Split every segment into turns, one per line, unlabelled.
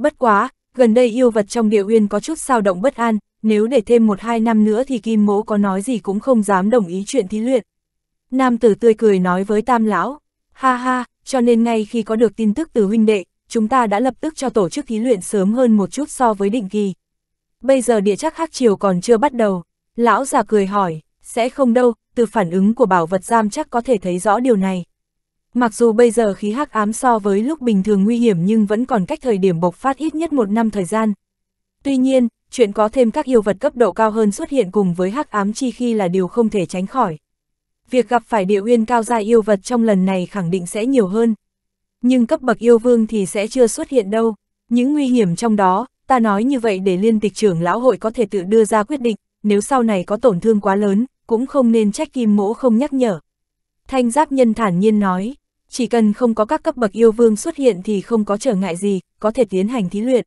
Bất quá, gần đây yêu vật trong địa uyên có chút sao động bất an, nếu để thêm một hai năm nữa thì Kim Mỗ có nói gì cũng không dám đồng ý chuyện thí luyện. Nam tử tươi cười nói với Tam Lão, ha ha, cho nên ngay khi có được tin tức từ huynh đệ, chúng ta đã lập tức cho tổ chức thí luyện sớm hơn một chút so với định kỳ. Bây giờ địa chắc hắc chiều còn chưa bắt đầu, lão già cười hỏi, sẽ không đâu, từ phản ứng của bảo vật giam chắc có thể thấy rõ điều này. Mặc dù bây giờ khí hắc ám so với lúc bình thường nguy hiểm nhưng vẫn còn cách thời điểm bộc phát ít nhất một năm thời gian. Tuy nhiên, chuyện có thêm các yêu vật cấp độ cao hơn xuất hiện cùng với hắc ám chi khi là điều không thể tránh khỏi. Việc gặp phải địa uyên cao gia yêu vật trong lần này khẳng định sẽ nhiều hơn. Nhưng cấp bậc yêu vương thì sẽ chưa xuất hiện đâu. Những nguy hiểm trong đó, ta nói như vậy để liên tịch trưởng lão hội có thể tự đưa ra quyết định, nếu sau này có tổn thương quá lớn, cũng không nên trách kim mỗ không nhắc nhở. Thanh giáp nhân thản nhiên nói. Chỉ cần không có các cấp bậc yêu vương xuất hiện thì không có trở ngại gì, có thể tiến hành thí luyện.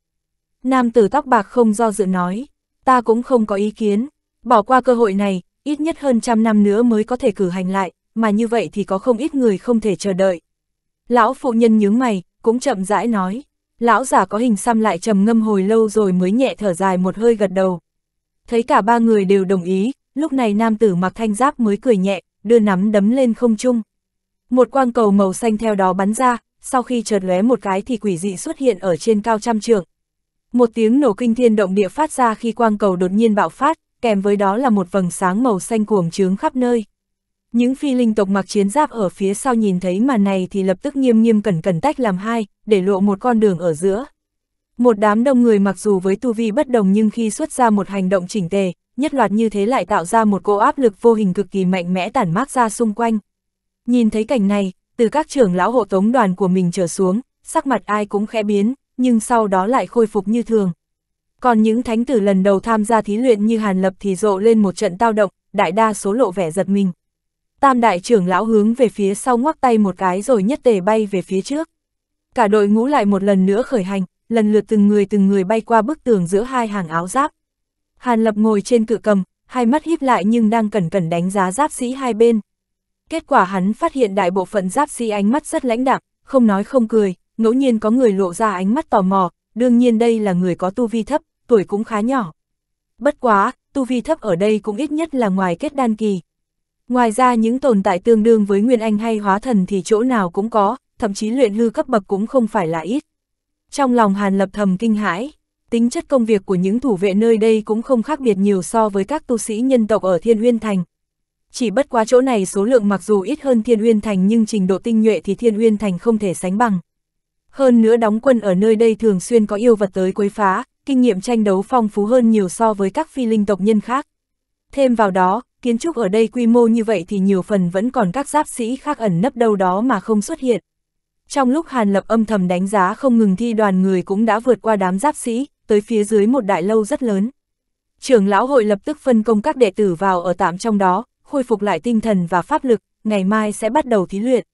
Nam tử tóc bạc không do dự nói, ta cũng không có ý kiến, bỏ qua cơ hội này, ít nhất hơn trăm năm nữa mới có thể cử hành lại, mà như vậy thì có không ít người không thể chờ đợi. Lão phụ nhân nhướng mày, cũng chậm rãi nói, lão giả có hình xăm lại trầm ngâm hồi lâu rồi mới nhẹ thở dài một hơi gật đầu. Thấy cả ba người đều đồng ý, lúc này nam tử mặc thanh giáp mới cười nhẹ, đưa nắm đấm lên không chung. Một quang cầu màu xanh theo đó bắn ra, sau khi chợt lóe một cái thì quỷ dị xuất hiện ở trên cao trăm trường. Một tiếng nổ kinh thiên động địa phát ra khi quang cầu đột nhiên bạo phát, kèm với đó là một vầng sáng màu xanh cuồng trướng khắp nơi. Những phi linh tộc mặc chiến giáp ở phía sau nhìn thấy màn này thì lập tức nghiêm nghiêm cẩn cẩn tách làm hai, để lộ một con đường ở giữa. Một đám đông người mặc dù với tu vi bất đồng nhưng khi xuất ra một hành động chỉnh tề, nhất loạt như thế lại tạo ra một cỗ áp lực vô hình cực kỳ mạnh mẽ tản mát ra xung quanh. Nhìn thấy cảnh này, từ các trưởng lão hộ tống đoàn của mình trở xuống, sắc mặt ai cũng khẽ biến, nhưng sau đó lại khôi phục như thường. Còn những thánh tử lần đầu tham gia thí luyện như Hàn Lập thì rộ lên một trận tao động, đại đa số lộ vẻ giật mình. Tam đại trưởng lão hướng về phía sau ngoắc tay một cái rồi nhất tề bay về phía trước. Cả đội ngũ lại một lần nữa khởi hành, lần lượt từng người từng người bay qua bức tường giữa hai hàng áo giáp. Hàn Lập ngồi trên cự cầm, hai mắt híp lại nhưng đang cẩn cẩn đánh giá giáp sĩ hai bên. Kết quả hắn phát hiện đại bộ phận giáp sĩ ánh mắt rất lãnh đạm, không nói không cười, ngẫu nhiên có người lộ ra ánh mắt tò mò, đương nhiên đây là người có tu vi thấp, tuổi cũng khá nhỏ. Bất quá, tu vi thấp ở đây cũng ít nhất là ngoài kết đan kỳ. Ngoài ra những tồn tại tương đương với nguyên anh hay hóa thần thì chỗ nào cũng có, thậm chí luyện hư cấp bậc cũng không phải là ít. Trong lòng Hàn Lập thầm kinh hãi, tính chất công việc của những thủ vệ nơi đây cũng không khác biệt nhiều so với các tu sĩ nhân tộc ở Thiên Huyên Thành chỉ bất quá chỗ này số lượng mặc dù ít hơn Thiên Uyên Thành nhưng trình độ tinh nhuệ thì Thiên Uyên Thành không thể sánh bằng. Hơn nữa đóng quân ở nơi đây thường xuyên có yêu vật tới quấy phá, kinh nghiệm tranh đấu phong phú hơn nhiều so với các phi linh tộc nhân khác. Thêm vào đó, kiến trúc ở đây quy mô như vậy thì nhiều phần vẫn còn các giáp sĩ khác ẩn nấp đâu đó mà không xuất hiện. Trong lúc Hàn Lập âm thầm đánh giá không ngừng thi đoàn người cũng đã vượt qua đám giáp sĩ, tới phía dưới một đại lâu rất lớn. Trưởng lão hội lập tức phân công các đệ tử vào ở tạm trong đó, khôi phục lại tinh thần và pháp lực, ngày mai sẽ bắt đầu thí luyện.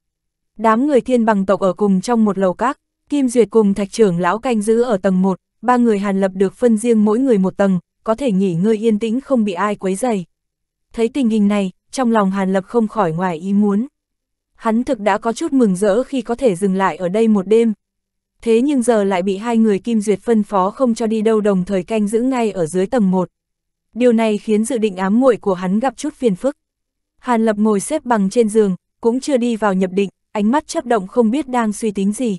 Đám người thiên bằng tộc ở cùng trong một lầu các, Kim Duyệt cùng thạch trưởng lão canh giữ ở tầng 1, ba người hàn lập được phân riêng mỗi người một tầng, có thể nghỉ ngơi yên tĩnh không bị ai quấy dày. Thấy tình hình này, trong lòng hàn lập không khỏi ngoài ý muốn. Hắn thực đã có chút mừng rỡ khi có thể dừng lại ở đây một đêm. Thế nhưng giờ lại bị hai người Kim Duyệt phân phó không cho đi đâu đồng thời canh giữ ngay ở dưới tầng 1 điều này khiến dự định ám muội của hắn gặp chút phiền phức. Hàn Lập ngồi xếp bằng trên giường, cũng chưa đi vào nhập định, ánh mắt chấp động không biết đang suy tính gì.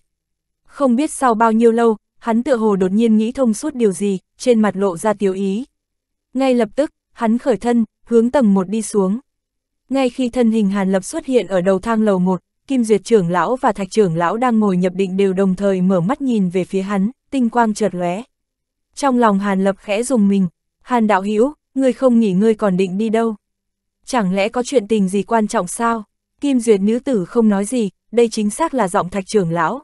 Không biết sau bao nhiêu lâu, hắn tựa hồ đột nhiên nghĩ thông suốt điều gì, trên mặt lộ ra tiểu ý. Ngay lập tức, hắn khởi thân, hướng tầng một đi xuống. Ngay khi thân hình Hàn Lập xuất hiện ở đầu thang lầu một, Kim Duyệt trưởng lão và Thạch trưởng lão đang ngồi nhập định đều đồng thời mở mắt nhìn về phía hắn, tinh quang chợt lóe. Trong lòng Hàn Lập khẽ dùng mình, Hàn đạo Hữu ngươi không nghỉ ngươi còn định đi đâu? Chẳng lẽ có chuyện tình gì quan trọng sao? Kim Duyệt nữ tử không nói gì, đây chính xác là giọng thạch trưởng lão.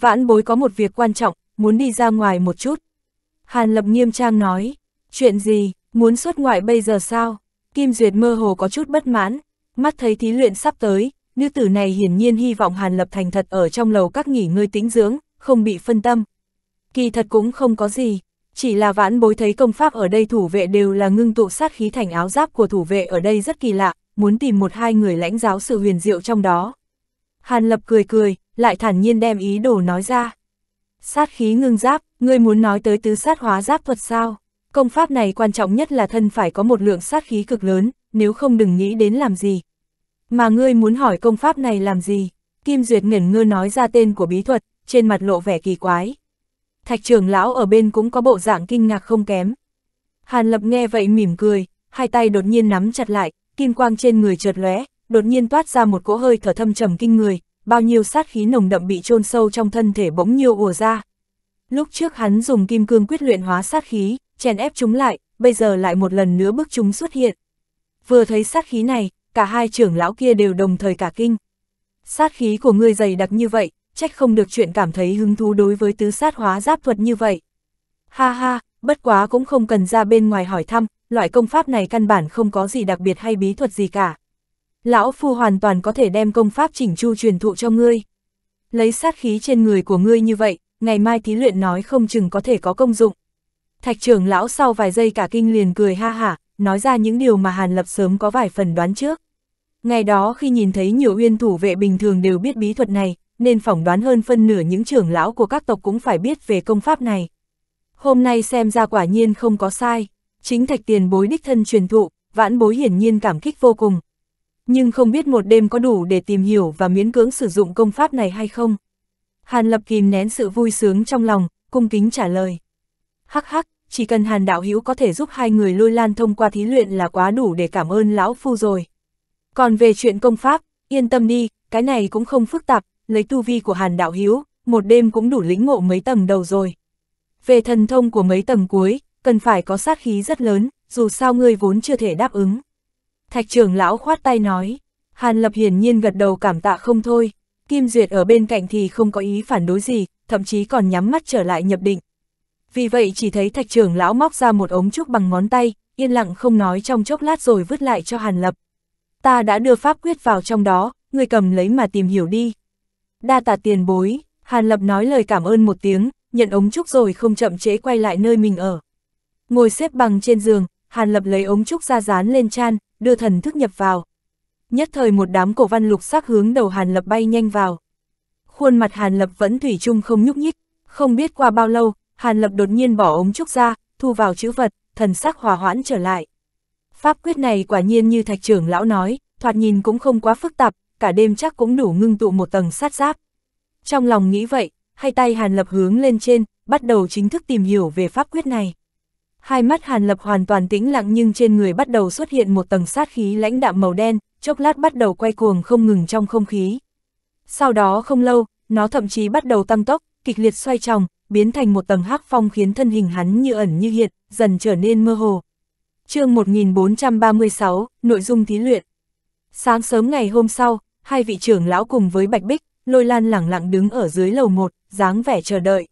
Vãn bối có một việc quan trọng, muốn đi ra ngoài một chút. Hàn lập nghiêm trang nói, chuyện gì, muốn xuất ngoại bây giờ sao? Kim Duyệt mơ hồ có chút bất mãn, mắt thấy thí luyện sắp tới, nữ tử này hiển nhiên hy vọng Hàn Lập thành thật ở trong lầu các nghỉ ngơi tĩnh dưỡng, không bị phân tâm. Kỳ thật cũng không có gì, chỉ là vãn bối thấy công pháp ở đây thủ vệ đều là ngưng tụ sát khí thành áo giáp của thủ vệ ở đây rất kỳ lạ, muốn tìm một hai người lãnh giáo sự huyền diệu trong đó. Hàn Lập cười cười, lại thản nhiên đem ý đồ nói ra. Sát khí ngưng giáp, ngươi muốn nói tới tứ sát hóa giáp thuật sao? Công pháp này quan trọng nhất là thân phải có một lượng sát khí cực lớn, nếu không đừng nghĩ đến làm gì. Mà ngươi muốn hỏi công pháp này làm gì? Kim Duyệt ngẩn ngơ nói ra tên của bí thuật, trên mặt lộ vẻ kỳ quái thạch trưởng lão ở bên cũng có bộ dạng kinh ngạc không kém. Hàn lập nghe vậy mỉm cười, hai tay đột nhiên nắm chặt lại, kim quang trên người chợt lóe, đột nhiên toát ra một cỗ hơi thở thâm trầm kinh người, bao nhiêu sát khí nồng đậm bị chôn sâu trong thân thể bỗng nhiêu ùa ra. Lúc trước hắn dùng kim cương quyết luyện hóa sát khí, chèn ép chúng lại, bây giờ lại một lần nữa bức chúng xuất hiện. Vừa thấy sát khí này, cả hai trưởng lão kia đều đồng thời cả kinh. Sát khí của ngươi dày đặc như vậy, trách không được chuyện cảm thấy hứng thú đối với tứ sát hóa giáp thuật như vậy. Ha ha, bất quá cũng không cần ra bên ngoài hỏi thăm, loại công pháp này căn bản không có gì đặc biệt hay bí thuật gì cả. Lão Phu hoàn toàn có thể đem công pháp chỉnh chu truyền thụ cho ngươi. Lấy sát khí trên người của ngươi như vậy, ngày mai thí luyện nói không chừng có thể có công dụng. Thạch trưởng lão sau vài giây cả kinh liền cười ha hả, nói ra những điều mà Hàn Lập sớm có vài phần đoán trước. Ngày đó khi nhìn thấy nhiều uyên thủ vệ bình thường đều biết bí thuật này, nên phỏng đoán hơn phân nửa những trưởng lão của các tộc cũng phải biết về công pháp này. Hôm nay xem ra quả nhiên không có sai, chính thạch tiền bối đích thân truyền thụ, vãn bối hiển nhiên cảm kích vô cùng. Nhưng không biết một đêm có đủ để tìm hiểu và miễn cưỡng sử dụng công pháp này hay không? Hàn lập kìm nén sự vui sướng trong lòng, cung kính trả lời. Hắc hắc, chỉ cần hàn đạo hữu có thể giúp hai người lôi lan thông qua thí luyện là quá đủ để cảm ơn lão phu rồi. Còn về chuyện công pháp, yên tâm đi, cái này cũng không phức tạp, lấy tu vi của Hàn Đạo Hiếu, một đêm cũng đủ lĩnh ngộ mấy tầng đầu rồi. Về thần thông của mấy tầng cuối, cần phải có sát khí rất lớn, dù sao ngươi vốn chưa thể đáp ứng. Thạch trưởng lão khoát tay nói, Hàn Lập hiển nhiên gật đầu cảm tạ không thôi, Kim Duyệt ở bên cạnh thì không có ý phản đối gì, thậm chí còn nhắm mắt trở lại nhập định. Vì vậy chỉ thấy thạch trưởng lão móc ra một ống trúc bằng ngón tay, yên lặng không nói trong chốc lát rồi vứt lại cho Hàn Lập. Ta đã đưa pháp quyết vào trong đó, người cầm lấy mà tìm hiểu đi. Đa tạ tiền bối, Hàn Lập nói lời cảm ơn một tiếng, nhận ống trúc rồi không chậm chế quay lại nơi mình ở. Ngồi xếp bằng trên giường, Hàn Lập lấy ống trúc ra dán lên chan, đưa thần thức nhập vào. Nhất thời một đám cổ văn lục sắc hướng đầu Hàn Lập bay nhanh vào. Khuôn mặt Hàn Lập vẫn thủy chung không nhúc nhích, không biết qua bao lâu, Hàn Lập đột nhiên bỏ ống trúc ra, thu vào chữ vật, thần sắc hòa hoãn trở lại. Pháp quyết này quả nhiên như thạch trưởng lão nói, thoạt nhìn cũng không quá phức tạp, cả đêm chắc cũng đủ ngưng tụ một tầng sát giáp. Trong lòng nghĩ vậy, hai tay Hàn Lập hướng lên trên, bắt đầu chính thức tìm hiểu về pháp quyết này. Hai mắt Hàn Lập hoàn toàn tĩnh lặng nhưng trên người bắt đầu xuất hiện một tầng sát khí lãnh đạm màu đen, chốc lát bắt đầu quay cuồng không ngừng trong không khí. Sau đó không lâu, nó thậm chí bắt đầu tăng tốc, kịch liệt xoay tròng, biến thành một tầng hắc phong khiến thân hình hắn như ẩn như hiện, dần trở nên mơ hồ. Chương 1436, nội dung thí luyện. Sáng sớm ngày hôm sau, hai vị trưởng lão cùng với Bạch Bích, lôi lan lẳng lặng đứng ở dưới lầu một, dáng vẻ chờ đợi.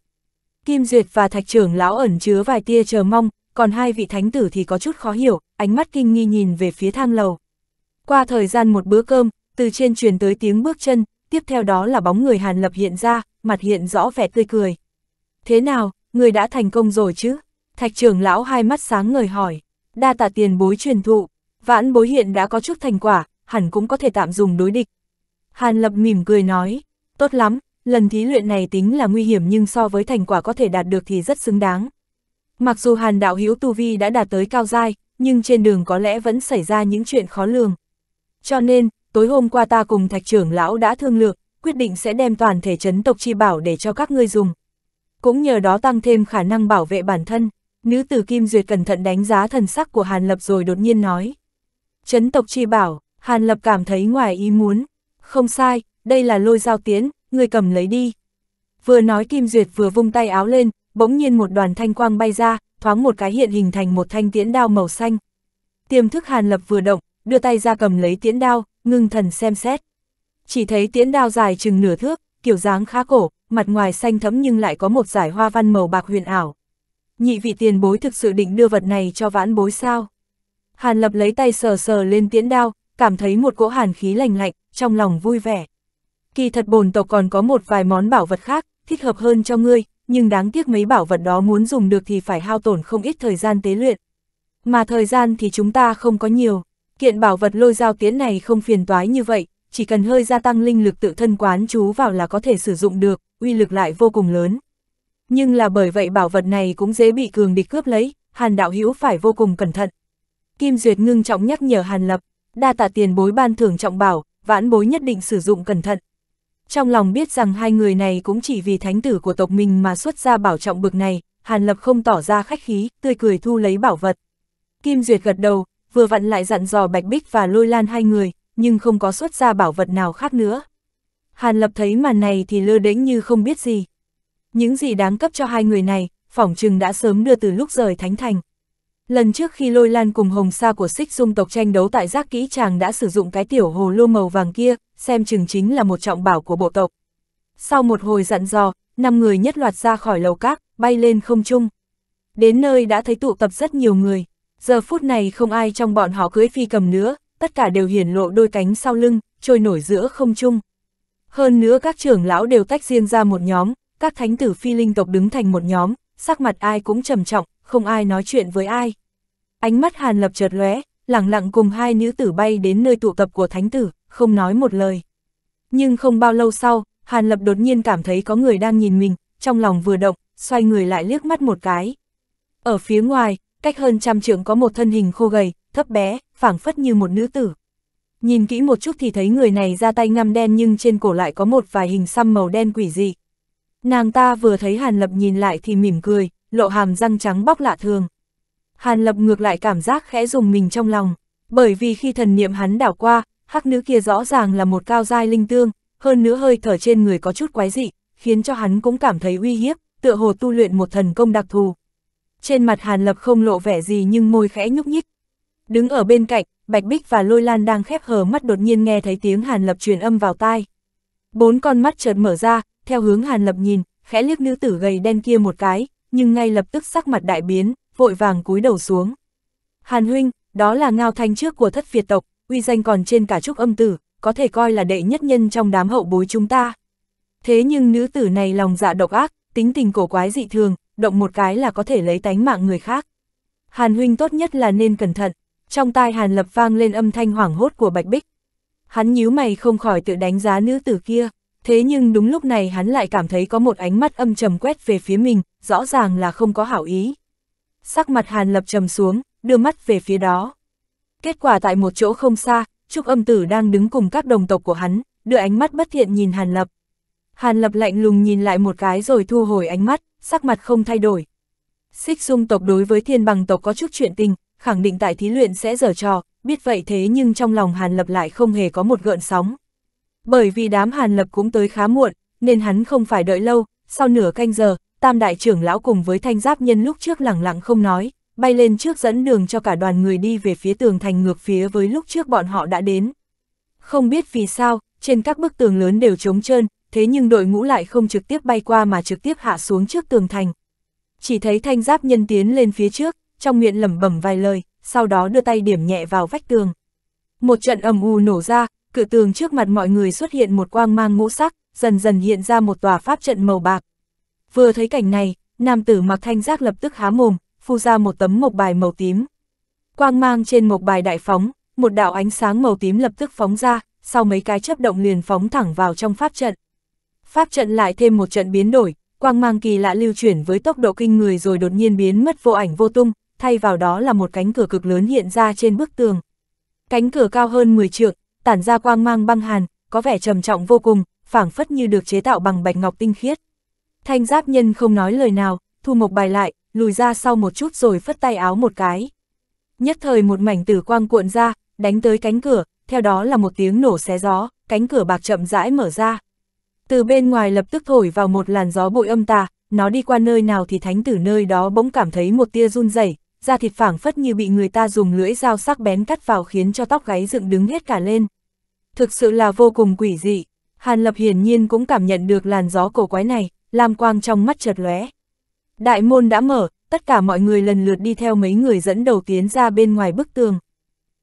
Kim Duyệt và thạch trưởng lão ẩn chứa vài tia chờ mong, còn hai vị thánh tử thì có chút khó hiểu, ánh mắt kinh nghi nhìn về phía thang lầu. Qua thời gian một bữa cơm, từ trên truyền tới tiếng bước chân, tiếp theo đó là bóng người Hàn Lập hiện ra, mặt hiện rõ vẻ tươi cười. Thế nào, người đã thành công rồi chứ? Thạch trưởng lão hai mắt sáng ngời hỏi, đa tạ tiền bối truyền thụ, vãn bối hiện đã có chút thành quả, hẳn cũng có thể tạm dùng đối địch, Hàn Lập mỉm cười nói, tốt lắm, lần thí luyện này tính là nguy hiểm nhưng so với thành quả có thể đạt được thì rất xứng đáng. Mặc dù Hàn Đạo Hữu Tu Vi đã đạt tới cao giai, nhưng trên đường có lẽ vẫn xảy ra những chuyện khó lường. Cho nên, tối hôm qua ta cùng thạch trưởng lão đã thương lược, quyết định sẽ đem toàn thể chấn tộc chi bảo để cho các ngươi dùng. Cũng nhờ đó tăng thêm khả năng bảo vệ bản thân, nữ tử Kim Duyệt cẩn thận đánh giá thần sắc của Hàn Lập rồi đột nhiên nói. Chấn tộc chi bảo, Hàn Lập cảm thấy ngoài ý muốn, không sai, đây là lôi dao tiến, người cầm lấy đi. Vừa nói Kim Duyệt vừa vung tay áo lên, bỗng nhiên một đoàn thanh quang bay ra, thoáng một cái hiện hình thành một thanh tiễn đao màu xanh. Tiềm thức Hàn Lập vừa động, đưa tay ra cầm lấy tiễn đao, ngưng thần xem xét. Chỉ thấy tiễn đao dài chừng nửa thước, kiểu dáng khá cổ, mặt ngoài xanh thẫm nhưng lại có một giải hoa văn màu bạc huyền ảo. Nhị vị tiền bối thực sự định đưa vật này cho vãn bối sao? Hàn Lập lấy tay sờ sờ lên tiễn đao, cảm thấy một cỗ hàn khí lành lạnh, trong lòng vui vẻ. Kỳ thật bồn tộc còn có một vài món bảo vật khác, thích hợp hơn cho ngươi, nhưng đáng tiếc mấy bảo vật đó muốn dùng được thì phải hao tổn không ít thời gian tế luyện. Mà thời gian thì chúng ta không có nhiều, kiện bảo vật lôi dao tiến này không phiền toái như vậy, chỉ cần hơi gia tăng linh lực tự thân quán chú vào là có thể sử dụng được, uy lực lại vô cùng lớn. Nhưng là bởi vậy bảo vật này cũng dễ bị cường địch cướp lấy, Hàn đạo hữu phải vô cùng cẩn thận. Kim Duyệt ngưng trọng nhắc nhở Hàn Lập, đa tạ tiền bối ban thưởng trọng bảo, vãn bối nhất định sử dụng cẩn thận. Trong lòng biết rằng hai người này cũng chỉ vì thánh tử của tộc mình mà xuất ra bảo trọng bực này, Hàn Lập không tỏ ra khách khí, tươi cười thu lấy bảo vật. Kim Duyệt gật đầu, vừa vặn lại dặn dò Bạch Bích và Lôi Lan hai người, nhưng không có xuất ra bảo vật nào khác nữa. Hàn Lập thấy màn này thì lơ đễnh như không biết gì. Những gì đáng cấp cho hai người này, phỏng trừng đã sớm đưa từ lúc rời Thánh Thành. Lần trước khi lôi lan cùng hồng sa của xích dung tộc tranh đấu tại giác kỹ chàng đã sử dụng cái tiểu hồ lô màu vàng kia, xem chừng chính là một trọng bảo của bộ tộc. Sau một hồi dặn dò, năm người nhất loạt ra khỏi lầu cát, bay lên không trung. Đến nơi đã thấy tụ tập rất nhiều người, giờ phút này không ai trong bọn họ cưới phi cầm nữa, tất cả đều hiển lộ đôi cánh sau lưng, trôi nổi giữa không trung. Hơn nữa các trưởng lão đều tách riêng ra một nhóm, các thánh tử phi linh tộc đứng thành một nhóm, sắc mặt ai cũng trầm trọng, không ai nói chuyện với ai. Ánh mắt Hàn Lập chợt lóe, lặng lặng cùng hai nữ tử bay đến nơi tụ tập của thánh tử, không nói một lời. Nhưng không bao lâu sau, Hàn Lập đột nhiên cảm thấy có người đang nhìn mình, trong lòng vừa động, xoay người lại liếc mắt một cái. Ở phía ngoài, cách hơn trăm trượng có một thân hình khô gầy, thấp bé, phảng phất như một nữ tử. Nhìn kỹ một chút thì thấy người này ra tay ngăm đen nhưng trên cổ lại có một vài hình xăm màu đen quỷ dị, Nàng ta vừa thấy Hàn Lập nhìn lại thì mỉm cười, lộ hàm răng trắng bóc lạ thường. Hàn Lập ngược lại cảm giác khẽ dùng mình trong lòng, bởi vì khi thần niệm hắn đảo qua, hắc nữ kia rõ ràng là một cao giai linh tương, hơn nữa hơi thở trên người có chút quái dị, khiến cho hắn cũng cảm thấy uy hiếp, tựa hồ tu luyện một thần công đặc thù. Trên mặt Hàn Lập không lộ vẻ gì nhưng môi khẽ nhúc nhích. Đứng ở bên cạnh, Bạch Bích và Lôi Lan đang khép hờ mắt đột nhiên nghe thấy tiếng Hàn Lập truyền âm vào tai. Bốn con mắt chợt mở ra, theo hướng Hàn Lập nhìn, khẽ liếc nữ tử gầy đen kia một cái, nhưng ngay lập tức sắc mặt đại biến, vội vàng cúi đầu xuống. Hàn huynh, đó là ngao thanh trước của thất Việt tộc, uy danh còn trên cả trúc âm tử, có thể coi là đệ nhất nhân trong đám hậu bối chúng ta. Thế nhưng nữ tử này lòng dạ độc ác, tính tình cổ quái dị thường, động một cái là có thể lấy tánh mạng người khác. Hàn huynh tốt nhất là nên cẩn thận, trong tai Hàn lập vang lên âm thanh hoảng hốt của Bạch Bích. Hắn nhíu mày không khỏi tự đánh giá nữ tử kia. Thế nhưng đúng lúc này hắn lại cảm thấy có một ánh mắt âm trầm quét về phía mình, rõ ràng là không có hảo ý. Sắc mặt Hàn Lập trầm xuống, đưa mắt về phía đó. Kết quả tại một chỗ không xa, Trúc âm tử đang đứng cùng các đồng tộc của hắn, đưa ánh mắt bất thiện nhìn Hàn Lập. Hàn Lập lạnh lùng nhìn lại một cái rồi thu hồi ánh mắt, sắc mặt không thay đổi. Xích dung tộc đối với thiên bằng tộc có chút chuyện tình, khẳng định tại thí luyện sẽ dở trò, biết vậy thế nhưng trong lòng Hàn Lập lại không hề có một gợn sóng. Bởi vì đám Hàn Lập cũng tới khá muộn, nên hắn không phải đợi lâu, sau nửa canh giờ, tam đại trưởng lão cùng với thanh giáp nhân lúc trước lẳng lặng không nói, bay lên trước dẫn đường cho cả đoàn người đi về phía tường thành ngược phía với lúc trước bọn họ đã đến. Không biết vì sao, trên các bức tường lớn đều trống trơn, thế nhưng đội ngũ lại không trực tiếp bay qua mà trực tiếp hạ xuống trước tường thành. Chỉ thấy thanh giáp nhân tiến lên phía trước, trong miệng lẩm bẩm vài lời, sau đó đưa tay điểm nhẹ vào vách tường. Một trận ầm ù nổ ra, cửa tường trước mặt mọi người xuất hiện một quang mang ngũ sắc, dần dần hiện ra một tòa pháp trận màu bạc. Vừa thấy cảnh này, nam tử mặc thanh giác lập tức há mồm, phu ra một tấm mộc bài màu tím. Quang mang trên mộc bài đại phóng, một đạo ánh sáng màu tím lập tức phóng ra, sau mấy cái chấp động liền phóng thẳng vào trong pháp trận. Pháp trận lại thêm một trận biến đổi, quang mang kỳ lạ lưu chuyển với tốc độ kinh người rồi đột nhiên biến mất vô ảnh vô tung, thay vào đó là một cánh cửa cực lớn hiện ra trên bức tường. Cánh cửa cao hơn 10 trượng, tản ra quang mang băng hàn, có vẻ trầm trọng vô cùng, phảng phất như được chế tạo bằng bạch ngọc tinh khiết. Thanh giáp nhân không nói lời nào, thu mộc bài lại, lùi ra sau một chút rồi phất tay áo một cái. Nhất thời một mảnh tử quang cuộn ra, đánh tới cánh cửa, theo đó là một tiếng nổ xé gió, cánh cửa bạc chậm rãi mở ra. Từ bên ngoài lập tức thổi vào một làn gió bụi âm tà, nó đi qua nơi nào thì thánh tử nơi đó bỗng cảm thấy một tia run rẩy, da thịt phảng phất như bị người ta dùng lưỡi dao sắc bén cắt vào khiến cho tóc gáy dựng đứng hết cả lên. Thực sự là vô cùng quỷ dị. Hàn Lập hiển nhiên cũng cảm nhận được làn gió cổ quái này, lam quang trong mắt chợt lóe. Đại môn đã mở, tất cả mọi người lần lượt đi theo mấy người dẫn đầu tiến ra bên ngoài bức tường.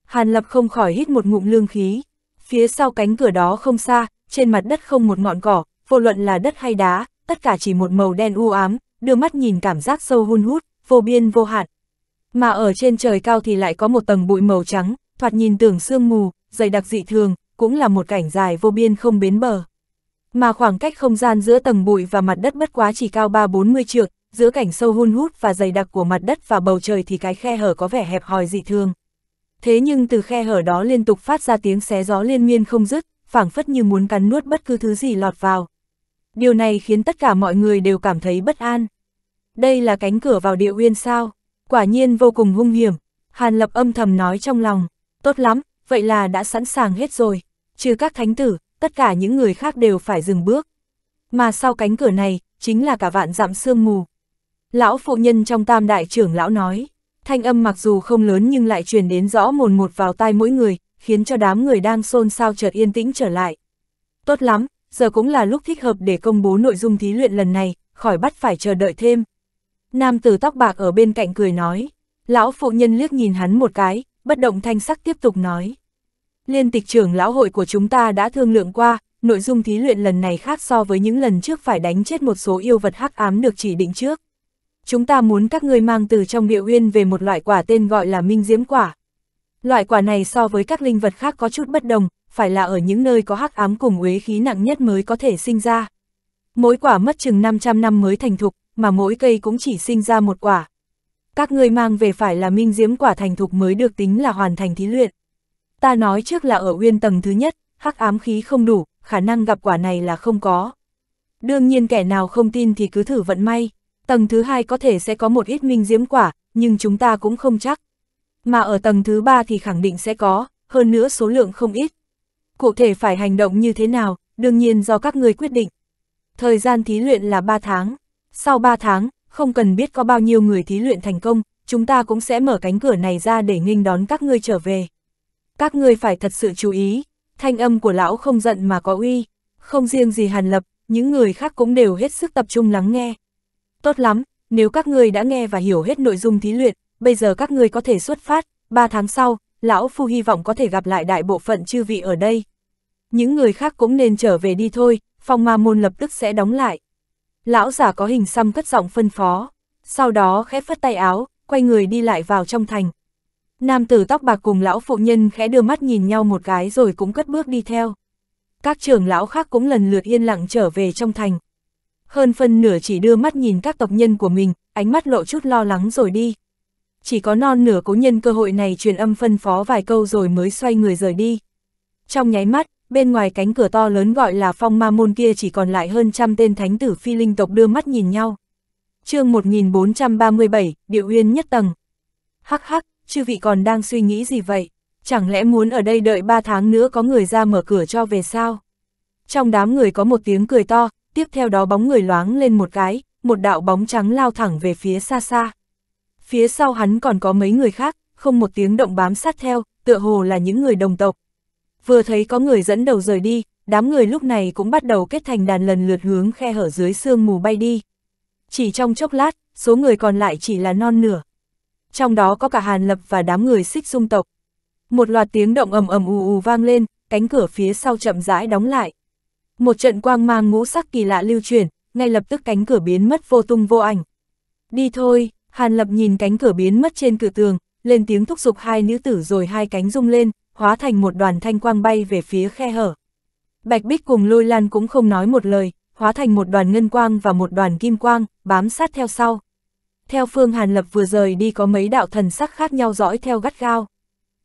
Hàn Lập không khỏi hít một ngụm lương khí. Phía sau cánh cửa đó không xa, trên mặt đất không một ngọn cỏ, vô luận là đất hay đá, tất cả chỉ một màu đen u ám, đưa mắt nhìn cảm giác sâu hun hút, vô biên vô hạn. Mà ở trên trời cao thì lại có một tầng bụi màu trắng, thoạt nhìn tưởng sương mù, dày đặc dị thường, cũng là một cảnh dài vô biên không bến bờ. Mà khoảng cách không gian giữa tầng bụi và mặt đất bất quá chỉ cao 3-40 trượng, giữa cảnh sâu hun hút và dày đặc của mặt đất và bầu trời thì cái khe hở có vẻ hẹp hòi dị thường. Thế nhưng từ khe hở đó liên tục phát ra tiếng xé gió liên miên không dứt, phảng phất như muốn cắn nuốt bất cứ thứ gì lọt vào. Điều này khiến tất cả mọi người đều cảm thấy bất an. Đây là cánh cửa vào địa uyên sao? Quả nhiên vô cùng hung hiểm. Hàn Lập âm thầm nói trong lòng, tốt lắm, vậy là đã sẵn sàng hết rồi, trừ các thánh tử, tất cả những người khác đều phải dừng bước. Mà sau cánh cửa này, chính là cả vạn dặm sương mù. Lão phụ nhân trong tam đại trưởng lão nói, thanh âm mặc dù không lớn nhưng lại truyền đến rõ mồn một vào tai mỗi người, khiến cho đám người đang xôn xao chợt yên tĩnh trở lại. Tốt lắm, giờ cũng là lúc thích hợp để công bố nội dung thí luyện lần này, khỏi bắt phải chờ đợi thêm. Nam tử tóc bạc ở bên cạnh cười nói, lão phụ nhân liếc nhìn hắn một cái, bất động thanh sắc tiếp tục nói. Liên tịch trưởng lão hội của chúng ta đã thương lượng qua, nội dung thí luyện lần này khác so với những lần trước phải đánh chết một số yêu vật hắc ám được chỉ định trước. Chúng ta muốn các ngươi mang từ trong địa uyên về một loại quả tên gọi là minh diễm quả. Loại quả này so với các linh vật khác có chút bất đồng, phải là ở những nơi có hắc ám cùng uế khí nặng nhất mới có thể sinh ra. Mỗi quả mất chừng 500 năm mới thành thục, mà mỗi cây cũng chỉ sinh ra một quả các ngươi mang về phải là minh diễm quả thành thục mới được tính là hoàn thành thí luyện. Ta nói trước là ở uyên tầng thứ nhất, hắc ám khí không đủ, khả năng gặp quả này là không có. Đương nhiên kẻ nào không tin thì cứ thử vận may, tầng thứ hai có thể sẽ có một ít minh diễm quả, nhưng chúng ta cũng không chắc. Mà ở tầng thứ ba thì khẳng định sẽ có, hơn nữa số lượng không ít. Cụ thể phải hành động như thế nào, đương nhiên do các ngươi quyết định. Thời gian thí luyện là 3 tháng. Sau 3 tháng, không cần biết có bao nhiêu người thí luyện thành công, chúng ta cũng sẽ mở cánh cửa này ra để nghênh đón các ngươi trở về. Các ngươi phải thật sự chú ý, thanh âm của lão không giận mà có uy, không riêng gì Hàn Lập, những người khác cũng đều hết sức tập trung lắng nghe. Tốt lắm, nếu các ngươi đã nghe và hiểu hết nội dung thí luyện, bây giờ các ngươi có thể xuất phát, ba tháng sau, lão phu hy vọng có thể gặp lại đại bộ phận chư vị ở đây. Những người khác cũng nên trở về đi thôi, phòng ma môn lập tức sẽ đóng lại. Lão giả có hình xăm cất giọng phân phó, sau đó khẽ phất tay áo, quay người đi lại vào trong thành. Nam tử tóc bạc cùng lão phụ nhân khẽ đưa mắt nhìn nhau một cái rồi cũng cất bước đi theo. Các trưởng lão khác cũng lần lượt yên lặng trở về trong thành. Hơn phân nửa chỉ đưa mắt nhìn các tộc nhân của mình, ánh mắt lộ chút lo lắng rồi đi. Chỉ có non nửa cố nhân cơ hội này truyền âm phân phó vài câu rồi mới xoay người rời đi. Trong nháy mắt, bên ngoài cánh cửa to lớn gọi là phong ma môn kia chỉ còn lại hơn trăm tên thánh tử phi linh tộc đưa mắt nhìn nhau. chương 1437, Địa Uyên nhất tầng. Hắc hắc, chư vị còn đang suy nghĩ gì vậy? Chẳng lẽ muốn ở đây đợi ba tháng nữa có người ra mở cửa cho về sao? Trong đám người có một tiếng cười to, tiếp theo đó bóng người loáng lên một cái, một đạo bóng trắng lao thẳng về phía xa xa. Phía sau hắn còn có mấy người khác, không một tiếng động bám sát theo, tựa hồ là những người đồng tộc, vừa thấy có người dẫn đầu rời đi, đám người lúc này cũng bắt đầu kết thành đàn lần lượt hướng khe hở dưới sương mù bay đi. Chỉ trong chốc lát, số người còn lại chỉ là non nửa. Trong đó có cả Hàn Lập và đám người xích dung tộc. Một loạt tiếng động ầm ầm ù ù vang lên, cánh cửa phía sau chậm rãi đóng lại. Một trận quang mang ngũ sắc kỳ lạ lưu truyền, ngay lập tức cánh cửa biến mất vô tung vô ảnh. Đi thôi, Hàn Lập nhìn cánh cửa biến mất trên cửa tường, lên tiếng thúc giục hai nữ tử rồi hai cánh rung lên, hóa thành một đoàn thanh quang bay về phía khe hở. Bạch Bích cùng lôi lan cũng không nói một lời, hóa thành một đoàn ngân quang và một đoàn kim quang, bám sát theo sau. Theo phương Hàn Lập vừa rời đi có mấy đạo thần sắc khác nhau dõi theo gắt gao.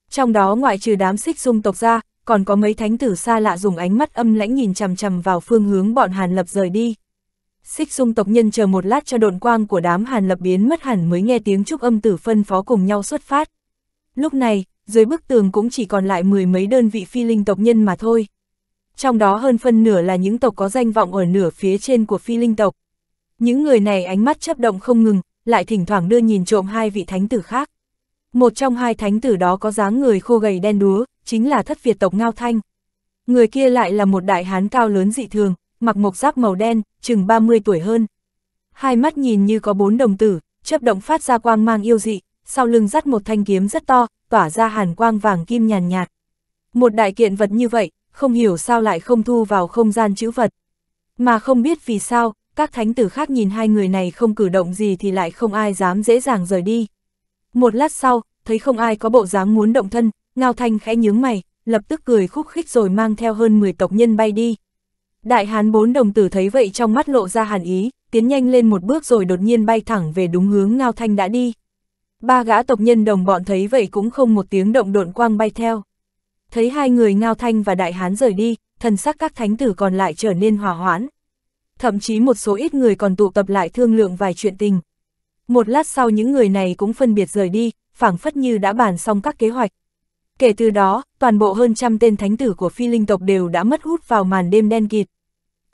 Trong đó ngoại trừ đám xích dung tộc ra, còn có mấy thánh tử xa lạ dùng ánh mắt âm lãnh nhìn chằm chằm vào phương hướng bọn Hàn Lập rời đi. Xích dung tộc nhân chờ một lát cho độn quang của đám Hàn Lập biến mất hẳn mới nghe tiếng chúc âm tử phân phó cùng nhau xuất phát. Lúc này, dưới bức tường cũng chỉ còn lại mười mấy đơn vị phi linh tộc nhân mà thôi. Trong đó hơn phân nửa là những tộc có danh vọng ở nửa phía trên của phi linh tộc. Những người này ánh mắt chấp động không ngừng, lại thỉnh thoảng đưa nhìn trộm hai vị thánh tử khác. Một trong hai thánh tử đó có dáng người khô gầy đen đúa, chính là thất Việt tộc Ngao Thanh. Người kia lại là một đại hán cao lớn dị thường, mặc mộc giáp màu đen, chừng 30 tuổi hơn. Hai mắt nhìn như có bốn đồng tử, chấp động phát ra quang mang yêu dị, sau lưng dắt một thanh kiếm rất to, tỏa ra hàn quang vàng kim nhàn nhạt. Một đại kiện vật như vậy, không hiểu sao lại không thu vào không gian chữ vật. Mà không biết vì sao, các thánh tử khác nhìn hai người này không cử động gì thì lại không ai dám dễ dàng rời đi. Một lát sau, thấy không ai có bộ dáng muốn động thân, Ngao Thanh khẽ nhướng mày, lập tức cười khúc khích rồi mang theo hơn 10 tộc nhân bay đi. Đại hán bốn đồng tử thấy vậy trong mắt lộ ra hàn ý, tiến nhanh lên một bước rồi đột nhiên bay thẳng về đúng hướng Ngao Thanh đã đi. Ba gã tộc nhân đồng bọn thấy vậy cũng không một tiếng động độn quang bay theo. Thấy hai người Ngao Thanh và Đại Hán rời đi, thần sắc các thánh tử còn lại trở nên hòa hoãn. Thậm chí một số ít người còn tụ tập lại thương lượng vài chuyện tình. Một lát sau những người này cũng phân biệt rời đi, phảng phất như đã bàn xong các kế hoạch. Kể từ đó, toàn bộ hơn trăm tên thánh tử của phi linh tộc đều đã mất hút vào màn đêm đen kịt.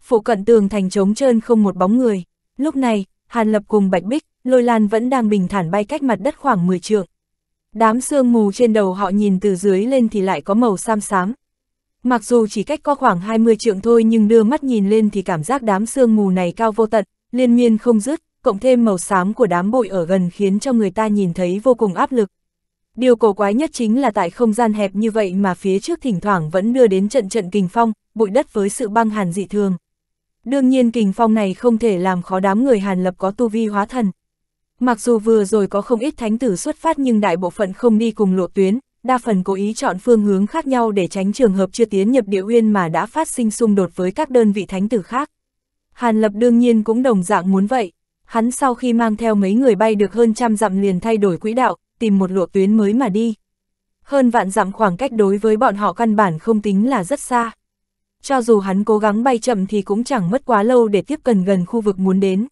Phụ cận tường thành trống trơn không một bóng người. Lúc này, Hàn Lập cùng Bạch Bích, lôi lan vẫn đang bình thản bay cách mặt đất khoảng 10 trượng. Đám sương mù trên đầu họ nhìn từ dưới lên thì lại có màu sam xám. Mặc dù chỉ cách có khoảng 20 trượng thôi nhưng đưa mắt nhìn lên thì cảm giác đám sương mù này cao vô tận, liên miên không dứt, cộng thêm màu xám của đám bụi ở gần khiến cho người ta nhìn thấy vô cùng áp lực. Điều cổ quái nhất chính là tại không gian hẹp như vậy mà phía trước thỉnh thoảng vẫn đưa đến trận trận kình phong, bụi đất với sự băng hàn dị thường. Đương nhiên kình phong này không thể làm khó đám người Hàn Lập có tu vi hóa thần, Mặc dù vừa rồi có không ít thánh tử xuất phát nhưng đại bộ phận không đi cùng lộ tuyến, đa phần cố ý chọn phương hướng khác nhau để tránh trường hợp chưa tiến nhập địa uyên mà đã phát sinh xung đột với các đơn vị thánh tử khác. Hàn Lập đương nhiên cũng đồng dạng muốn vậy. Hắn sau khi mang theo mấy người bay được hơn trăm dặm liền thay đổi quỹ đạo, tìm một lộ tuyến mới mà đi. Hơn vạn dặm khoảng cách đối với bọn họ căn bản không tính là rất xa. Cho dù hắn cố gắng bay chậm thì cũng chẳng mất quá lâu để tiếp cận gần khu vực muốn đến.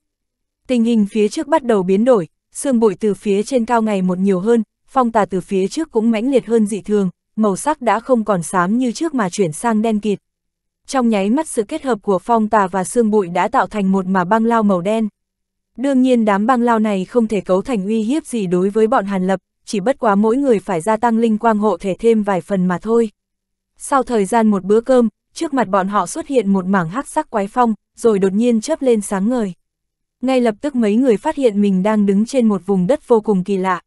Tình hình phía trước bắt đầu biến đổi, sương bụi từ phía trên cao ngày một nhiều hơn, phong tà từ phía trước cũng mãnh liệt hơn dị thường, màu sắc đã không còn xám như trước mà chuyển sang đen kịt. Trong nháy mắt sự kết hợp của phong tà và sương bụi đã tạo thành một mà băng lao màu đen. Đương nhiên đám băng lao này không thể cấu thành uy hiếp gì đối với bọn Hàn Lập, chỉ bất quá mỗi người phải gia tăng linh quang hộ thể thêm vài phần mà thôi. Sau thời gian một bữa cơm, trước mặt bọn họ xuất hiện một mảng hắc sắc quái phong, rồi đột nhiên chớp lên sáng ngời ngay lập tức mấy người phát hiện mình đang đứng trên một vùng đất vô cùng kỳ lạ.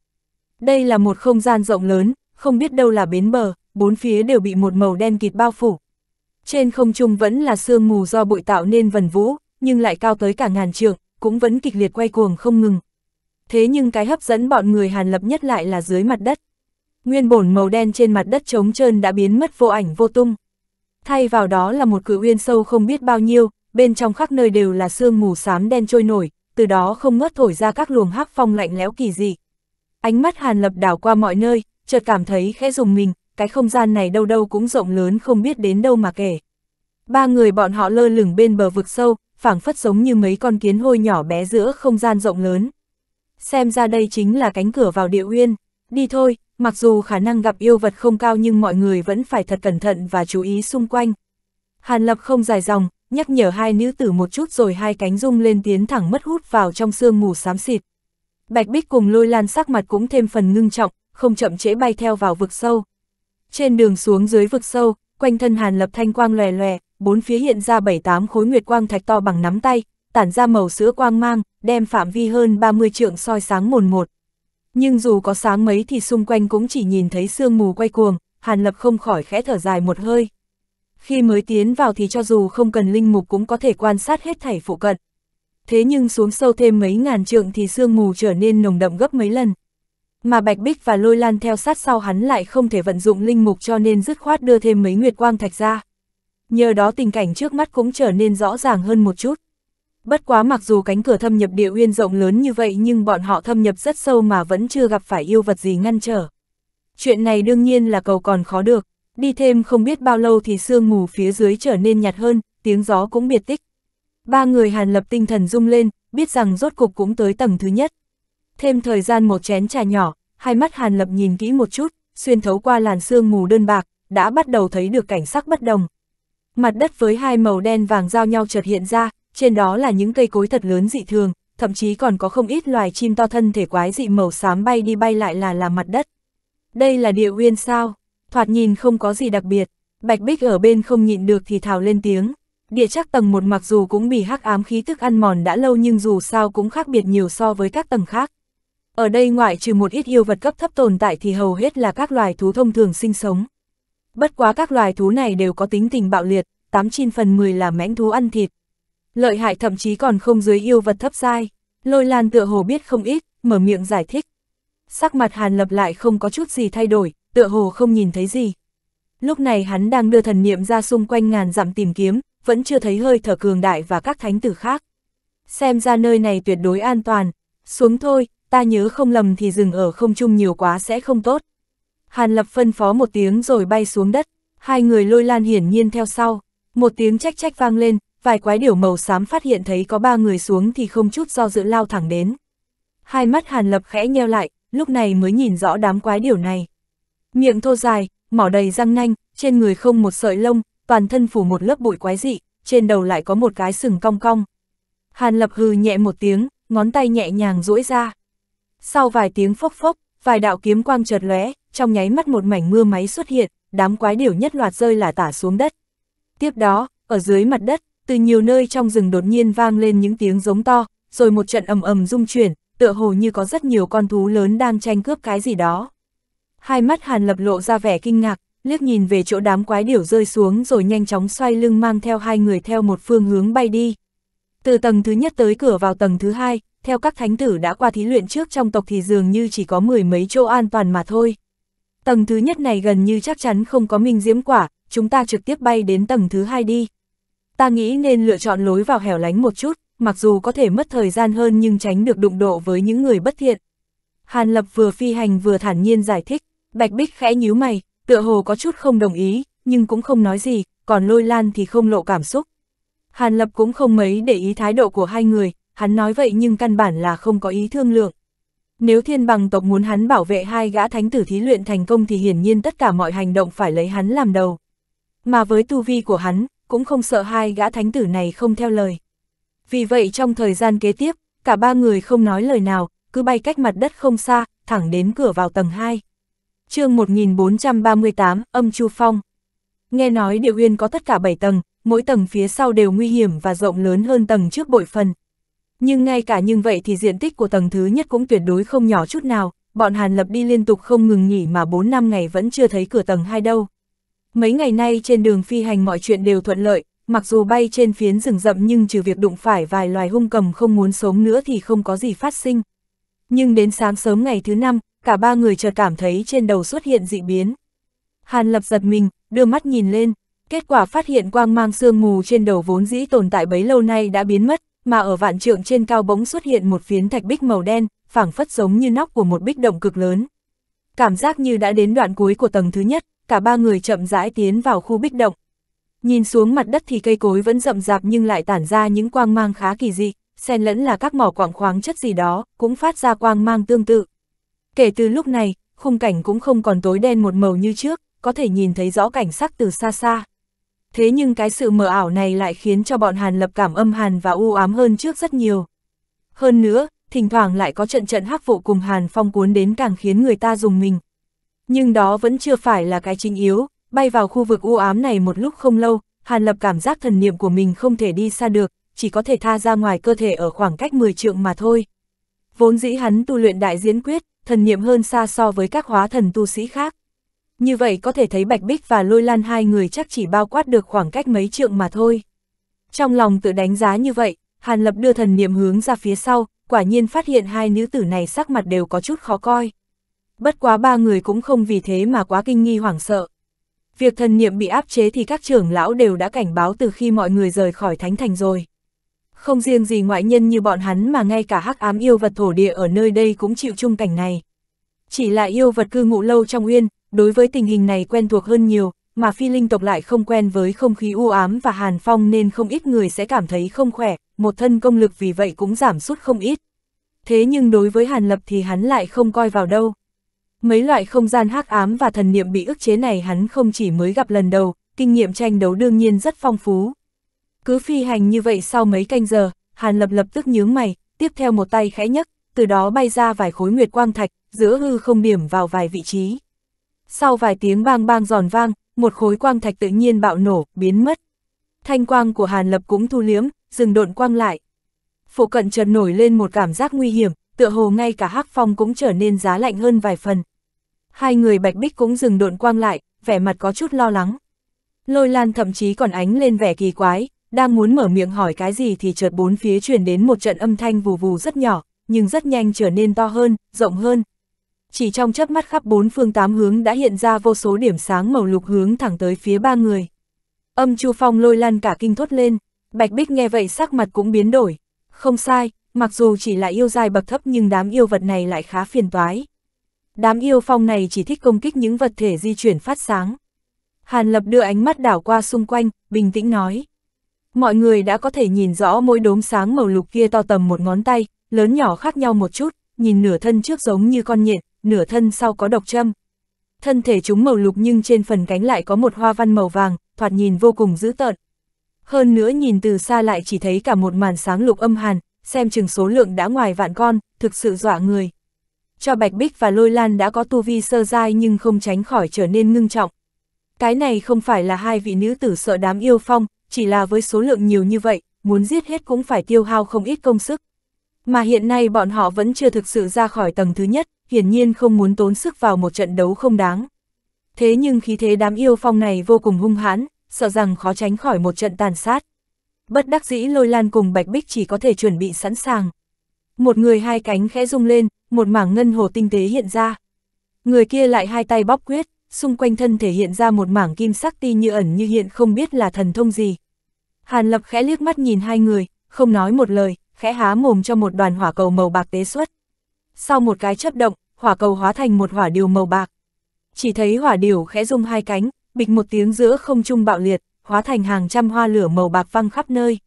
Đây là một không gian rộng lớn, không biết đâu là bến bờ, bốn phía đều bị một màu đen kịt bao phủ. Trên không trung vẫn là sương mù do bụi tạo nên vần vũ, nhưng lại cao tới cả ngàn trượng, cũng vẫn kịch liệt quay cuồng không ngừng. Thế nhưng cái hấp dẫn bọn người Hàn Lập nhất lại là dưới mặt đất. Nguyên bổn màu đen trên mặt đất trống trơn đã biến mất vô ảnh vô tung. Thay vào đó là một cự uyên sâu không biết bao nhiêu, bên trong khắp nơi đều là sương mù xám đen trôi nổi, từ đó không ngớt thổi ra các luồng hắc phong lạnh lẽo kỳ dị. Ánh mắt Hàn Lập đảo qua mọi nơi, chợt cảm thấy khẽ dùng mình, cái không gian này đâu đâu cũng rộng lớn không biết đến đâu mà kể. Ba người bọn họ lơ lửng bên bờ vực sâu, phảng phất giống như mấy con kiến hôi nhỏ bé giữa không gian rộng lớn. Xem ra đây chính là cánh cửa vào địa uyên, đi thôi, mặc dù khả năng gặp yêu vật không cao nhưng mọi người vẫn phải thật cẩn thận và chú ý xung quanh. Hàn Lập không dài dòng, nhắc nhở hai nữ tử một chút rồi hai cánh rung lên tiến thẳng mất hút vào trong sương mù xám xịt. Bạch Bích cùng lôi lan sắc mặt cũng thêm phần ngưng trọng, không chậm trễ bay theo vào vực sâu. Trên đường xuống dưới vực sâu, quanh thân hàn lập thanh quang lòe lòe, bốn phía hiện ra bảy tám khối nguyệt quang thạch to bằng nắm tay, tản ra màu sữa quang mang, đem phạm vi hơn 30 trượng soi sáng mồn một. Nhưng dù có sáng mấy thì xung quanh cũng chỉ nhìn thấy sương mù quay cuồng, hàn lập không khỏi khẽ thở dài một hơi khi mới tiến vào thì cho dù không cần linh mục cũng có thể quan sát hết thảy phụ cận. Thế nhưng xuống sâu thêm mấy ngàn trượng thì sương mù trở nên nồng đậm gấp mấy lần. Mà Bạch Bích và Lôi Lan theo sát sau hắn lại không thể vận dụng linh mục cho nên dứt khoát đưa thêm mấy nguyệt quang thạch ra. Nhờ đó tình cảnh trước mắt cũng trở nên rõ ràng hơn một chút. Bất quá mặc dù cánh cửa thâm nhập địa uyên rộng lớn như vậy nhưng bọn họ thâm nhập rất sâu mà vẫn chưa gặp phải yêu vật gì ngăn trở. Chuyện này đương nhiên là cầu còn khó được đi thêm không biết bao lâu thì sương mù phía dưới trở nên nhạt hơn, tiếng gió cũng biệt tích. Ba người hàn lập tinh thần rung lên, biết rằng rốt cục cũng tới tầng thứ nhất. Thêm thời gian một chén trà nhỏ, hai mắt hàn lập nhìn kỹ một chút, xuyên thấu qua làn sương mù đơn bạc, đã bắt đầu thấy được cảnh sắc bất đồng. Mặt đất với hai màu đen vàng giao nhau chợt hiện ra, trên đó là những cây cối thật lớn dị thường, thậm chí còn có không ít loài chim to thân thể quái dị màu xám bay đi bay lại là là mặt đất. Đây là địa nguyên sao? thoạt nhìn không có gì đặc biệt, Bạch Bích ở bên không nhịn được thì thào lên tiếng. Địa chắc tầng một mặc dù cũng bị hắc ám khí thức ăn mòn đã lâu nhưng dù sao cũng khác biệt nhiều so với các tầng khác. Ở đây ngoại trừ một ít yêu vật cấp thấp tồn tại thì hầu hết là các loài thú thông thường sinh sống. Bất quá các loài thú này đều có tính tình bạo liệt, 89 phần 10 là mãnh thú ăn thịt. Lợi hại thậm chí còn không dưới yêu vật thấp sai. Lôi Lan tựa hồ biết không ít, mở miệng giải thích. Sắc mặt Hàn Lập lại không có chút gì thay đổi, tựa hồ không nhìn thấy gì. Lúc này hắn đang đưa thần niệm ra xung quanh ngàn dặm tìm kiếm, vẫn chưa thấy hơi thở cường đại và các thánh tử khác. Xem ra nơi này tuyệt đối an toàn, xuống thôi, ta nhớ không lầm thì dừng ở không trung nhiều quá sẽ không tốt. Hàn Lập phân phó một tiếng rồi bay xuống đất, hai người lôi lan hiển nhiên theo sau, một tiếng trách trách vang lên, vài quái điểu màu xám phát hiện thấy có ba người xuống thì không chút do dự lao thẳng đến. Hai mắt Hàn Lập khẽ nheo lại, lúc này mới nhìn rõ đám quái điểu này. Miệng thô dài, mỏ đầy răng nanh, trên người không một sợi lông, toàn thân phủ một lớp bụi quái dị, trên đầu lại có một cái sừng cong cong. Hàn lập hừ nhẹ một tiếng, ngón tay nhẹ nhàng duỗi ra. Sau vài tiếng phốc phốc, vài đạo kiếm quang chợt lóe, trong nháy mắt một mảnh mưa máy xuất hiện, đám quái điểu nhất loạt rơi là tả xuống đất. Tiếp đó, ở dưới mặt đất, từ nhiều nơi trong rừng đột nhiên vang lên những tiếng giống to, rồi một trận ầm ầm rung chuyển, tựa hồ như có rất nhiều con thú lớn đang tranh cướp cái gì đó hai mắt Hàn Lập lộ ra vẻ kinh ngạc, liếc nhìn về chỗ đám quái điểu rơi xuống rồi nhanh chóng xoay lưng mang theo hai người theo một phương hướng bay đi. Từ tầng thứ nhất tới cửa vào tầng thứ hai, theo các thánh tử đã qua thí luyện trước trong tộc thì dường như chỉ có mười mấy chỗ an toàn mà thôi. Tầng thứ nhất này gần như chắc chắn không có minh diễm quả, chúng ta trực tiếp bay đến tầng thứ hai đi. Ta nghĩ nên lựa chọn lối vào hẻo lánh một chút, mặc dù có thể mất thời gian hơn nhưng tránh được đụng độ với những người bất thiện. Hàn Lập vừa phi hành vừa thản nhiên giải thích. Bạch Bích khẽ nhíu mày, tựa hồ có chút không đồng ý, nhưng cũng không nói gì, còn lôi lan thì không lộ cảm xúc. Hàn Lập cũng không mấy để ý thái độ của hai người, hắn nói vậy nhưng căn bản là không có ý thương lượng. Nếu thiên bằng tộc muốn hắn bảo vệ hai gã thánh tử thí luyện thành công thì hiển nhiên tất cả mọi hành động phải lấy hắn làm đầu. Mà với tu vi của hắn, cũng không sợ hai gã thánh tử này không theo lời. Vì vậy trong thời gian kế tiếp, cả ba người không nói lời nào, cứ bay cách mặt đất không xa, thẳng đến cửa vào tầng 2 chương 1438, âm Chu Phong. Nghe nói địa uyên có tất cả 7 tầng, mỗi tầng phía sau đều nguy hiểm và rộng lớn hơn tầng trước bội phần. Nhưng ngay cả như vậy thì diện tích của tầng thứ nhất cũng tuyệt đối không nhỏ chút nào, bọn Hàn Lập đi liên tục không ngừng nghỉ mà 4 năm ngày vẫn chưa thấy cửa tầng 2 đâu. Mấy ngày nay trên đường phi hành mọi chuyện đều thuận lợi, mặc dù bay trên phiến rừng rậm nhưng trừ việc đụng phải vài loài hung cầm không muốn sống nữa thì không có gì phát sinh. Nhưng đến sáng sớm ngày thứ năm, cả ba người chợt cảm thấy trên đầu xuất hiện dị biến. Hàn Lập giật mình, đưa mắt nhìn lên, kết quả phát hiện quang mang sương mù trên đầu vốn dĩ tồn tại bấy lâu nay đã biến mất, mà ở vạn trượng trên cao bỗng xuất hiện một phiến thạch bích màu đen, phảng phất giống như nóc của một bích động cực lớn. Cảm giác như đã đến đoạn cuối của tầng thứ nhất, cả ba người chậm rãi tiến vào khu bích động. Nhìn xuống mặt đất thì cây cối vẫn rậm rạp nhưng lại tản ra những quang mang khá kỳ dị, xen lẫn là các mỏ quạng khoáng chất gì đó, cũng phát ra quang mang tương tự. Kể từ lúc này, khung cảnh cũng không còn tối đen một màu như trước, có thể nhìn thấy rõ cảnh sắc từ xa xa. Thế nhưng cái sự mờ ảo này lại khiến cho bọn Hàn Lập cảm âm hàn và u ám hơn trước rất nhiều. Hơn nữa, thỉnh thoảng lại có trận trận hắc vụ cùng Hàn Phong cuốn đến càng khiến người ta dùng mình. Nhưng đó vẫn chưa phải là cái chính yếu, bay vào khu vực u ám này một lúc không lâu, Hàn Lập cảm giác thần niệm của mình không thể đi xa được, chỉ có thể tha ra ngoài cơ thể ở khoảng cách 10 trượng mà thôi. Vốn dĩ hắn tu luyện đại diễn quyết, thần niệm hơn xa so với các hóa thần tu sĩ khác. Như vậy có thể thấy Bạch Bích và Lôi Lan hai người chắc chỉ bao quát được khoảng cách mấy trượng mà thôi. Trong lòng tự đánh giá như vậy, Hàn Lập đưa thần niệm hướng ra phía sau, quả nhiên phát hiện hai nữ tử này sắc mặt đều có chút khó coi. Bất quá ba người cũng không vì thế mà quá kinh nghi hoảng sợ. Việc thần niệm bị áp chế thì các trưởng lão đều đã cảnh báo từ khi mọi người rời khỏi thánh thành rồi. Không riêng gì ngoại nhân như bọn hắn mà ngay cả hắc ám yêu vật thổ địa ở nơi đây cũng chịu chung cảnh này. Chỉ là yêu vật cư ngụ lâu trong uyên, đối với tình hình này quen thuộc hơn nhiều, mà phi linh tộc lại không quen với không khí u ám và hàn phong nên không ít người sẽ cảm thấy không khỏe, một thân công lực vì vậy cũng giảm sút không ít. Thế nhưng đối với hàn lập thì hắn lại không coi vào đâu. Mấy loại không gian hắc ám và thần niệm bị ức chế này hắn không chỉ mới gặp lần đầu, kinh nghiệm tranh đấu đương nhiên rất phong phú, cứ phi hành như vậy sau mấy canh giờ, Hàn Lập lập tức nhướng mày, tiếp theo một tay khẽ nhấc, từ đó bay ra vài khối nguyệt quang thạch, giữa hư không điểm vào vài vị trí. Sau vài tiếng bang bang giòn vang, một khối quang thạch tự nhiên bạo nổ, biến mất. Thanh quang của Hàn Lập cũng thu liếm, dừng độn quang lại. Phổ cận chợt nổi lên một cảm giác nguy hiểm, tựa hồ ngay cả hắc phong cũng trở nên giá lạnh hơn vài phần. Hai người bạch bích cũng dừng độn quang lại, vẻ mặt có chút lo lắng. Lôi lan thậm chí còn ánh lên vẻ kỳ quái, đang muốn mở miệng hỏi cái gì thì chợt bốn phía truyền đến một trận âm thanh vù vù rất nhỏ, nhưng rất nhanh trở nên to hơn, rộng hơn. Chỉ trong chớp mắt khắp bốn phương tám hướng đã hiện ra vô số điểm sáng màu lục hướng thẳng tới phía ba người. Âm Chu Phong lôi lăn cả kinh thốt lên, Bạch Bích nghe vậy sắc mặt cũng biến đổi. Không sai, mặc dù chỉ là yêu dài bậc thấp nhưng đám yêu vật này lại khá phiền toái. Đám yêu phong này chỉ thích công kích những vật thể di chuyển phát sáng. Hàn Lập đưa ánh mắt đảo qua xung quanh, bình tĩnh nói mọi người đã có thể nhìn rõ mỗi đốm sáng màu lục kia to tầm một ngón tay, lớn nhỏ khác nhau một chút, nhìn nửa thân trước giống như con nhện, nửa thân sau có độc châm. Thân thể chúng màu lục nhưng trên phần cánh lại có một hoa văn màu vàng, thoạt nhìn vô cùng dữ tợn. Hơn nữa nhìn từ xa lại chỉ thấy cả một màn sáng lục âm hàn, xem chừng số lượng đã ngoài vạn con, thực sự dọa người. Cho Bạch Bích và Lôi Lan đã có tu vi sơ dai nhưng không tránh khỏi trở nên ngưng trọng. Cái này không phải là hai vị nữ tử sợ đám yêu phong, chỉ là với số lượng nhiều như vậy, muốn giết hết cũng phải tiêu hao không ít công sức. Mà hiện nay bọn họ vẫn chưa thực sự ra khỏi tầng thứ nhất, hiển nhiên không muốn tốn sức vào một trận đấu không đáng. Thế nhưng khí thế đám yêu phong này vô cùng hung hãn, sợ rằng khó tránh khỏi một trận tàn sát. Bất đắc dĩ lôi lan cùng bạch bích chỉ có thể chuẩn bị sẵn sàng. Một người hai cánh khẽ rung lên, một mảng ngân hồ tinh tế hiện ra. Người kia lại hai tay bóp quyết, xung quanh thân thể hiện ra một mảng kim sắc ti như ẩn như hiện không biết là thần thông gì. Hàn Lập khẽ liếc mắt nhìn hai người, không nói một lời, khẽ há mồm cho một đoàn hỏa cầu màu bạc tế xuất. Sau một cái chấp động, hỏa cầu hóa thành một hỏa điều màu bạc. Chỉ thấy hỏa điều khẽ rung hai cánh, bịch một tiếng giữa không trung bạo liệt, hóa thành hàng trăm hoa lửa màu bạc văng khắp nơi.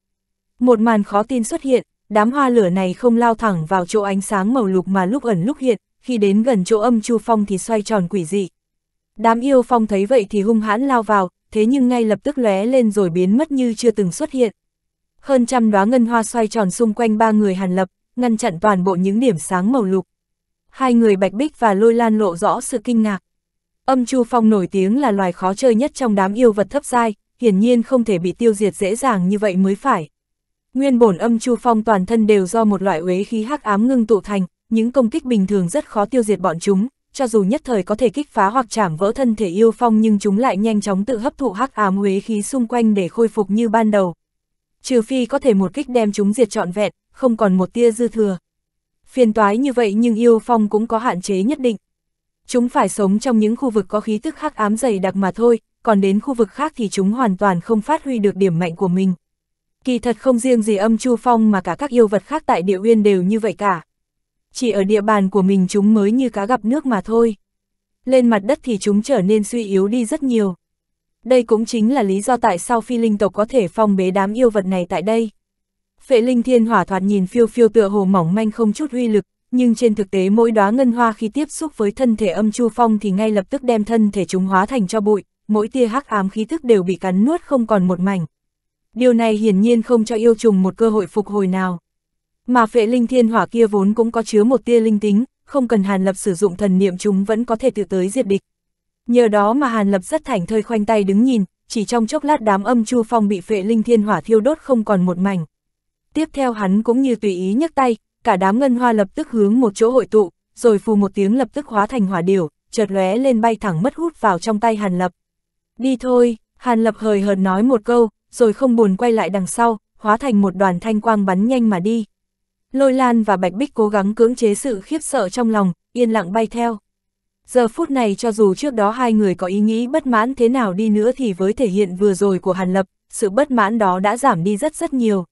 Một màn khó tin xuất hiện, đám hoa lửa này không lao thẳng vào chỗ ánh sáng màu lục mà lúc ẩn lúc hiện, khi đến gần chỗ âm chu phong thì xoay tròn quỷ dị. Đám yêu phong thấy vậy thì hung hãn lao vào, thế nhưng ngay lập tức lóe lên rồi biến mất như chưa từng xuất hiện. Hơn trăm đóa ngân hoa xoay tròn xung quanh ba người Hàn Lập, ngăn chặn toàn bộ những điểm sáng màu lục. Hai người Bạch Bích và Lôi Lan lộ rõ sự kinh ngạc. Âm Chu Phong nổi tiếng là loài khó chơi nhất trong đám yêu vật thấp giai, hiển nhiên không thể bị tiêu diệt dễ dàng như vậy mới phải. Nguyên bổn âm Chu Phong toàn thân đều do một loại uế khí hắc ám ngưng tụ thành, những công kích bình thường rất khó tiêu diệt bọn chúng, cho dù nhất thời có thể kích phá hoặc chảm vỡ thân thể yêu phong nhưng chúng lại nhanh chóng tự hấp thụ hắc ám huế khí xung quanh để khôi phục như ban đầu. Trừ phi có thể một kích đem chúng diệt trọn vẹn, không còn một tia dư thừa. Phiền toái như vậy nhưng yêu phong cũng có hạn chế nhất định. Chúng phải sống trong những khu vực có khí tức hắc ám dày đặc mà thôi, còn đến khu vực khác thì chúng hoàn toàn không phát huy được điểm mạnh của mình. Kỳ thật không riêng gì âm chu phong mà cả các yêu vật khác tại địa uyên đều như vậy cả chỉ ở địa bàn của mình chúng mới như cá gặp nước mà thôi. Lên mặt đất thì chúng trở nên suy yếu đi rất nhiều. Đây cũng chính là lý do tại sao phi linh tộc có thể phong bế đám yêu vật này tại đây. Phệ linh thiên hỏa thoạt nhìn phiêu phiêu tựa hồ mỏng manh không chút huy lực, nhưng trên thực tế mỗi đóa ngân hoa khi tiếp xúc với thân thể âm chu phong thì ngay lập tức đem thân thể chúng hóa thành cho bụi, mỗi tia hắc ám khí thức đều bị cắn nuốt không còn một mảnh. Điều này hiển nhiên không cho yêu trùng một cơ hội phục hồi nào. Mà phệ linh thiên hỏa kia vốn cũng có chứa một tia linh tính, không cần Hàn Lập sử dụng thần niệm chúng vẫn có thể tự tới diệt địch. Nhờ đó mà Hàn Lập rất thảnh thơi khoanh tay đứng nhìn, chỉ trong chốc lát đám âm chu phong bị phệ linh thiên hỏa thiêu đốt không còn một mảnh. Tiếp theo hắn cũng như tùy ý nhấc tay, cả đám ngân hoa lập tức hướng một chỗ hội tụ, rồi phù một tiếng lập tức hóa thành hỏa điểu, chợt lóe lên bay thẳng mất hút vào trong tay Hàn Lập. Đi thôi, Hàn Lập hời hợt nói một câu, rồi không buồn quay lại đằng sau, hóa thành một đoàn thanh quang bắn nhanh mà đi. Lôi Lan và Bạch Bích cố gắng cưỡng chế sự khiếp sợ trong lòng, yên lặng bay theo. Giờ phút này cho dù trước đó hai người có ý nghĩ bất mãn thế nào đi nữa thì với thể hiện vừa rồi của Hàn Lập, sự bất mãn đó đã giảm đi rất rất nhiều.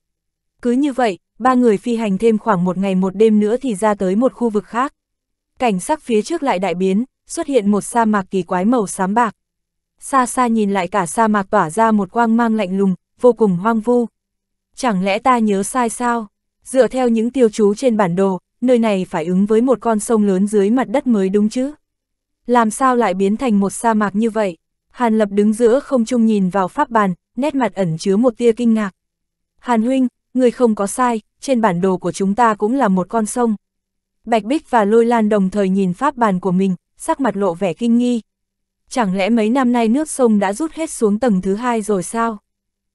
Cứ như vậy, ba người phi hành thêm khoảng một ngày một đêm nữa thì ra tới một khu vực khác. Cảnh sắc phía trước lại đại biến, xuất hiện một sa mạc kỳ quái màu xám bạc. Xa xa nhìn lại cả sa mạc tỏa ra một quang mang lạnh lùng, vô cùng hoang vu. Chẳng lẽ ta nhớ sai sao? Dựa theo những tiêu chú trên bản đồ, nơi này phải ứng với một con sông lớn dưới mặt đất mới đúng chứ. Làm sao lại biến thành một sa mạc như vậy? Hàn Lập đứng giữa không trung nhìn vào pháp bàn, nét mặt ẩn chứa một tia kinh ngạc. Hàn Huynh, người không có sai, trên bản đồ của chúng ta cũng là một con sông. Bạch Bích và Lôi Lan đồng thời nhìn pháp bàn của mình, sắc mặt lộ vẻ kinh nghi. Chẳng lẽ mấy năm nay nước sông đã rút hết xuống tầng thứ hai rồi sao?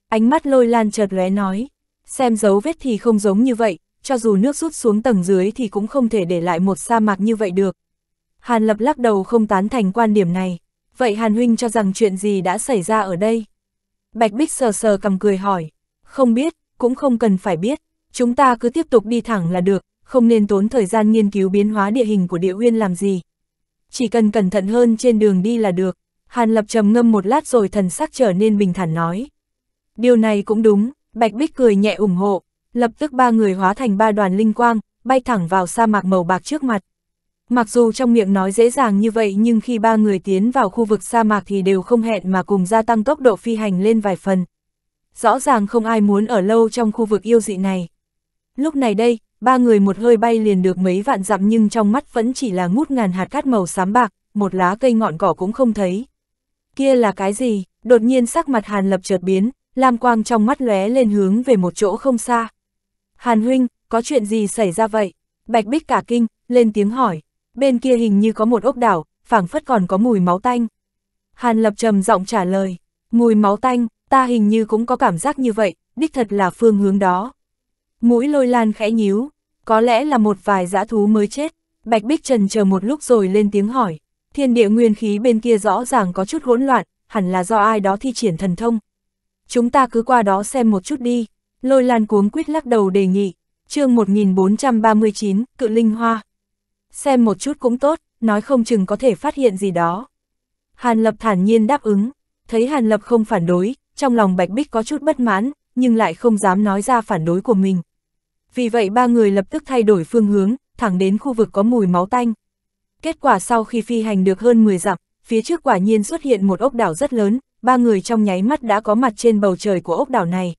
Ánh mắt Lôi Lan chợt lóe nói. Xem dấu vết thì không giống như vậy, cho dù nước rút xuống tầng dưới thì cũng không thể để lại một sa mạc như vậy được. Hàn Lập lắc đầu không tán thành quan điểm này. Vậy Hàn Huynh cho rằng chuyện gì đã xảy ra ở đây? Bạch Bích sờ sờ cầm cười hỏi. Không biết, cũng không cần phải biết. Chúng ta cứ tiếp tục đi thẳng là được, không nên tốn thời gian nghiên cứu biến hóa địa hình của địa huyên làm gì. Chỉ cần cẩn thận hơn trên đường đi là được. Hàn Lập trầm ngâm một lát rồi thần sắc trở nên bình thản nói. Điều này cũng đúng, Bạch Bích cười nhẹ ủng hộ, lập tức ba người hóa thành ba đoàn linh quang, bay thẳng vào sa mạc màu bạc trước mặt. Mặc dù trong miệng nói dễ dàng như vậy nhưng khi ba người tiến vào khu vực sa mạc thì đều không hẹn mà cùng gia tăng tốc độ phi hành lên vài phần. Rõ ràng không ai muốn ở lâu trong khu vực yêu dị này. Lúc này đây, ba người một hơi bay liền được mấy vạn dặm nhưng trong mắt vẫn chỉ là ngút ngàn hạt cát màu xám bạc, một lá cây ngọn cỏ cũng không thấy. Kia là cái gì? Đột nhiên sắc mặt Hàn Lập chợt biến, Lam quang trong mắt lóe lên hướng về một chỗ không xa. Hàn huynh, có chuyện gì xảy ra vậy? Bạch bích cả kinh, lên tiếng hỏi. Bên kia hình như có một ốc đảo, phảng phất còn có mùi máu tanh. Hàn lập trầm giọng trả lời. Mùi máu tanh, ta hình như cũng có cảm giác như vậy, đích thật là phương hướng đó. Mũi lôi lan khẽ nhíu, có lẽ là một vài dã thú mới chết. Bạch Bích Trần chờ một lúc rồi lên tiếng hỏi, thiên địa nguyên khí bên kia rõ ràng có chút hỗn loạn, hẳn là do ai đó thi triển thần thông, chúng ta cứ qua đó xem một chút đi. Lôi Lan cuống quyết lắc đầu đề nghị, chương 1439, cự linh hoa. Xem một chút cũng tốt, nói không chừng có thể phát hiện gì đó. Hàn Lập thản nhiên đáp ứng, thấy Hàn Lập không phản đối, trong lòng Bạch Bích có chút bất mãn, nhưng lại không dám nói ra phản đối của mình. Vì vậy ba người lập tức thay đổi phương hướng, thẳng đến khu vực có mùi máu tanh. Kết quả sau khi phi hành được hơn 10 dặm, phía trước quả nhiên xuất hiện một ốc đảo rất lớn, ba người trong nháy mắt đã có mặt trên bầu trời của ốc đảo này.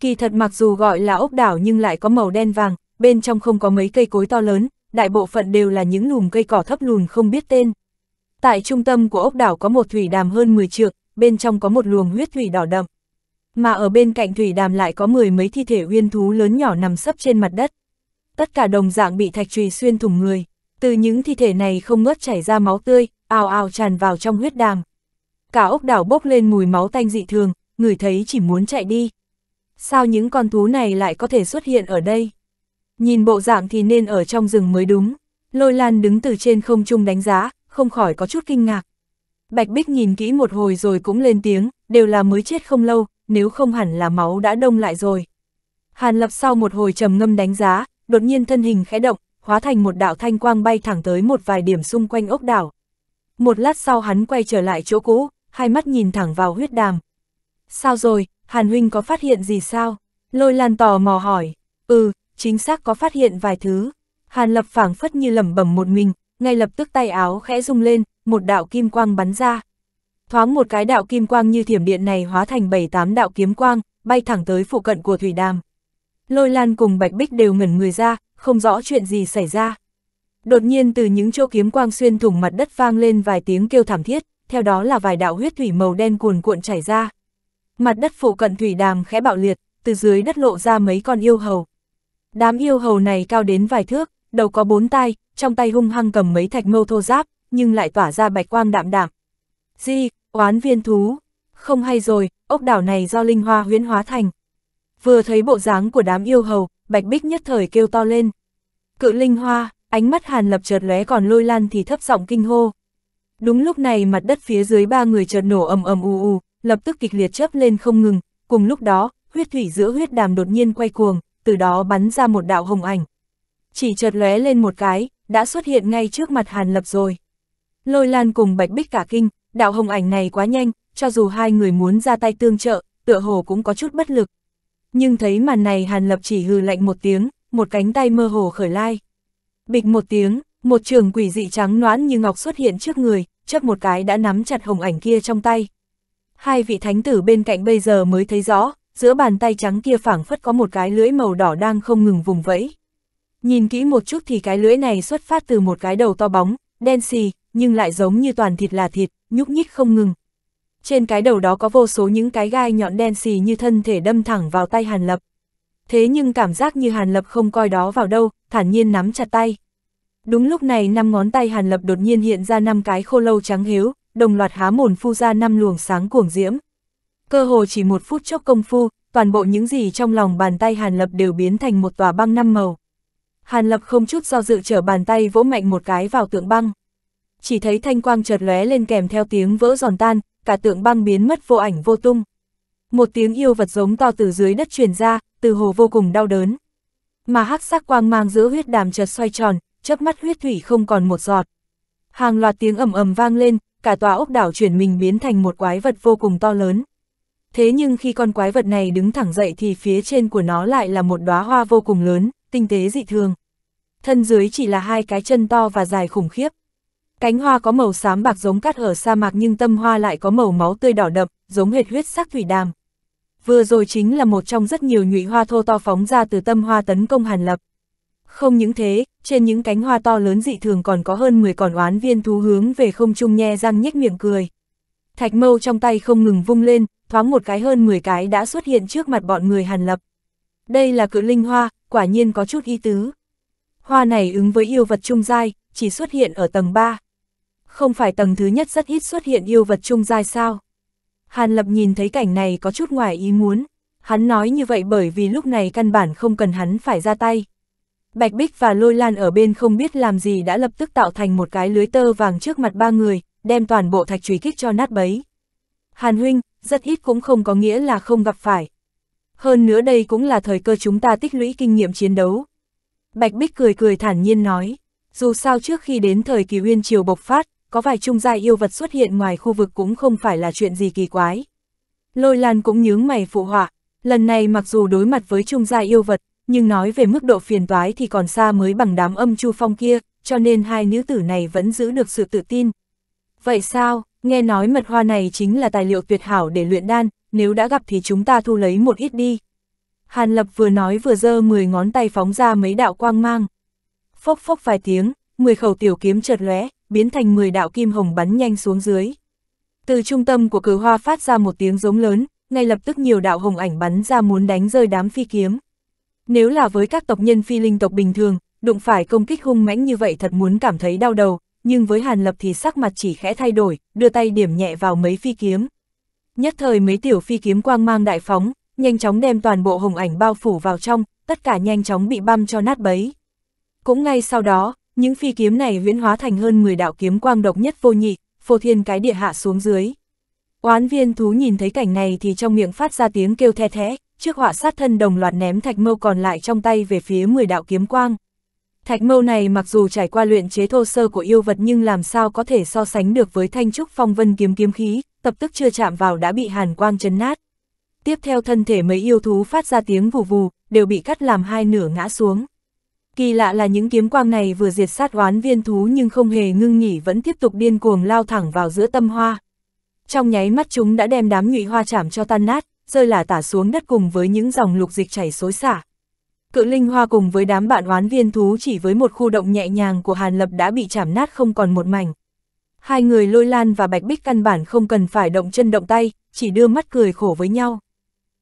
Kỳ thật mặc dù gọi là ốc đảo nhưng lại có màu đen vàng, bên trong không có mấy cây cối to lớn, đại bộ phận đều là những lùm cây cỏ thấp lùn không biết tên. Tại trung tâm của ốc đảo có một thủy đàm hơn 10 trượng, bên trong có một luồng huyết thủy đỏ đậm. Mà ở bên cạnh thủy đàm lại có mười mấy thi thể uyên thú lớn nhỏ nằm sấp trên mặt đất. Tất cả đồng dạng bị thạch trùy xuyên thủng người, từ những thi thể này không ngớt chảy ra máu tươi, ao ao tràn vào trong huyết đàm cả ốc đảo bốc lên mùi máu tanh dị thường, người thấy chỉ muốn chạy đi. Sao những con thú này lại có thể xuất hiện ở đây? Nhìn bộ dạng thì nên ở trong rừng mới đúng. Lôi Lan đứng từ trên không trung đánh giá, không khỏi có chút kinh ngạc. Bạch Bích nhìn kỹ một hồi rồi cũng lên tiếng, đều là mới chết không lâu, nếu không hẳn là máu đã đông lại rồi. Hàn Lập sau một hồi trầm ngâm đánh giá, đột nhiên thân hình khẽ động, hóa thành một đạo thanh quang bay thẳng tới một vài điểm xung quanh ốc đảo. Một lát sau hắn quay trở lại chỗ cũ, hai mắt nhìn thẳng vào huyết đàm. Sao rồi, Hàn Huynh có phát hiện gì sao? Lôi Lan tò mò hỏi. Ừ, chính xác có phát hiện vài thứ. Hàn Lập phảng phất như lẩm bẩm một mình, ngay lập tức tay áo khẽ rung lên, một đạo kim quang bắn ra. Thoáng một cái đạo kim quang như thiểm điện này hóa thành bảy tám đạo kiếm quang, bay thẳng tới phụ cận của thủy đàm. Lôi Lan cùng Bạch Bích đều ngẩn người ra, không rõ chuyện gì xảy ra. Đột nhiên từ những chỗ kiếm quang xuyên thủng mặt đất vang lên vài tiếng kêu thảm thiết, theo đó là vài đạo huyết thủy màu đen cuồn cuộn chảy ra. Mặt đất phụ cận thủy đàm khẽ bạo liệt, từ dưới đất lộ ra mấy con yêu hầu. Đám yêu hầu này cao đến vài thước, đầu có bốn tai, trong tay hung hăng cầm mấy thạch mâu thô giáp, nhưng lại tỏa ra bạch quang đạm đạm. Di, oán viên thú, không hay rồi, ốc đảo này do linh hoa huyễn hóa thành. Vừa thấy bộ dáng của đám yêu hầu, bạch bích nhất thời kêu to lên. Cự linh hoa, ánh mắt hàn lập chợt lóe còn lôi lan thì thấp giọng kinh hô. Đúng lúc này mặt đất phía dưới ba người chợt nổ ầm ầm u u, lập tức kịch liệt chớp lên không ngừng, cùng lúc đó, huyết thủy giữa huyết đàm đột nhiên quay cuồng, từ đó bắn ra một đạo hồng ảnh. Chỉ chợt lóe lên một cái, đã xuất hiện ngay trước mặt Hàn Lập rồi. Lôi Lan cùng Bạch Bích cả kinh, đạo hồng ảnh này quá nhanh, cho dù hai người muốn ra tay tương trợ, tựa hồ cũng có chút bất lực. Nhưng thấy màn này Hàn Lập chỉ hừ lạnh một tiếng, một cánh tay mơ hồ khởi lai. Bịch một tiếng, một trường quỷ dị trắng noãn như ngọc xuất hiện trước người, chấp một cái đã nắm chặt hồng ảnh kia trong tay. Hai vị thánh tử bên cạnh bây giờ mới thấy rõ, giữa bàn tay trắng kia phảng phất có một cái lưỡi màu đỏ đang không ngừng vùng vẫy. Nhìn kỹ một chút thì cái lưỡi này xuất phát từ một cái đầu to bóng, đen xì, nhưng lại giống như toàn thịt là thịt, nhúc nhích không ngừng. Trên cái đầu đó có vô số những cái gai nhọn đen xì như thân thể đâm thẳng vào tay Hàn Lập. Thế nhưng cảm giác như Hàn Lập không coi đó vào đâu, thản nhiên nắm chặt tay. Đúng lúc này năm ngón tay Hàn Lập đột nhiên hiện ra năm cái khô lâu trắng hiếu, đồng loạt há mồn phu ra năm luồng sáng cuồng diễm. Cơ hồ chỉ một phút chốc công phu, toàn bộ những gì trong lòng bàn tay Hàn Lập đều biến thành một tòa băng năm màu. Hàn Lập không chút do dự trở bàn tay vỗ mạnh một cái vào tượng băng. Chỉ thấy thanh quang chợt lóe lên kèm theo tiếng vỡ giòn tan, cả tượng băng biến mất vô ảnh vô tung. Một tiếng yêu vật giống to từ dưới đất truyền ra, từ hồ vô cùng đau đớn. Mà hắc sắc quang mang giữa huyết đàm chợt xoay tròn, chớp mắt huyết thủy không còn một giọt. Hàng loạt tiếng ầm ầm vang lên, cả tòa ốc đảo chuyển mình biến thành một quái vật vô cùng to lớn. Thế nhưng khi con quái vật này đứng thẳng dậy thì phía trên của nó lại là một đóa hoa vô cùng lớn, tinh tế dị thường. Thân dưới chỉ là hai cái chân to và dài khủng khiếp. Cánh hoa có màu xám bạc giống cát ở sa mạc nhưng tâm hoa lại có màu máu tươi đỏ đậm, giống hệt huyết sắc thủy đàm. Vừa rồi chính là một trong rất nhiều nhụy hoa thô to phóng ra từ tâm hoa tấn công Hàn Lập. Không những thế, trên những cánh hoa to lớn dị thường còn có hơn 10 còn oán viên thú hướng về không trung nhe răng nhếch miệng cười. Thạch mâu trong tay không ngừng vung lên, thoáng một cái hơn 10 cái đã xuất hiện trước mặt bọn người hàn lập. Đây là cự linh hoa, quả nhiên có chút ý tứ. Hoa này ứng với yêu vật trung giai, chỉ xuất hiện ở tầng 3. Không phải tầng thứ nhất rất ít xuất hiện yêu vật trung giai sao? Hàn Lập nhìn thấy cảnh này có chút ngoài ý muốn. Hắn nói như vậy bởi vì lúc này căn bản không cần hắn phải ra tay, Bạch Bích và Lôi Lan ở bên không biết làm gì đã lập tức tạo thành một cái lưới tơ vàng trước mặt ba người, đem toàn bộ thạch trùy kích cho nát bấy. Hàn huynh, rất ít cũng không có nghĩa là không gặp phải. Hơn nữa đây cũng là thời cơ chúng ta tích lũy kinh nghiệm chiến đấu. Bạch Bích cười cười thản nhiên nói, dù sao trước khi đến thời kỳ uyên triều bộc phát, có vài trung gia yêu vật xuất hiện ngoài khu vực cũng không phải là chuyện gì kỳ quái. Lôi Lan cũng nhướng mày phụ họa, lần này mặc dù đối mặt với trung gia yêu vật, nhưng nói về mức độ phiền toái thì còn xa mới bằng đám âm chu phong kia, cho nên hai nữ tử này vẫn giữ được sự tự tin. Vậy sao, nghe nói mật hoa này chính là tài liệu tuyệt hảo để luyện đan, nếu đã gặp thì chúng ta thu lấy một ít đi. Hàn Lập vừa nói vừa giơ 10 ngón tay phóng ra mấy đạo quang mang. Phốc phốc vài tiếng, 10 khẩu tiểu kiếm chợt lóe, biến thành 10 đạo kim hồng bắn nhanh xuống dưới. Từ trung tâm của cử hoa phát ra một tiếng giống lớn, ngay lập tức nhiều đạo hồng ảnh bắn ra muốn đánh rơi đám phi kiếm. Nếu là với các tộc nhân phi linh tộc bình thường, đụng phải công kích hung mãnh như vậy thật muốn cảm thấy đau đầu, nhưng với Hàn Lập thì sắc mặt chỉ khẽ thay đổi, đưa tay điểm nhẹ vào mấy phi kiếm. Nhất thời mấy tiểu phi kiếm quang mang đại phóng, nhanh chóng đem toàn bộ hồng ảnh bao phủ vào trong, tất cả nhanh chóng bị băm cho nát bấy. Cũng ngay sau đó, những phi kiếm này viễn hóa thành hơn 10 đạo kiếm quang độc nhất vô nhị, phô thiên cái địa hạ xuống dưới. Oán viên thú nhìn thấy cảnh này thì trong miệng phát ra tiếng kêu the thế, chiếc họa sát thân đồng loạt ném thạch mâu còn lại trong tay về phía 10 đạo kiếm quang. Thạch mâu này mặc dù trải qua luyện chế thô sơ của yêu vật nhưng làm sao có thể so sánh được với thanh trúc phong vân kiếm kiếm khí, tập tức chưa chạm vào đã bị hàn quang chấn nát. Tiếp theo thân thể mấy yêu thú phát ra tiếng vù vù, đều bị cắt làm hai nửa ngã xuống. Kỳ lạ là những kiếm quang này vừa diệt sát oán viên thú nhưng không hề ngưng nghỉ vẫn tiếp tục điên cuồng lao thẳng vào giữa tâm hoa. Trong nháy mắt chúng đã đem đám nhụy hoa chảm cho tan nát, rơi là tả xuống đất cùng với những dòng lục dịch chảy xối xả. Cự linh hoa cùng với đám bạn oán viên thú chỉ với một khu động nhẹ nhàng của Hàn Lập đã bị chảm nát không còn một mảnh. Hai người lôi lan và bạch bích căn bản không cần phải động chân động tay, chỉ đưa mắt cười khổ với nhau.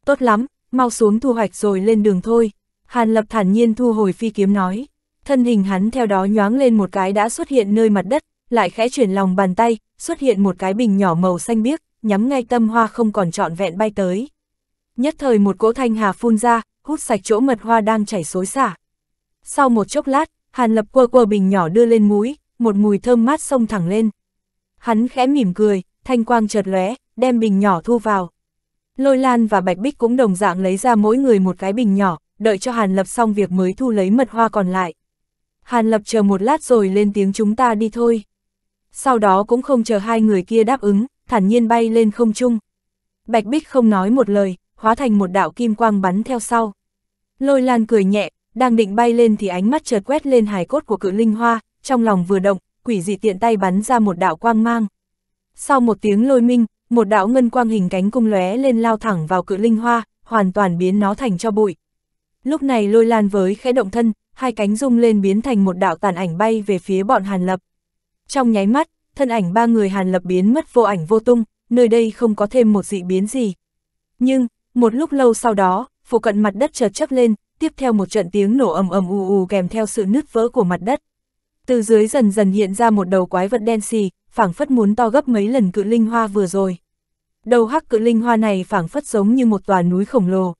Tốt lắm, mau xuống thu hoạch rồi lên đường thôi. Hàn Lập thản nhiên thu hồi phi kiếm nói. Thân hình hắn theo đó nhoáng lên một cái đã xuất hiện nơi mặt đất, lại khẽ chuyển lòng bàn tay, xuất hiện một cái bình nhỏ màu xanh biếc, nhắm ngay tâm hoa không còn trọn vẹn bay tới nhất thời một cỗ thanh hà phun ra, hút sạch chỗ mật hoa đang chảy xối xả. Sau một chốc lát, Hàn Lập quơ quơ bình nhỏ đưa lên mũi, một mùi thơm mát xông thẳng lên. Hắn khẽ mỉm cười, thanh quang chợt lóe, đem bình nhỏ thu vào. Lôi Lan và Bạch Bích cũng đồng dạng lấy ra mỗi người một cái bình nhỏ, đợi cho Hàn Lập xong việc mới thu lấy mật hoa còn lại. Hàn Lập chờ một lát rồi lên tiếng chúng ta đi thôi. Sau đó cũng không chờ hai người kia đáp ứng, thản nhiên bay lên không trung. Bạch Bích không nói một lời, hóa thành một đạo kim quang bắn theo sau. Lôi Lan cười nhẹ, đang định bay lên thì ánh mắt chợt quét lên hài cốt của cự linh hoa, trong lòng vừa động, quỷ dị tiện tay bắn ra một đạo quang mang. Sau một tiếng lôi minh, một đạo ngân quang hình cánh cung lóe lên lao thẳng vào cự linh hoa, hoàn toàn biến nó thành cho bụi. Lúc này lôi lan với khẽ động thân, hai cánh rung lên biến thành một đạo tàn ảnh bay về phía bọn Hàn Lập. Trong nháy mắt, thân ảnh ba người Hàn Lập biến mất vô ảnh vô tung, nơi đây không có thêm một dị biến gì. Nhưng, một lúc lâu sau đó, phụ cận mặt đất chợt chấp lên, tiếp theo một trận tiếng nổ ầm ầm ù ù kèm theo sự nứt vỡ của mặt đất. Từ dưới dần dần hiện ra một đầu quái vật đen xì, phảng phất muốn to gấp mấy lần cự linh hoa vừa rồi. Đầu hắc cự linh hoa này phảng phất giống như một tòa núi khổng lồ.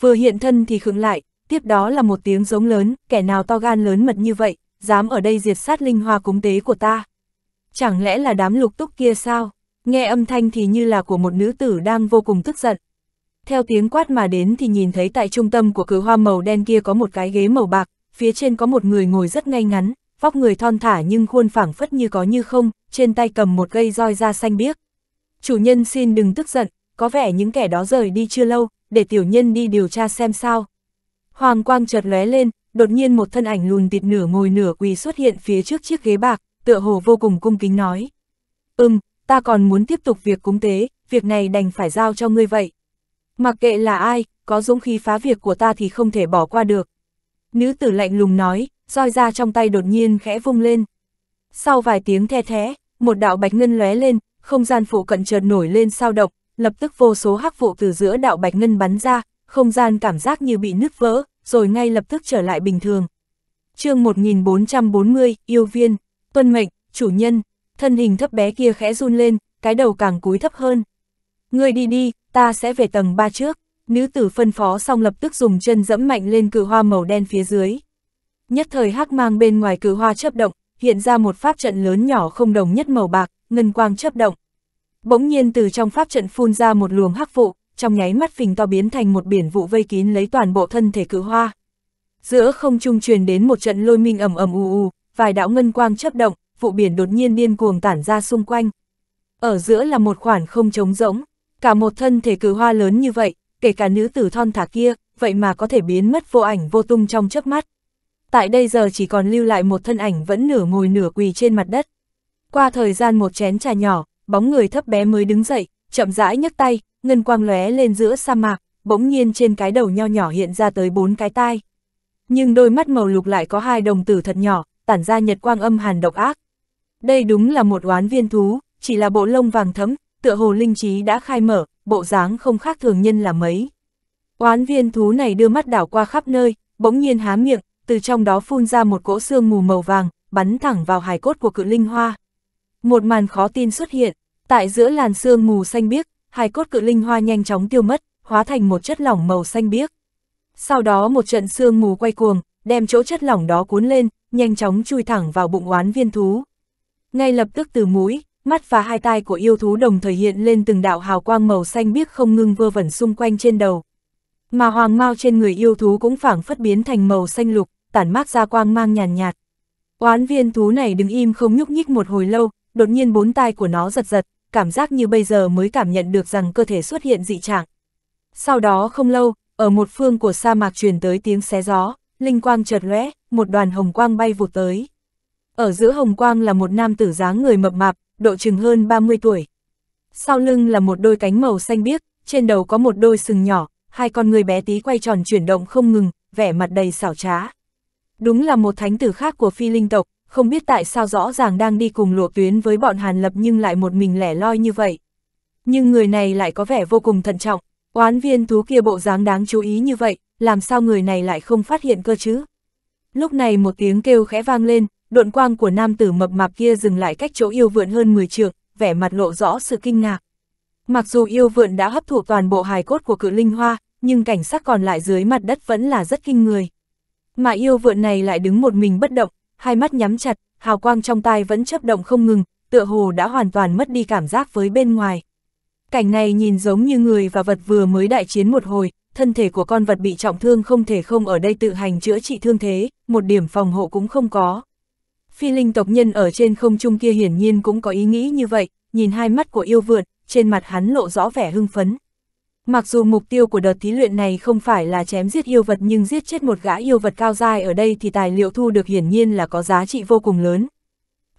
Vừa hiện thân thì khựng lại, tiếp đó là một tiếng giống lớn, kẻ nào to gan lớn mật như vậy, dám ở đây diệt sát linh hoa cúng tế của ta. Chẳng lẽ là đám lục túc kia sao? Nghe âm thanh thì như là của một nữ tử đang vô cùng tức giận, theo tiếng quát mà đến thì nhìn thấy tại trung tâm của cửa hoa màu đen kia có một cái ghế màu bạc, phía trên có một người ngồi rất ngay ngắn, vóc người thon thả nhưng khuôn phẳng phất như có như không, trên tay cầm một cây roi da xanh biếc. Chủ nhân xin đừng tức giận, có vẻ những kẻ đó rời đi chưa lâu, để tiểu nhân đi điều tra xem sao. Hoàng quang chợt lóe lên, đột nhiên một thân ảnh lùn tịt nửa ngồi nửa quỳ xuất hiện phía trước chiếc ghế bạc, tựa hồ vô cùng cung kính nói. Ừm, ta còn muốn tiếp tục việc cúng tế, việc này đành phải giao cho ngươi vậy. Mặc kệ là ai, có dũng khí phá việc của ta thì không thể bỏ qua được. Nữ tử lạnh lùng nói, roi ra trong tay đột nhiên khẽ vung lên. Sau vài tiếng the thé, một đạo bạch ngân lóe lên, không gian phụ cận chợt nổi lên sao động, lập tức vô số hắc vụ từ giữa đạo bạch ngân bắn ra, không gian cảm giác như bị nứt vỡ, rồi ngay lập tức trở lại bình thường. chương 1440, yêu viên, tuân mệnh, chủ nhân, thân hình thấp bé kia khẽ run lên, cái đầu càng cúi thấp hơn, ngươi đi đi, ta sẽ về tầng ba trước, nữ tử phân phó xong lập tức dùng chân dẫm mạnh lên cử hoa màu đen phía dưới. Nhất thời hắc mang bên ngoài cử hoa chấp động, hiện ra một pháp trận lớn nhỏ không đồng nhất màu bạc, ngân quang chấp động. Bỗng nhiên từ trong pháp trận phun ra một luồng hắc vụ, trong nháy mắt phình to biến thành một biển vụ vây kín lấy toàn bộ thân thể cử hoa. Giữa không trung truyền đến một trận lôi minh ầm ầm u u, vài đạo ngân quang chấp động, vụ biển đột nhiên điên cuồng tản ra xung quanh. Ở giữa là một khoảng không trống rỗng. Cả một thân thể cử hoa lớn như vậy, kể cả nữ tử thon thả kia, vậy mà có thể biến mất vô ảnh vô tung trong chớp mắt. Tại đây giờ chỉ còn lưu lại một thân ảnh vẫn nửa ngồi nửa quỳ trên mặt đất. Qua thời gian một chén trà nhỏ, bóng người thấp bé mới đứng dậy, chậm rãi nhấc tay, ngân quang lóe lên giữa sa mạc, bỗng nhiên trên cái đầu nho nhỏ hiện ra tới bốn cái tai. Nhưng đôi mắt màu lục lại có hai đồng tử thật nhỏ, tản ra nhật quang âm hàn độc ác. Đây đúng là một oán viên thú, chỉ là bộ lông vàng thấm, tựa hồ linh trí đã khai mở, bộ dáng không khác thường nhân là mấy. Oán viên thú này đưa mắt đảo qua khắp nơi, bỗng nhiên há miệng, từ trong đó phun ra một cỗ xương mù màu vàng, bắn thẳng vào hài cốt của cự linh hoa. Một màn khó tin xuất hiện, tại giữa làn xương mù xanh biếc, hài cốt cự linh hoa nhanh chóng tiêu mất, hóa thành một chất lỏng màu xanh biếc. Sau đó một trận xương mù quay cuồng, đem chỗ chất lỏng đó cuốn lên, nhanh chóng chui thẳng vào bụng oán viên thú. Ngay lập tức từ mũi, mắt và hai tai của yêu thú đồng thời hiện lên từng đạo hào quang màu xanh biếc không ngưng vơ vẩn xung quanh trên đầu. Mà hoàng mao trên người yêu thú cũng phảng phất biến thành màu xanh lục, tản mát ra quang mang nhàn nhạt, nhạt. Oán viên thú này đứng im không nhúc nhích một hồi lâu, đột nhiên bốn tai của nó giật giật, cảm giác như bây giờ mới cảm nhận được rằng cơ thể xuất hiện dị trạng. Sau đó không lâu, ở một phương của sa mạc truyền tới tiếng xé gió, linh quang chợt lóe, một đoàn hồng quang bay vụt tới. Ở giữa hồng quang là một nam tử dáng người mập mạp, độ chừng hơn 30 tuổi. Sau lưng là một đôi cánh màu xanh biếc, trên đầu có một đôi sừng nhỏ, hai con người bé tí quay tròn chuyển động không ngừng, vẻ mặt đầy xảo trá. Đúng là một thánh tử khác của phi linh tộc, không biết tại sao rõ ràng đang đi cùng lộ tuyến với bọn Hàn Lập nhưng lại một mình lẻ loi như vậy. Nhưng người này lại có vẻ vô cùng thận trọng, oán viên thú kia bộ dáng đáng chú ý như vậy, làm sao người này lại không phát hiện cơ chứ? Lúc này một tiếng kêu khẽ vang lên, độn quang của nam tử mập mạp kia dừng lại cách chỗ yêu vượn hơn 10 trượng, vẻ mặt lộ rõ sự kinh ngạc. Mặc dù yêu vượn đã hấp thụ toàn bộ hài cốt của cự linh hoa, nhưng cảnh sắc còn lại dưới mặt đất vẫn là rất kinh người. Mà yêu vượn này lại đứng một mình bất động, hai mắt nhắm chặt, hào quang trong tai vẫn chấp động không ngừng, tựa hồ đã hoàn toàn mất đi cảm giác với bên ngoài. Cảnh này nhìn giống như người và vật vừa mới đại chiến một hồi, thân thể của con vật bị trọng thương không thể không ở đây tự hành chữa trị thương thế, một điểm phòng hộ cũng không có. Phi linh tộc nhân ở trên không trung kia hiển nhiên cũng có ý nghĩ như vậy, nhìn hai mắt của yêu vượn, trên mặt hắn lộ rõ vẻ hưng phấn. Mặc dù mục tiêu của đợt thí luyện này không phải là chém giết yêu vật nhưng giết chết một gã yêu vật cao dai ở đây thì tài liệu thu được hiển nhiên là có giá trị vô cùng lớn.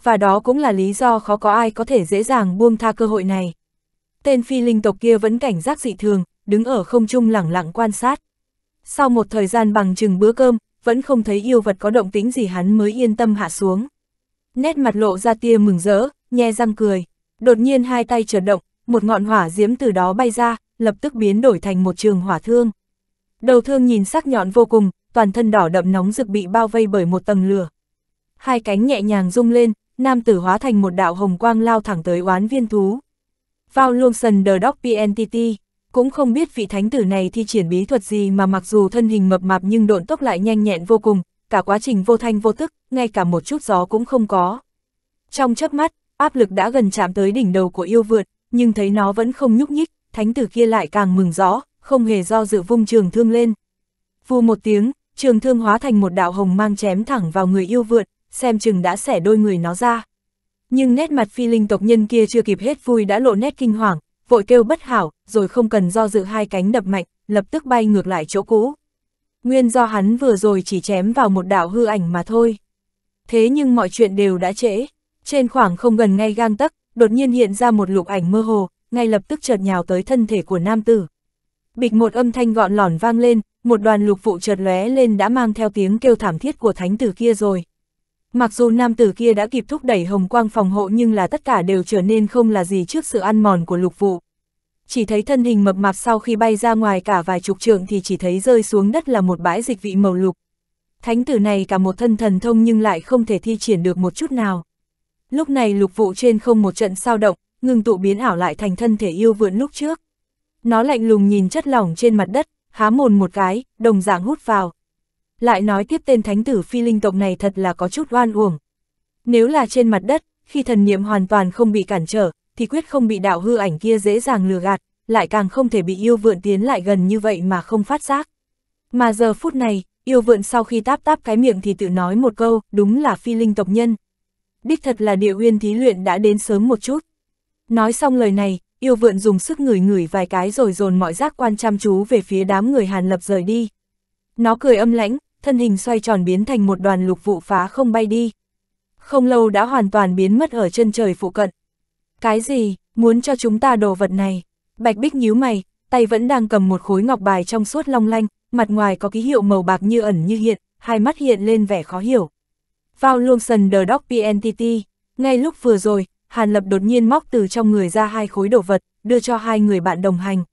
Và đó cũng là lý do khó có ai có thể dễ dàng buông tha cơ hội này. Tên phi linh tộc kia vẫn cảnh giác dị thường, đứng ở không trung lẳng lặng quan sát. Sau một thời gian bằng chừng bữa cơm, vẫn không thấy yêu vật có động tính gì hắn mới yên tâm hạ xuống. Nét mặt lộ ra tia mừng rỡ, nhe răng cười, đột nhiên hai tay chợt động, một ngọn hỏa diễm từ đó bay ra, lập tức biến đổi thành một trường hỏa thương. Đầu thương nhìn sắc nhọn vô cùng, toàn thân đỏ đậm nóng rực bị bao vây bởi một tầng lửa. Hai cánh nhẹ nhàng rung lên, nam tử hóa thành một đạo hồng quang lao thẳng tới oán viên thú. Vào luông sần đờ đốc PNTT cũng không biết vị thánh tử này thi triển bí thuật gì mà mặc dù thân hình mập mạp nhưng độn tốc lại nhanh nhẹn vô cùng, cả quá trình vô thanh vô tức, ngay cả một chút gió cũng không có. Trong chớp mắt, áp lực đã gần chạm tới đỉnh đầu của yêu vượt, nhưng thấy nó vẫn không nhúc nhích, thánh tử kia lại càng mừng rõ, không hề do dự vung trường thương lên. Vù một tiếng, trường thương hóa thành một đạo hồng mang chém thẳng vào người yêu vượt, xem chừng đã xẻ đôi người nó ra. Nhưng nét mặt phi linh tộc nhân kia chưa kịp hết vui đã lộ nét kinh hoàng, vội kêu bất hảo, rồi không cần do dự hai cánh đập mạnh, lập tức bay ngược lại chỗ cũ. Nguyên do hắn vừa rồi chỉ chém vào một đạo hư ảnh mà thôi. Thế nhưng mọi chuyện đều đã trễ, trên khoảng không gần ngay gang tấc, đột nhiên hiện ra một lục ảnh mơ hồ, ngay lập tức chợt nhào tới thân thể của nam tử. Bịch một âm thanh gọn lỏn vang lên, một đoàn lục vụ chợt lóe lên đã mang theo tiếng kêu thảm thiết của thánh tử kia rồi. Mặc dù nam tử kia đã kịp thúc đẩy hồng quang phòng hộ nhưng là tất cả đều trở nên không là gì trước sự ăn mòn của lục vụ. Chỉ thấy thân hình mập mạp sau khi bay ra ngoài cả vài chục trượng thì chỉ thấy rơi xuống đất là một bãi dịch vị màu lục. Thánh tử này cả một thân thần thông nhưng lại không thể thi triển được một chút nào. Lúc này lục vụ trên không một trận sao động, ngừng tụ biến ảo lại thành thân thể yêu vượn lúc trước. Nó lạnh lùng nhìn chất lỏng trên mặt đất, há mồn một cái, đồng dạng hút vào, lại nói tiếp tên thánh tử phi linh tộc này thật là có chút oan uổng. Nếu là trên mặt đất, khi thần niệm hoàn toàn không bị cản trở, thì quyết không bị đạo hư ảnh kia dễ dàng lừa gạt, lại càng không thể bị yêu vượn tiến lại gần như vậy mà không phát giác. Mà giờ phút này, yêu vượn sau khi táp táp cái miệng thì tự nói một câu, đúng là phi linh tộc nhân. Đích thật là địa huyên thí luyện đã đến sớm một chút. Nói xong lời này, yêu vượn dùng sức ngửi ngửi vài cái rồi dồn mọi giác quan chăm chú về phía đám người Hàn Lập rời đi. Nó cười âm lãnh, thân hình xoay tròn biến thành một đoàn lục vụ phá không bay đi. Không lâu đã hoàn toàn biến mất ở chân trời phụ cận. Cái gì, muốn cho chúng ta đồ vật này? Bạch Bích nhíu mày, tay vẫn đang cầm một khối ngọc bài trong suốt long lanh, mặt ngoài có ký hiệu màu bạc như ẩn như hiện, hai mắt hiện lên vẻ khó hiểu. Vào luông sần đờ đốc PNTT, ngay lúc vừa rồi, Hàn Lập đột nhiên móc từ trong người ra hai khối đồ vật, đưa cho hai người bạn đồng hành.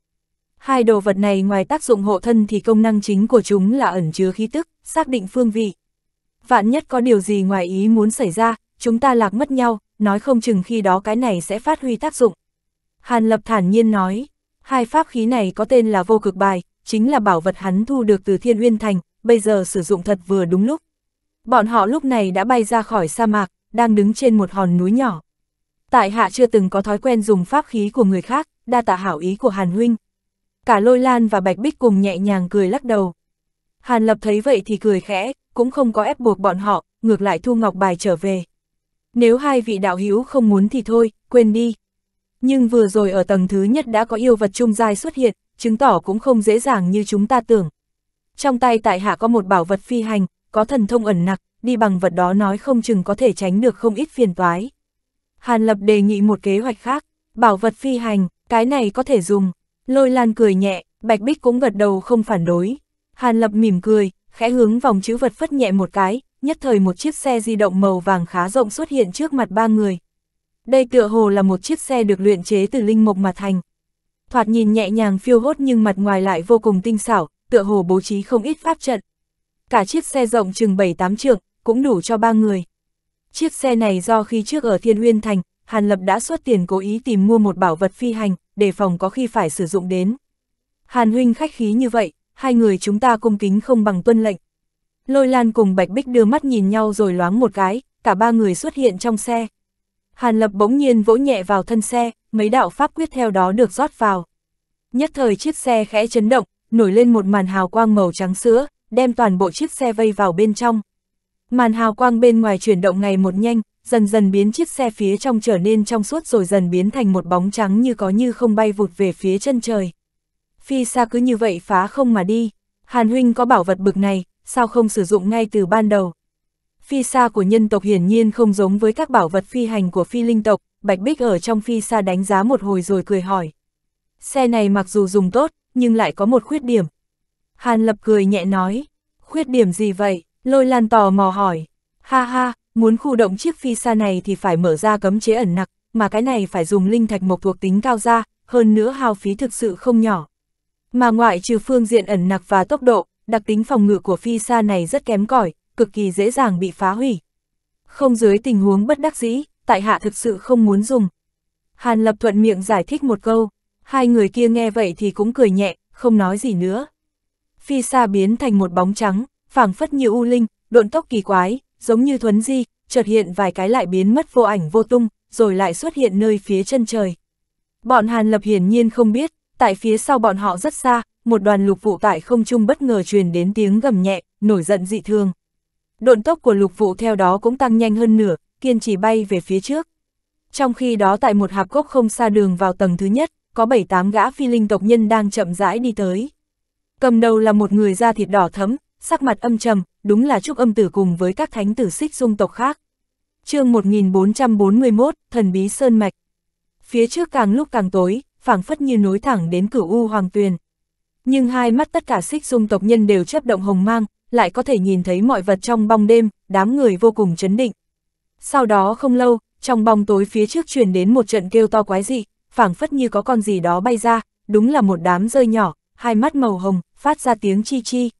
Hai đồ vật này ngoài tác dụng hộ thân thì công năng chính của chúng là ẩn chứa khí tức, xác định phương vị. Vạn nhất có điều gì ngoài ý muốn xảy ra, chúng ta lạc mất nhau, nói không chừng khi đó cái này sẽ phát huy tác dụng. Hàn Lập thản nhiên nói, hai pháp khí này có tên là vô cực bài, chính là bảo vật hắn thu được từ Thiên Uyên Thành, bây giờ sử dụng thật vừa đúng lúc. Bọn họ lúc này đã bay ra khỏi sa mạc, đang đứng trên một hòn núi nhỏ. Tại hạ chưa từng có thói quen dùng pháp khí của người khác, đa tạ hảo ý của Hàn Huynh, cả lôi lan và bạch bích cùng nhẹ nhàng cười lắc đầu. Hàn lập thấy vậy thì cười khẽ, cũng không có ép buộc bọn họ, ngược lại thu ngọc bài trở về. Nếu hai vị đạo hữu không muốn thì thôi, quên đi. Nhưng vừa rồi ở tầng thứ nhất đã có yêu vật trung giai xuất hiện, chứng tỏ cũng không dễ dàng như chúng ta tưởng. Trong tay tại hạ có một bảo vật phi hành, có thần thông ẩn nặc, đi bằng vật đó nói không chừng có thể tránh được không ít phiền toái. Hàn Lập đề nghị một kế hoạch khác, bảo vật phi hành, cái này có thể dùng. Lôi Lan cười nhẹ, Bạch Bích cũng gật đầu không phản đối. Hàn Lập mỉm cười, khẽ hướng vòng chữ vật phất nhẹ một cái, nhất thời một chiếc xe di động màu vàng khá rộng xuất hiện trước mặt ba người. Đây tựa hồ là một chiếc xe được luyện chế từ linh mộc mà thành. Thoạt nhìn nhẹ nhàng phiêu hốt nhưng mặt ngoài lại vô cùng tinh xảo, tựa hồ bố trí không ít pháp trận. Cả chiếc xe rộng chừng 7-8 trượng, cũng đủ cho ba người. Chiếc xe này do khi trước ở Thiên Uyên Thành, Hàn Lập đã xuất tiền cố ý tìm mua một bảo vật phi hành, đề phòng có khi phải sử dụng đến. Hàn huynh khách khí như vậy, hai người chúng ta cung kính không bằng tuân lệnh. Lôi Lan cùng Bạch Bích đưa mắt nhìn nhau rồi loáng một cái, cả ba người xuất hiện trong xe. Hàn Lập bỗng nhiên vỗ nhẹ vào thân xe, mấy đạo pháp quyết theo đó được rót vào. Nhất thời chiếc xe khẽ chấn động, nổi lên một màn hào quang màu trắng sữa, đem toàn bộ chiếc xe vây vào bên trong. Màn hào quang bên ngoài chuyển động ngày một nhanh, dần dần biến chiếc xe phía trong trở nên trong suốt rồi dần biến thành một bóng trắng như có như không bay vụt về phía chân trời. Phi xa cứ như vậy phá không mà đi, Hàn Huynh có bảo vật bực này, sao không sử dụng ngay từ ban đầu. Phi xa của nhân tộc hiển nhiên không giống với các bảo vật phi hành của phi linh tộc, Bạch Bích ở trong phi xa đánh giá một hồi rồi cười hỏi. Xe này mặc dù dùng tốt, nhưng lại có một khuyết điểm. Hàn Lập cười nhẹ nói, khuyết điểm gì vậy? Lôi Lan tò mò hỏi. Ha ha, Muốn khu động chiếc phi xa này thì phải mở ra cấm chế ẩn nặc, mà cái này phải dùng linh thạch mộc thuộc tính cao ra, hơn nữa hao phí thực sự không nhỏ. Mà ngoại trừ phương diện ẩn nặc và tốc độ, đặc tính phòng ngự của phi xa này rất kém cỏi, cực kỳ dễ dàng bị phá hủy. Không dưới tình huống bất đắc dĩ, tại hạ thực sự không muốn dùng. Hàn Lập thuận miệng giải thích một câu, hai người kia nghe vậy thì cũng cười nhẹ, không nói gì nữa. Phi xa biến thành một bóng trắng, phảng phất như u linh, độn tốc kỳ quái, giống như thuấn di, chợt hiện vài cái lại biến mất vô ảnh vô tung, rồi lại xuất hiện nơi phía chân trời. Bọn Hàn Lập hiển nhiên không biết, tại phía sau bọn họ rất xa, một đoàn lục vụ tại không trung bất ngờ truyền đến tiếng gầm nhẹ, nổi giận dị thường. Độn tốc của lục vụ theo đó cũng tăng nhanh hơn nửa, kiên trì bay về phía trước. Trong khi đó tại một hạp cốc không xa đường vào tầng thứ nhất, có 7-8 gã phi linh tộc nhân đang chậm rãi đi tới. Cầm đầu là một người da thịt đỏ thấm, sắc mặt âm trầm, đúng là chúc Âm Tử cùng với các thánh tử xích dung tộc khác. chương 1441, Thần Bí Sơn Mạch. Phía trước càng lúc càng tối, phảng phất như nối thẳng đến cửu U Hoàng Tuyền. Nhưng hai mắt tất cả xích dung tộc nhân đều chấp động hồng mang, lại có thể nhìn thấy mọi vật trong bóng đêm, đám người vô cùng chấn định. Sau đó không lâu, trong bóng tối phía trước truyền đến một trận kêu to quái dị, phảng phất như có con gì đó bay ra, đúng là một đám rơi nhỏ, hai mắt màu hồng, phát ra tiếng chi chi.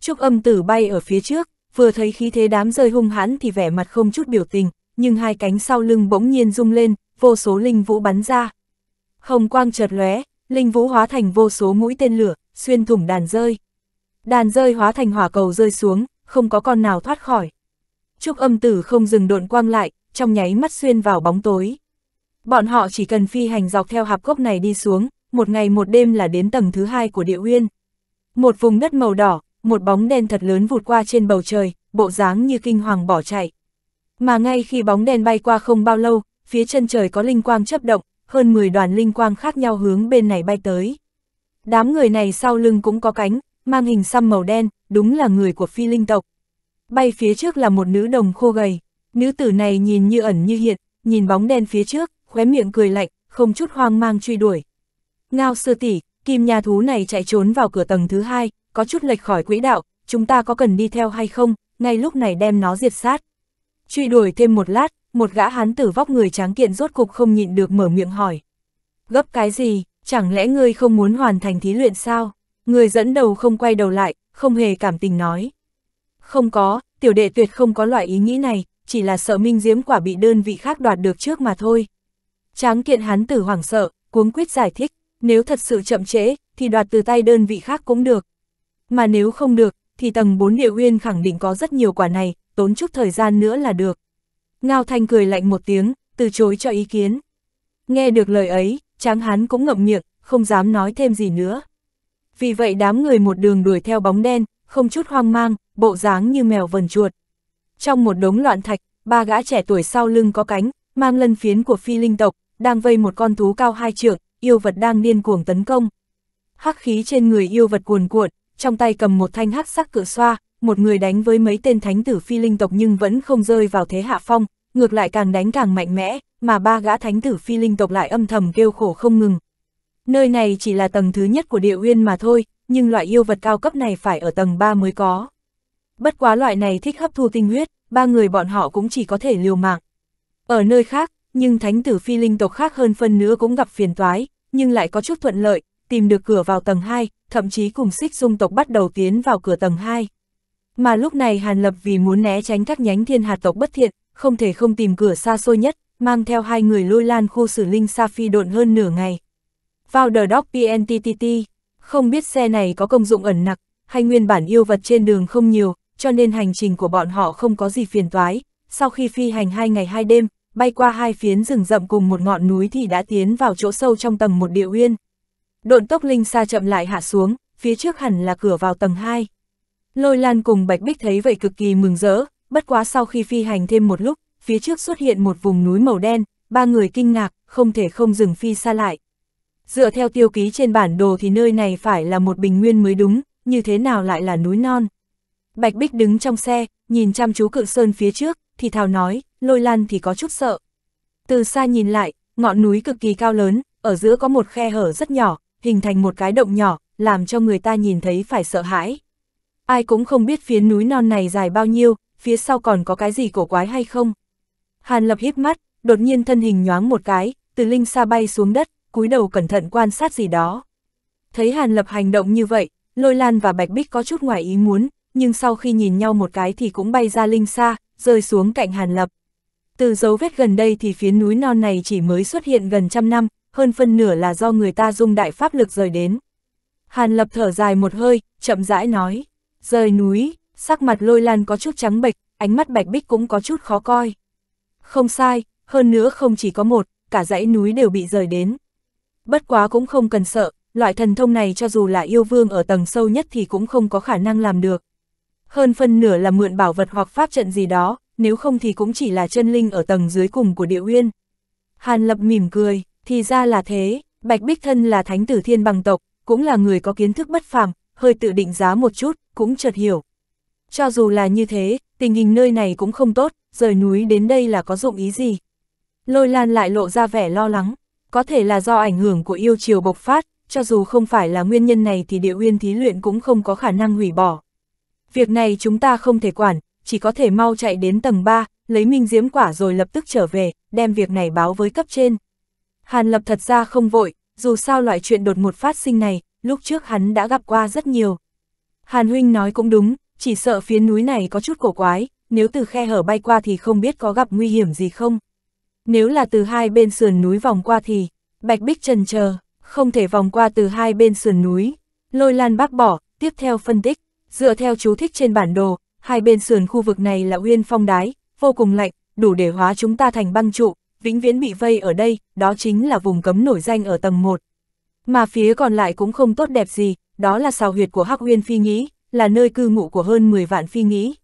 Trúc âm tử bay ở phía trước, vừa thấy khí thế đám rơi hung hãn thì vẻ mặt không chút biểu tình, nhưng hai cánh sau lưng bỗng nhiên rung lên, vô số linh vũ bắn ra. Hồng quang chợt lóe, linh vũ hóa thành vô số mũi tên lửa, xuyên thủng đàn rơi. Đàn rơi hóa thành hỏa cầu rơi xuống, không có con nào thoát khỏi. Trúc âm tử không dừng độn quang lại, trong nháy mắt xuyên vào bóng tối. Bọn họ chỉ cần phi hành dọc theo hạp cốc này đi xuống, một ngày một đêm là đến tầng thứ hai của địa uyên. Một vùng đất màu đỏ, một bóng đen thật lớn vụt qua trên bầu trời, bộ dáng như kinh hoàng bỏ chạy. Mà ngay khi bóng đen bay qua không bao lâu, phía chân trời có linh quang chấp động, hơn 10 đoàn linh quang khác nhau hướng bên này bay tới. Đám người này sau lưng cũng có cánh, mang hình xăm màu đen, đúng là người của phi linh tộc. Bay phía trước là một nữ đồng khô gầy, nữ tử này nhìn như ẩn như hiện, nhìn bóng đen phía trước, khóe miệng cười lạnh, không chút hoang mang truy đuổi. Ngao sư tỷ, kim nhà thú này chạy trốn vào cửa tầng thứ hai, có chút lệch khỏi quỹ đạo, chúng ta có cần đi theo hay không, ngay lúc này đem nó diệt sát. Truy đuổi thêm một lát, một gã hán tử vóc người tráng kiện rốt cục không nhịn được mở miệng hỏi. Gấp cái gì, chẳng lẽ ngươi không muốn hoàn thành thí luyện sao? Người dẫn đầu không quay đầu lại, không hề cảm tình nói. Không có, tiểu đệ tuyệt không có loại ý nghĩ này, chỉ là sợ minh diếm quả bị đơn vị khác đoạt được trước mà thôi. Tráng kiện hán tử hoảng sợ, cuống quyết giải thích, nếu thật sự chậm trễ, thì đoạt từ tay đơn vị khác cũng được, mà nếu không được, thì tầng 4 địa uyên khẳng định có rất nhiều quả này, tốn chút thời gian nữa là được. Ngao Thanh cười lạnh một tiếng, từ chối cho ý kiến. Nghe được lời ấy, tráng hán cũng ngậm miệng, không dám nói thêm gì nữa. Vì vậy đám người một đường đuổi theo bóng đen, không chút hoang mang, bộ dáng như mèo vần chuột. Trong một đống loạn thạch, ba gã trẻ tuổi sau lưng có cánh, mang lân phiến của phi linh tộc, đang vây một con thú cao hai trượng, yêu vật đang điên cuồng tấn công. Hắc khí trên người yêu vật cuồn cuộn, trong tay cầm một thanh hắc sắc cửa xoa, một người đánh với mấy tên thánh tử phi linh tộc nhưng vẫn không rơi vào thế hạ phong, ngược lại càng đánh càng mạnh mẽ, mà ba gã thánh tử phi linh tộc lại âm thầm kêu khổ không ngừng. Nơi này chỉ là tầng thứ nhất của địa uyên mà thôi, nhưng loại yêu vật cao cấp này phải ở tầng 3 mới có. Bất quá loại này thích hấp thu tinh huyết, ba người bọn họ cũng chỉ có thể liều mạng. Ở nơi khác, nhưng thánh tử phi linh tộc khác hơn phân nữa cũng gặp phiền toái, nhưng lại có chút thuận lợi, tìm được cửa vào tầng 2, thậm chí cùng xích dung tộc bắt đầu tiến vào cửa tầng 2. Mà lúc này Hàn Lập vì muốn né tránh các nhánh thiên hạt tộc bất thiện, không thể không tìm cửa xa xôi nhất, mang theo hai người lôi lan khu xử linh sa phi độn hơn nửa ngày. Vào The Dog PNTTT, không biết xe này có công dụng ẩn nặc, hay nguyên bản yêu vật trên đường không nhiều, cho nên hành trình của bọn họ không có gì phiền toái. Sau khi phi hành hai ngày hai đêm, bay qua hai phiến rừng rậm cùng một ngọn núi thì đã tiến vào chỗ sâu trong tầng một địa uyên, độn tốc linh xa chậm lại hạ xuống, phía trước hẳn là cửa vào tầng 2. Lôi Lan cùng Bạch Bích thấy vậy cực kỳ mừng rỡ, bất quá sau khi phi hành thêm một lúc, phía trước xuất hiện một vùng núi màu đen, ba người kinh ngạc, không thể không dừng phi xa lại. Dựa theo tiêu ký trên bản đồ thì nơi này phải là một bình nguyên mới đúng, như thế nào lại là núi non. Bạch Bích đứng trong xe, nhìn chăm chú cự sơn phía trước, thì thào nói, lôi lan thì có chút sợ. Từ xa nhìn lại, ngọn núi cực kỳ cao lớn, ở giữa có một khe hở rất nhỏ, hình thành một cái động nhỏ, làm cho người ta nhìn thấy phải sợ hãi. Ai cũng không biết phía núi non này dài bao nhiêu, phía sau còn có cái gì cổ quái hay không. Hàn Lập híp mắt, đột nhiên thân hình nhoáng một cái, từ linh xa bay xuống đất, cúi đầu cẩn thận quan sát gì đó. Thấy Hàn Lập hành động như vậy, Lôi Lan và Bạch Bích có chút ngoài ý muốn, nhưng sau khi nhìn nhau một cái thì cũng bay ra linh xa, rơi xuống cạnh Hàn Lập. Từ dấu vết gần đây thì phía núi non này chỉ mới xuất hiện gần trăm năm, hơn phân nửa là do người ta dung đại pháp lực rời đến. Hàn lập thở dài một hơi, chậm rãi nói, rời núi, sắc mặt lôi lan có chút trắng bệch, ánh mắt bạch bích cũng có chút khó coi. Không sai, hơn nữa không chỉ có một, cả dãy núi đều bị rời đến. Bất quá cũng không cần sợ, loại thần thông này cho dù là yêu vương ở tầng sâu nhất thì cũng không có khả năng làm được. Hơn phân nửa là mượn bảo vật hoặc pháp trận gì đó, nếu không thì cũng chỉ là chân linh ở tầng dưới cùng của địa uyên. Hàn Lập mỉm cười, thì ra là thế, Bạch Bích Thân là thánh tử thiên bằng tộc, cũng là người có kiến thức bất phàm, hơi tự định giá một chút, cũng chợt hiểu. Cho dù là như thế, tình hình nơi này cũng không tốt, rời núi đến đây là có dụng ý gì. Lôi Lan lại lộ ra vẻ lo lắng, có thể là do ảnh hưởng của yêu chiều bộc phát, cho dù không phải là nguyên nhân này thì địa uyên thí luyện cũng không có khả năng hủy bỏ. Việc này chúng ta không thể quản, chỉ có thể mau chạy đến tầng 3, lấy minh diễm quả rồi lập tức trở về, đem việc này báo với cấp trên. Hàn Lập thật ra không vội, dù sao loại chuyện đột một phát sinh này, lúc trước hắn đã gặp qua rất nhiều. Hàn Huynh nói cũng đúng, chỉ sợ phía núi này có chút cổ quái, nếu từ khe hở bay qua thì không biết có gặp nguy hiểm gì không. Nếu là từ hai bên sườn núi vòng qua thì, Bạch Bích trần chờ, không thể vòng qua từ hai bên sườn núi. Lôi Lan bác bỏ, tiếp theo phân tích, dựa theo chú thích trên bản đồ, hai bên sườn khu vực này là uyên phong đái, vô cùng lạnh, đủ để hóa chúng ta thành băng trụ, vĩnh viễn bị vây ở đây, đó chính là vùng cấm nổi danh ở tầng 1. Mà phía còn lại cũng không tốt đẹp gì, đó là sào huyệt của Hắc Uyên Phi Nghĩ, là nơi cư ngụ của hơn 10 vạn Phi Nghĩ.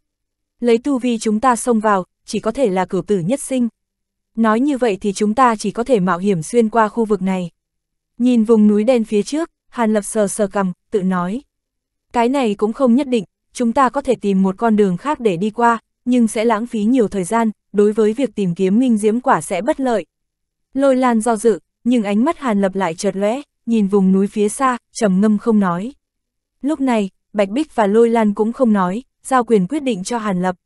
Lấy tu vi chúng ta xông vào, chỉ có thể là cửu tử nhất sinh. Nói như vậy thì chúng ta chỉ có thể mạo hiểm xuyên qua khu vực này. Nhìn vùng núi đen phía trước, Hàn Lập sờ sờ cầm, tự nói. Cái này cũng không nhất định, chúng ta có thể tìm một con đường khác để đi qua, nhưng sẽ lãng phí nhiều thời gian, đối với việc tìm kiếm minh diễm quả sẽ bất lợi. Lôi Lan do dự, nhưng ánh mắt Hàn Lập lại chợt lóe, nhìn vùng núi phía xa, trầm ngâm không nói. Lúc này, Bạch Bích và Lôi Lan cũng không nói, giao quyền quyết định cho Hàn Lập.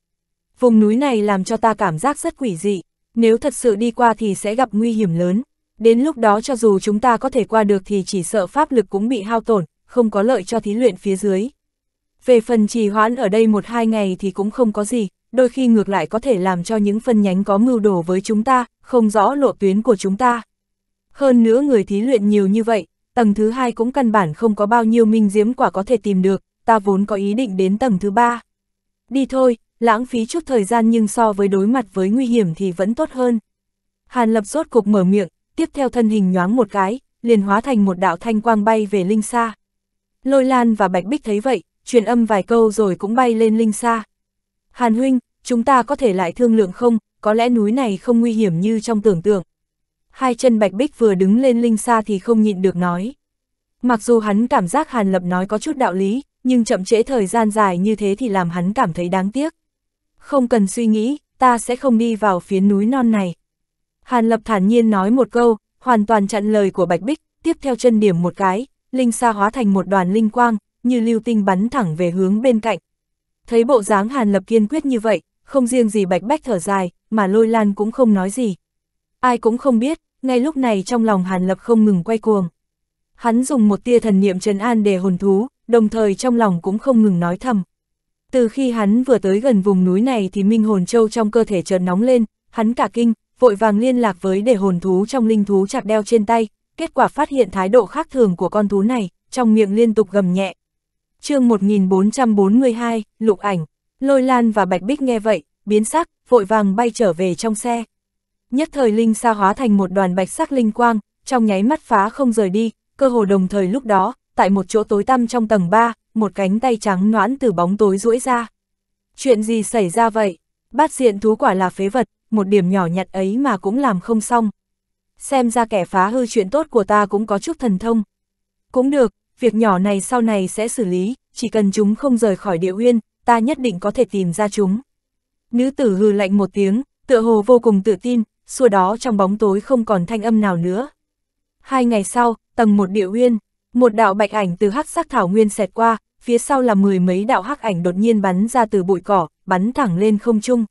Vùng núi này làm cho ta cảm giác rất quỷ dị, nếu thật sự đi qua thì sẽ gặp nguy hiểm lớn. Đến lúc đó cho dù chúng ta có thể qua được thì chỉ sợ pháp lực cũng bị hao tổn, không có lợi cho thí luyện phía dưới. Về phần trì hoãn ở đây một hai ngày thì cũng không có gì, đôi khi ngược lại có thể làm cho những phân nhánh có mưu đồ với chúng ta, không rõ lộ tuyến của chúng ta. Hơn nữa người thí luyện nhiều như vậy, tầng thứ hai cũng căn bản không có bao nhiêu minh diếm quả có thể tìm được, ta vốn có ý định đến tầng thứ ba. Đi thôi, lãng phí chút thời gian nhưng so với đối mặt với nguy hiểm thì vẫn tốt hơn. Hàn lập rốt cục mở miệng, tiếp theo thân hình nhoáng một cái, liền hóa thành một đạo thanh quang bay về Linh xa. Lôi Lan và Bạch Bích thấy vậy, truyền âm vài câu rồi cũng bay lên Linh xa. Hàn huynh, chúng ta có thể lại thương lượng không, có lẽ núi này không nguy hiểm như trong tưởng tượng. Hai chân bạch bích vừa đứng lên linh xa thì không nhịn được nói. Mặc dù hắn cảm giác Hàn Lập nói có chút đạo lý, nhưng chậm trễ thời gian dài như thế thì làm hắn cảm thấy đáng tiếc. Không cần suy nghĩ, ta sẽ không đi vào phía núi non này. Hàn Lập thản nhiên nói một câu, hoàn toàn chặn lời của Bạch Bích, tiếp theo chân điểm một cái, linh xa hóa thành một đoàn linh quang, như lưu tinh bắn thẳng về hướng bên cạnh, Thấy bộ dáng Hàn Lập kiên quyết như vậy, không riêng gì bạch bách thở dài, mà lôi lan cũng không nói gì. Ai cũng không biết, ngay lúc này trong lòng Hàn Lập không ngừng quay cuồng. Hắn dùng một tia thần niệm trấn an để hồn thú, đồng thời trong lòng cũng không ngừng nói thầm. Từ khi hắn vừa tới gần vùng núi này thì minh hồn châu trong cơ thể chợt nóng lên, hắn cả kinh, vội vàng liên lạc với để hồn thú trong linh thú chạc đeo trên tay, kết quả phát hiện thái độ khác thường của con thú này, trong miệng liên tục gầm nhẹ, chương 1442, lục ảnh, lôi lan và bạch bích nghe vậy, biến sắc, vội vàng bay trở về trong xe. Nhất thời linh xa hóa thành một đoàn bạch sắc linh quang, trong nháy mắt phá không rời đi, cơ hồ đồng thời lúc đó, tại một chỗ tối tăm trong tầng 3, một cánh tay trắng noãn từ bóng tối duỗi ra. Chuyện gì xảy ra vậy? Bát diện thú quả là phế vật, một điểm nhỏ nhặt ấy mà cũng làm không xong. Xem ra kẻ phá hư chuyện tốt của ta cũng có chút thần thông. Cũng được, việc nhỏ này sau này sẽ xử lý, chỉ cần chúng không rời khỏi địa uyên, ta nhất định có thể tìm ra chúng. Nữ tử hư lạnh một tiếng, tựa hồ vô cùng tự tin, xua đó trong bóng tối không còn thanh âm nào nữa. Hai ngày sau, tầng một địa uyên, một đạo bạch ảnh từ hắc sắc thảo nguyên xẹt qua, phía sau là mười mấy đạo hắc ảnh đột nhiên bắn ra từ bụi cỏ, bắn thẳng lên không trung.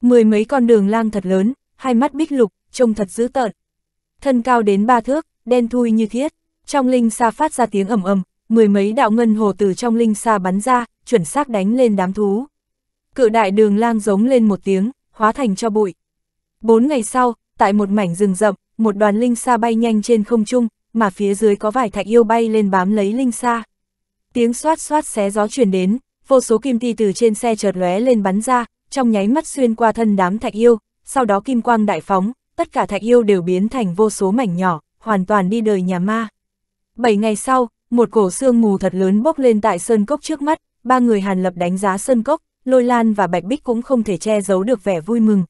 Mười mấy con đường lang thật lớn, hai mắt bích lục, trông thật dữ tợn. Thân cao đến ba thước, đen thui như thiết, trong linh xa phát ra tiếng ầm ầm, mười mấy đạo ngân hồ từ trong linh xa bắn ra, chuẩn xác đánh lên đám thú. Cự đại đường lang giống lên một tiếng, hóa thành cho bụi. Bốn ngày sau, tại một mảnh rừng rậm, một đoàn linh xa bay nhanh trên không trung, mà phía dưới có vài thạch yêu bay lên bám lấy linh xa. Tiếng xoát xoát xé gió truyền đến, vô số kim ti từ trên xe chợt lóe lên bắn ra, trong nháy mắt xuyên qua thân đám thạch yêu, sau đó kim quang đại phóng, tất cả thạch yêu đều biến thành vô số mảnh nhỏ, hoàn toàn đi đời nhà ma. 7 ngày sau, một cổ xương mù thật lớn bốc lên tại sơn cốc trước mắt, ba người Hàn Lập đánh giá sơn cốc, Lôi Lan và Bạch Bích cũng không thể che giấu được vẻ vui mừng.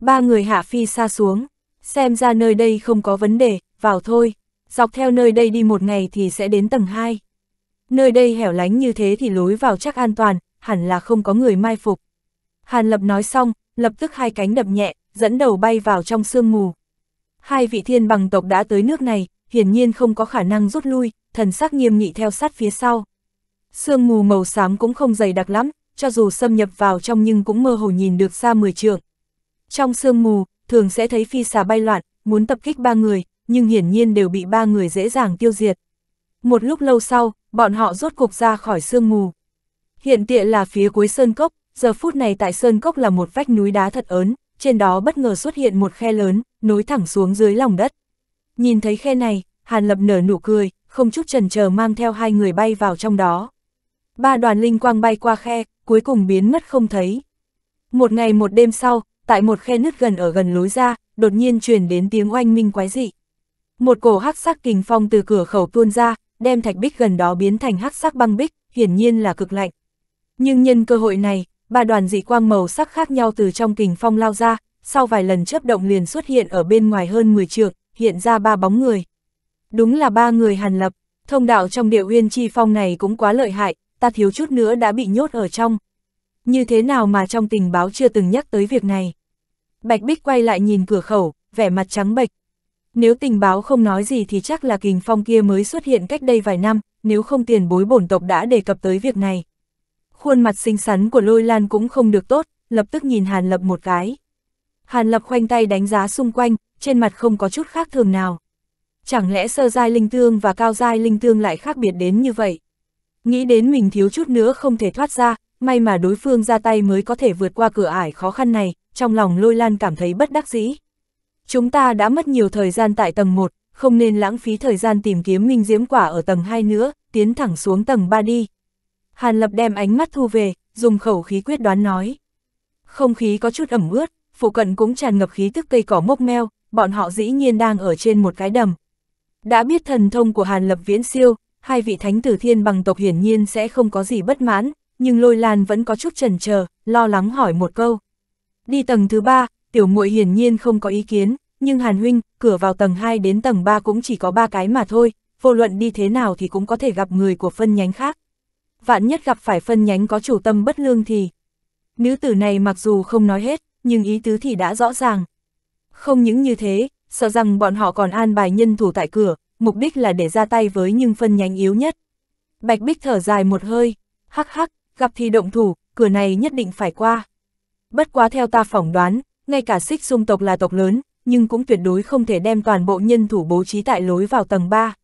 Ba người hạ phi xa xuống, xem ra nơi đây không có vấn đề, vào thôi, dọc theo nơi đây đi một ngày thì sẽ đến tầng 2. Nơi đây hẻo lánh như thế thì lối vào chắc an toàn, hẳn là không có người mai phục. Hàn Lập nói xong, lập tức hai cánh đập nhẹ, dẫn đầu bay vào trong sương mù. Hai vị thiên bằng tộc đã tới nước này, hiển nhiên không có khả năng rút lui, thần sắc nghiêm nghị theo sát phía sau. Sương mù màu xám cũng không dày đặc lắm, cho dù xâm nhập vào trong nhưng cũng mơ hồ nhìn được xa 10 trường. Trong sương mù, thường sẽ thấy phi xà bay loạn, muốn tập kích ba người, nhưng hiển nhiên đều bị ba người dễ dàng tiêu diệt. Một lúc lâu sau, bọn họ rốt cục ra khỏi sương mù. Hiện tại là phía cuối sơn cốc, giờ phút này tại sơn cốc là một vách núi đá thật ớn, trên đó bất ngờ xuất hiện một khe lớn, nối thẳng xuống dưới lòng đất. Nhìn thấy khe này, Hàn Lập nở nụ cười, không chút chần chờ mang theo hai người bay vào trong đó. Ba đoàn linh quang bay qua khe, cuối cùng biến mất không thấy. Một ngày một đêm sau, tại một khe nứt gần ở gần lối ra, đột nhiên truyền đến tiếng oanh minh quái dị. Một cổ hắc sắc kình phong từ cửa khẩu tuôn ra, đem thạch bích gần đó biến thành hắc sắc băng bích, hiển nhiên là cực lạnh. Nhưng nhân cơ hội này, ba đoàn dị quang màu sắc khác nhau từ trong kình phong lao ra, sau vài lần chớp động liền xuất hiện ở bên ngoài hơn 10 trượng, hiện ra ba bóng người. Đúng là ba người hàn lập, thông đạo trong địa uyên chi phong này cũng quá lợi hại, ta thiếu chút nữa đã bị nhốt ở trong. Như thế nào mà trong tình báo chưa từng nhắc tới việc này? Bạch Bích quay lại nhìn cửa khẩu, vẻ mặt trắng bệch. Nếu tình báo không nói gì thì chắc là kình phong kia mới xuất hiện cách đây vài năm, nếu không tiền bối bổn tộc đã đề cập tới việc này. Khuôn mặt xinh xắn của lôi lan cũng không được tốt, lập tức nhìn Hàn Lập một cái. Hàn Lập khoanh tay đánh giá xung quanh, trên mặt không có chút khác thường nào. Chẳng lẽ sơ giai linh tương và cao giai linh tương lại khác biệt đến như vậy? Nghĩ đến mình thiếu chút nữa không thể thoát ra, may mà đối phương ra tay mới có thể vượt qua cửa ải khó khăn này, trong lòng lôi lan cảm thấy bất đắc dĩ. Chúng ta đã mất nhiều thời gian tại tầng 1, không nên lãng phí thời gian tìm kiếm minh diễm quả ở tầng 2 nữa, tiến thẳng xuống tầng 3 đi. Hàn Lập đem ánh mắt thu về, dùng khẩu khí quyết đoán nói. Không khí có chút ẩm ướt, phụ cận cũng tràn ngập khí tức cây cỏ mốc meo, bọn họ dĩ nhiên đang ở trên một cái đầm. Đã biết thần thông của Hàn Lập Viễn siêu, hai vị thánh tử thiên bằng tộc hiển nhiên sẽ không có gì bất mãn, nhưng lôi lan vẫn có chút chần chờ, lo lắng hỏi một câu. Đi tầng thứ ba, tiểu muội hiển nhiên không có ý kiến, nhưng Hàn Huynh, cửa vào tầng 2 đến tầng 3 cũng chỉ có ba cái mà thôi, vô luận đi thế nào thì cũng có thể gặp người của phân nhánh khác. Vạn nhất gặp phải phân nhánh có chủ tâm bất lương thì... Nữ tử này mặc dù không nói hết, nhưng ý tứ thì đã rõ ràng, không những như thế, sợ rằng bọn họ còn an bài nhân thủ tại cửa, mục đích là để ra tay với nhưng phân nhánh yếu nhất. Bạch Bích thở dài một hơi, hắc hắc, gặp thì động thủ, cửa này nhất định phải qua. Bất quá theo ta phỏng đoán, ngay cả xích Xung tộc là tộc lớn, nhưng cũng tuyệt đối không thể đem toàn bộ nhân thủ bố trí tại lối vào tầng 3.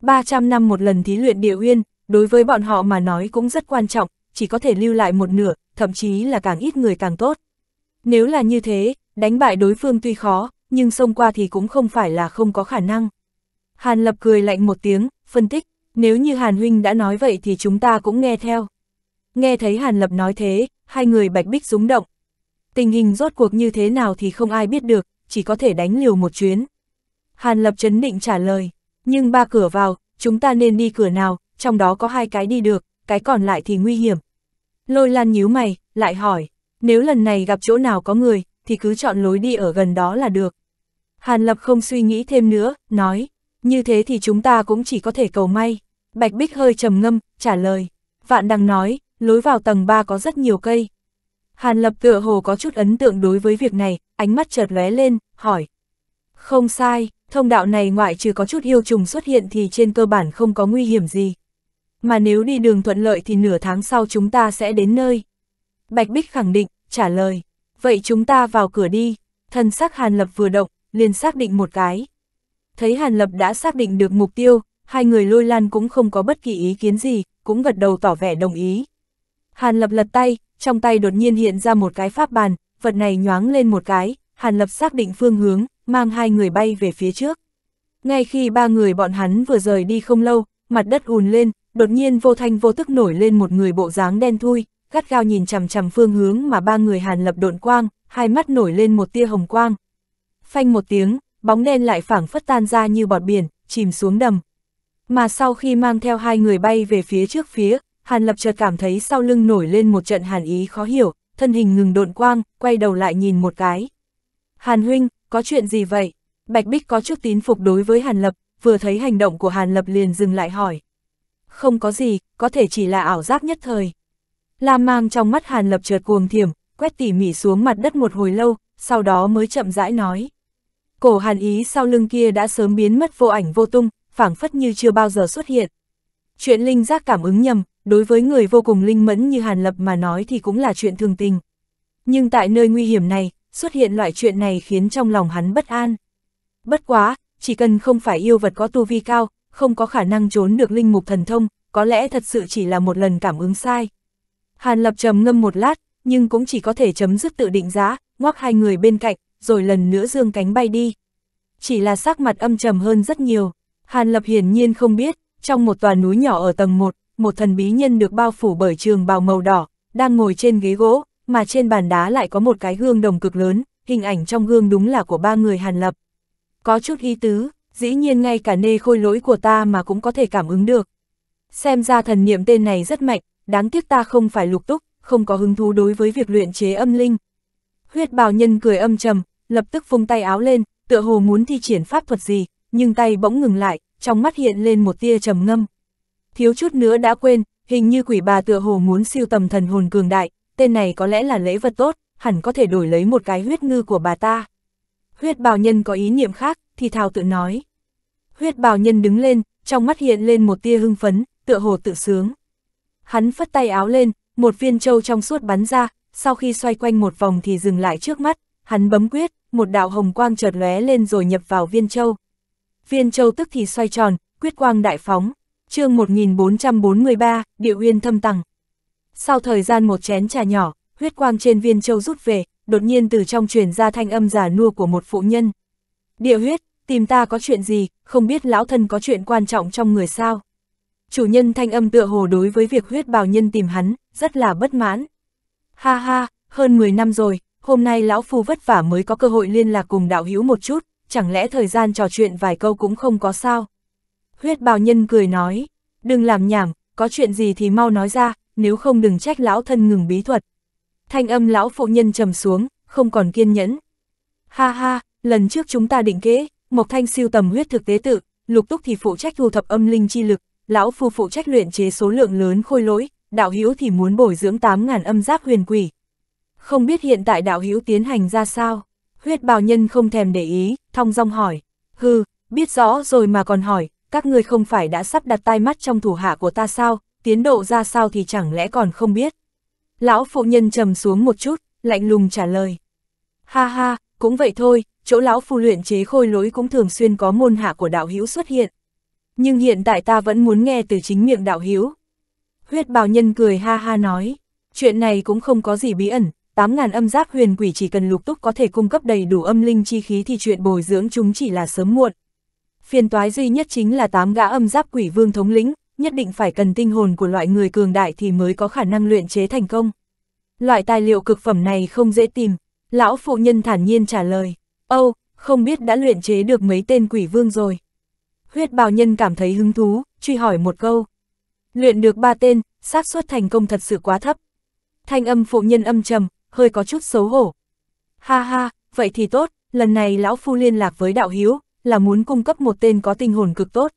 300 năm một lần thí luyện địa uyên, đối với bọn họ mà nói cũng rất quan trọng, chỉ có thể lưu lại một nửa, thậm chí là càng ít người càng tốt. Nếu là như thế, đánh bại đối phương tuy khó, nhưng xông qua thì cũng không phải là không có khả năng. Hàn Lập cười lạnh một tiếng, phân tích, nếu như Hàn Huynh đã nói vậy thì chúng ta cũng nghe theo. Nghe thấy Hàn Lập nói thế, hai người bạch bích rúng động. Tình hình rốt cuộc như thế nào thì không ai biết được, chỉ có thể đánh liều một chuyến. Hàn Lập chấn định trả lời, nhưng ba cửa vào, chúng ta nên đi cửa nào, trong đó có hai cái đi được, cái còn lại thì nguy hiểm. Lôi lan nhíu mày, lại hỏi, nếu lần này gặp chỗ nào có người, thì cứ chọn lối đi ở gần đó là được. Hàn Lập không suy nghĩ thêm nữa, nói, như thế thì chúng ta cũng chỉ có thể cầu may. Bạch Bích hơi trầm ngâm, trả lời. Vạn Đằng nói, lối vào tầng 3 có rất nhiều cây. Hàn Lập tựa hồ có chút ấn tượng đối với việc này, ánh mắt chợt lóe lên, hỏi. Không sai, thông đạo này ngoại trừ có chút yêu trùng xuất hiện thì trên cơ bản không có nguy hiểm gì. Mà nếu đi đường thuận lợi thì nửa tháng sau chúng ta sẽ đến nơi. Bạch Bích khẳng định, trả lời vậy chúng ta vào cửa đi, thần sắc Hàn Lập vừa động, liền xác định một cái. Thấy Hàn Lập đã xác định được mục tiêu, hai người lôi lan cũng không có bất kỳ ý kiến gì, cũng gật đầu tỏ vẻ đồng ý. Hàn Lập lật tay, trong tay đột nhiên hiện ra một cái pháp bàn, vật này nhoáng lên một cái, Hàn Lập xác định phương hướng, mang hai người bay về phía trước. Ngay khi ba người bọn hắn vừa rời đi không lâu, mặt đất ùn lên, đột nhiên vô thanh vô tức nổi lên một người bộ dáng đen thui, gắt gao nhìn chằm chằm phương hướng mà ba người hàn lập độn quang, hai mắt nổi lên một tia hồng quang. Phanh một tiếng, bóng đen lại phảng phất tan ra như bọt biển, chìm xuống đầm. Mà sau khi mang theo hai người bay về phía trước phía, hàn lập chợt cảm thấy sau lưng nổi lên một trận hàn ý khó hiểu, thân hình ngừng độn quang, quay đầu lại nhìn một cái. Hàn huynh, có chuyện gì vậy? Bạch Bích có chút tín phục đối với Hàn Lập, vừa thấy hành động của Hàn Lập liền dừng lại hỏi. Không có gì, có thể chỉ là ảo giác nhất thời. Lam mang trong mắt Hàn Lập trượt cuồng thiểm, quét tỉ mỉ xuống mặt đất một hồi lâu, sau đó mới chậm rãi nói. Cổ Hàn Ý sau lưng kia đã sớm biến mất vô ảnh vô tung, phảng phất như chưa bao giờ xuất hiện. Chuyện linh giác cảm ứng nhầm, đối với người vô cùng linh mẫn như Hàn Lập mà nói thì cũng là chuyện thường tình. Nhưng tại nơi nguy hiểm này, xuất hiện loại chuyện này khiến trong lòng hắn bất an. Bất quá, chỉ cần không phải yêu vật có tu vi cao, không có khả năng trốn được linh mục thần thông, có lẽ thật sự chỉ là một lần cảm ứng sai, Hàn Lập trầm ngâm một lát, nhưng cũng chỉ có thể chấm dứt tự định giá, ngoắc hai người bên cạnh, rồi lần nữa dương cánh bay đi. Chỉ là sắc mặt âm trầm hơn rất nhiều. Hàn Lập hiển nhiên không biết, trong một tòa núi nhỏ ở tầng 1, một thần bí nhân được bao phủ bởi trường bào màu đỏ, đang ngồi trên ghế gỗ, mà trên bàn đá lại có một cái gương đồng cực lớn, hình ảnh trong gương đúng là của ba người Hàn Lập. Có chút ý tứ, dĩ nhiên ngay cả nê khôi lỗi của ta mà cũng có thể cảm ứng được. Xem ra thần niệm tên này rất mạnh, đáng tiếc ta không phải lục túc, không có hứng thú đối với việc luyện chế âm linh. Huyết bào nhân cười âm trầm, lập tức phung tay áo lên, tựa hồ muốn thi triển pháp thuật gì, nhưng tay bỗng ngừng lại, trong mắt hiện lên một tia trầm ngâm. Thiếu chút nữa đã quên, hình như quỷ bà tựa hồ muốn siêu tầm thần hồn cường đại, tên này có lẽ là lễ vật tốt, hẳn có thể đổi lấy một cái huyết ngư của bà ta. Huyết bào nhân có ý niệm khác, thì thào tự nói. Huyết bào nhân đứng lên, trong mắt hiện lên một tia hưng phấn, tựa hồ tự sướng hắn phất tay áo lên, một viên châu trong suốt bắn ra, sau khi xoay quanh một vòng thì dừng lại trước mắt, hắn bấm quyết, một đạo hồng quang chợt lóe lên rồi nhập vào viên châu. Viên châu tức thì xoay tròn, quyết quang đại phóng, chương 1443, địa uyên thâm tầng. Sau thời gian một chén trà nhỏ, huyết quang trên viên châu rút về, đột nhiên từ trong truyền ra thanh âm giả nua của một phụ nhân. Địa huyết, tìm ta có chuyện gì, không biết lão thân có chuyện quan trọng trong người sao? Chủ nhân thanh âm tựa hồ đối với việc huyết bào nhân tìm hắn, rất là bất mãn. Ha ha, hơn 10 năm rồi, hôm nay lão phu vất vả mới có cơ hội liên lạc cùng đạo hữu một chút, chẳng lẽ thời gian trò chuyện vài câu cũng không có sao? Huyết bào nhân cười nói, đừng làm nhảm, có chuyện gì thì mau nói ra, nếu không đừng trách lão thân ngừng bí thuật. Thanh âm lão phụ nhân trầm xuống, không còn kiên nhẫn. Ha ha, lần trước chúng ta định kế, Mộc Thanh siêu tầm huyết thực tế tự, Lục Túc thì phụ trách thu thập âm linh chi lực, lão phu phụ trách luyện chế số lượng lớn khôi lỗi, đạo hữu thì muốn bồi dưỡng 8.000 âm giáp huyền quỷ. Không biết hiện tại đạo hữu tiến hành ra sao? Huyết bào nhân không thèm để ý, thong dong hỏi. Hừ, biết rõ rồi mà còn hỏi, các ngươi không phải đã sắp đặt tai mắt trong thủ hạ của ta sao, tiến độ ra sao thì chẳng lẽ còn không biết. Lão phụ nhân trầm xuống một chút, lạnh lùng trả lời. Ha ha, cũng vậy thôi, chỗ lão phu luyện chế khôi lỗi cũng thường xuyên có môn hạ của đạo hữu xuất hiện, nhưng hiện tại ta vẫn muốn nghe từ chính miệng đạo hiếu. Huyết bào nhân cười ha ha nói, chuyện này cũng không có gì bí ẩn, 8.000 âm giáp huyền quỷ chỉ cần lục túc có thể cung cấp đầy đủ âm linh chi khí thì chuyện bồi dưỡng chúng chỉ là sớm muộn. Phiền toái duy nhất chính là 8 gã âm giáp quỷ vương thống lĩnh, nhất định phải cần tinh hồn của loại người cường đại thì mới có khả năng luyện chế thành công. Loại tài liệu cực phẩm này không dễ tìm, lão phụ nhân thản nhiên trả lời, ô không biết đã luyện chế được mấy tên quỷ vương rồi huyết bào nhân cảm thấy hứng thú, truy hỏi một câu. Luyện được ba tên, xác suất thành công thật sự quá thấp. Thanh âm phụ nhân âm trầm, hơi có chút xấu hổ. Ha ha, vậy thì tốt, lần này lão phu liên lạc với đạo hiếu, là muốn cung cấp một tên có tinh hồn cực tốt.